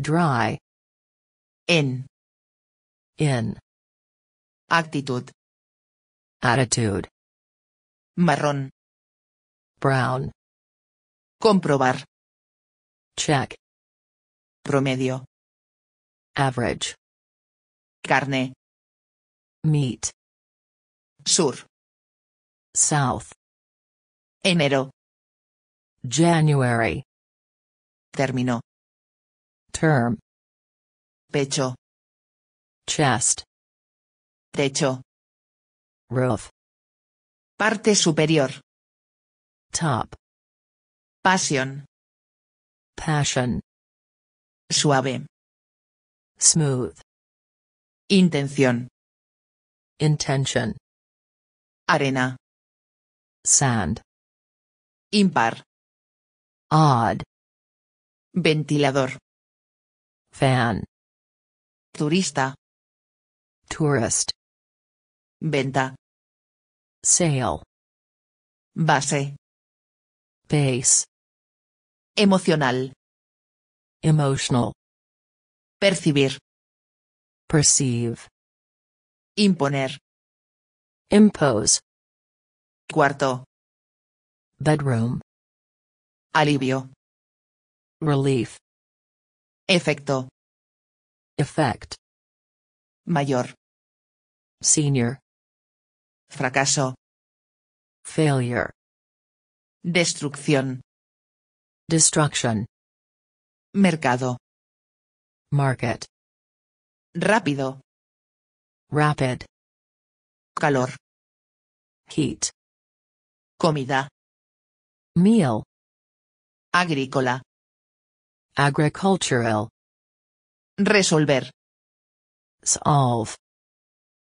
Dry. En. In. Actitud. Attitude. Marrón. Brown. Comprobar. Check. Promedio. Average. Carne. Meat. Sur. South. Enero. January. Término. Term. Pecho. Chest. Techo. Roof. Parte superior. Top. Passion. Passion. Suave. Smooth. Intención. Intention. Arena. Sand. Impar. Odd. Ventilador. Fan. Turista. Tourist. Venta. Sale. Base. Base. Emocional. Emotional. Percibir. Perceive. Imponer. Impose. Cuarto. Bedroom. Alivio. Relief. Efecto. Effect. Mayor. Senior. Fracaso. Failure. Destrucción. Destruction. Mercado. Market. Rápido. Rapid. Calor. Heat. Comida. Meal. Agrícola. Agricultural. Resolver. Solve.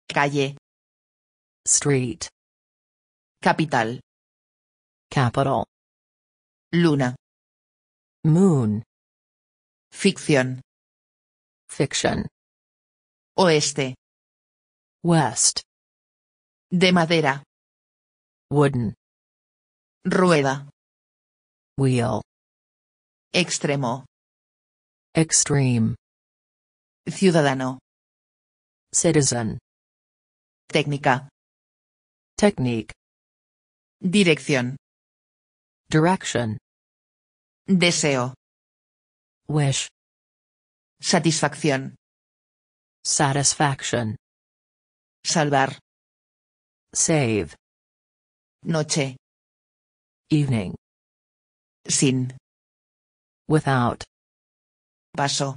Calle. Street. Capital. Capital. Luna. Moon. Ficción. Fiction. Oeste. West. De madera. Wooden. Rueda. Wheel. Extremo. Extreme. Ciudadano. Citizen. Técnica. Technique. Dirección. Direction. Deseo. Wish. Satisfacción. Satisfaction. Salvar. Save. Noche. Evening. Sin. Without. Paso.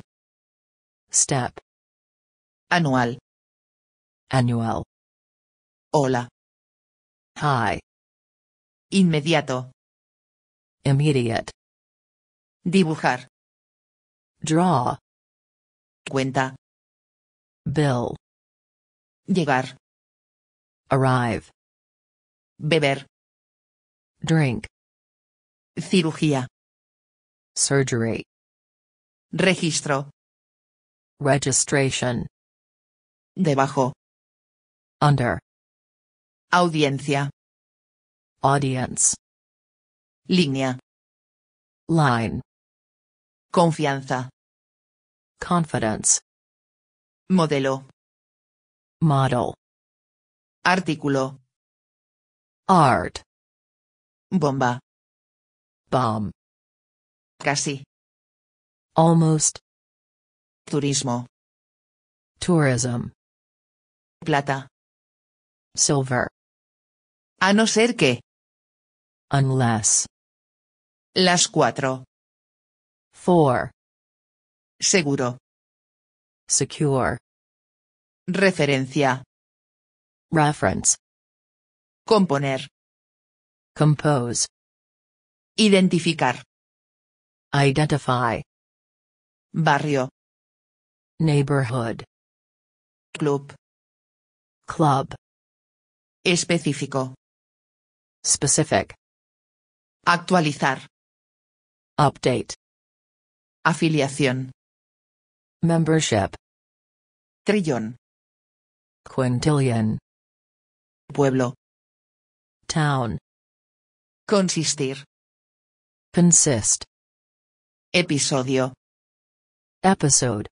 Step. Anual. Annual. Hola. Hi. Inmediato. Immediate. Dibujar. Draw. Cuenta. Bill. Llegar. Arrive. Beber. Drink. Cirugía. Surgery. Registro. Registration. Debajo. Under. Audiencia. Audience. Línea. Line. Confianza. Confidence. Modelo. Model. Artículo. Art. Bomba. Bomb. Casi. Almost. Turismo. Tourism. Plata. Silver. A no ser que. Unless. Las cuatro. Four. Seguro. Secure. Referencia. Reference. Componer. Compose. Identificar. Identify. Barrio. Neighborhood. Club. Club. Específico. Specific. Actualizar. Update. Afiliación. Membership. Trillón. Quintillion. Pueblo. Town. Consistir. Consist. Episodio. Episode.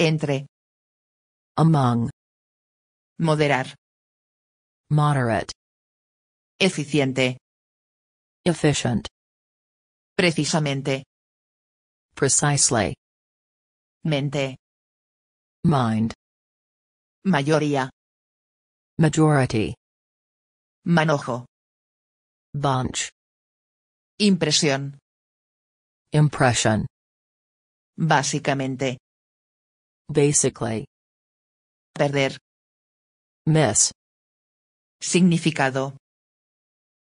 Entre. Among. Moderar. Moderate. Eficiente. Efficient. Precisamente. Precisely. Mente. Mind. Mayoría. Majority. Manojo. Bunch. Impresión. Impression. Básicamente. Basically. Perder. Miss. Significado.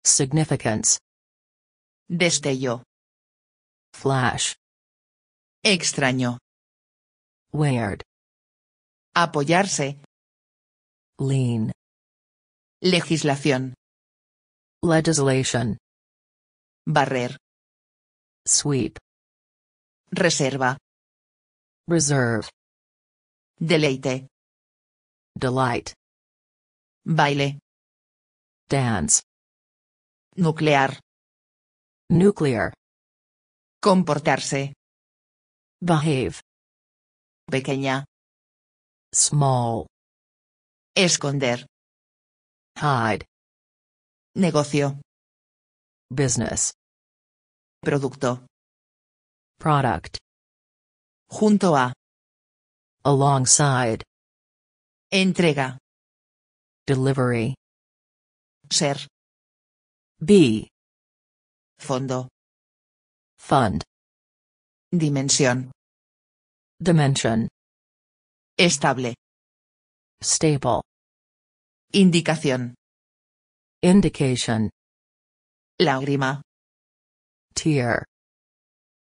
Significance. Destello. Flash. Extraño. Weird. Apoyarse. Lean. Legislación. Legislation. Barrer. Sweep. Reserva. Reserve. Deleite. Delight. Baile. Dance. Nuclear. Nuclear. Comportarse. Behave. Pequeña. Small. Esconder. Hide. Negocio. Business. Producto. Product. Junto a. Alongside. Entrega. Delivery. Ser. B. Fondo. Fund. Dimensión. Dimension. Estable. Stable. Indicación. Indication. Lágrima. Tear.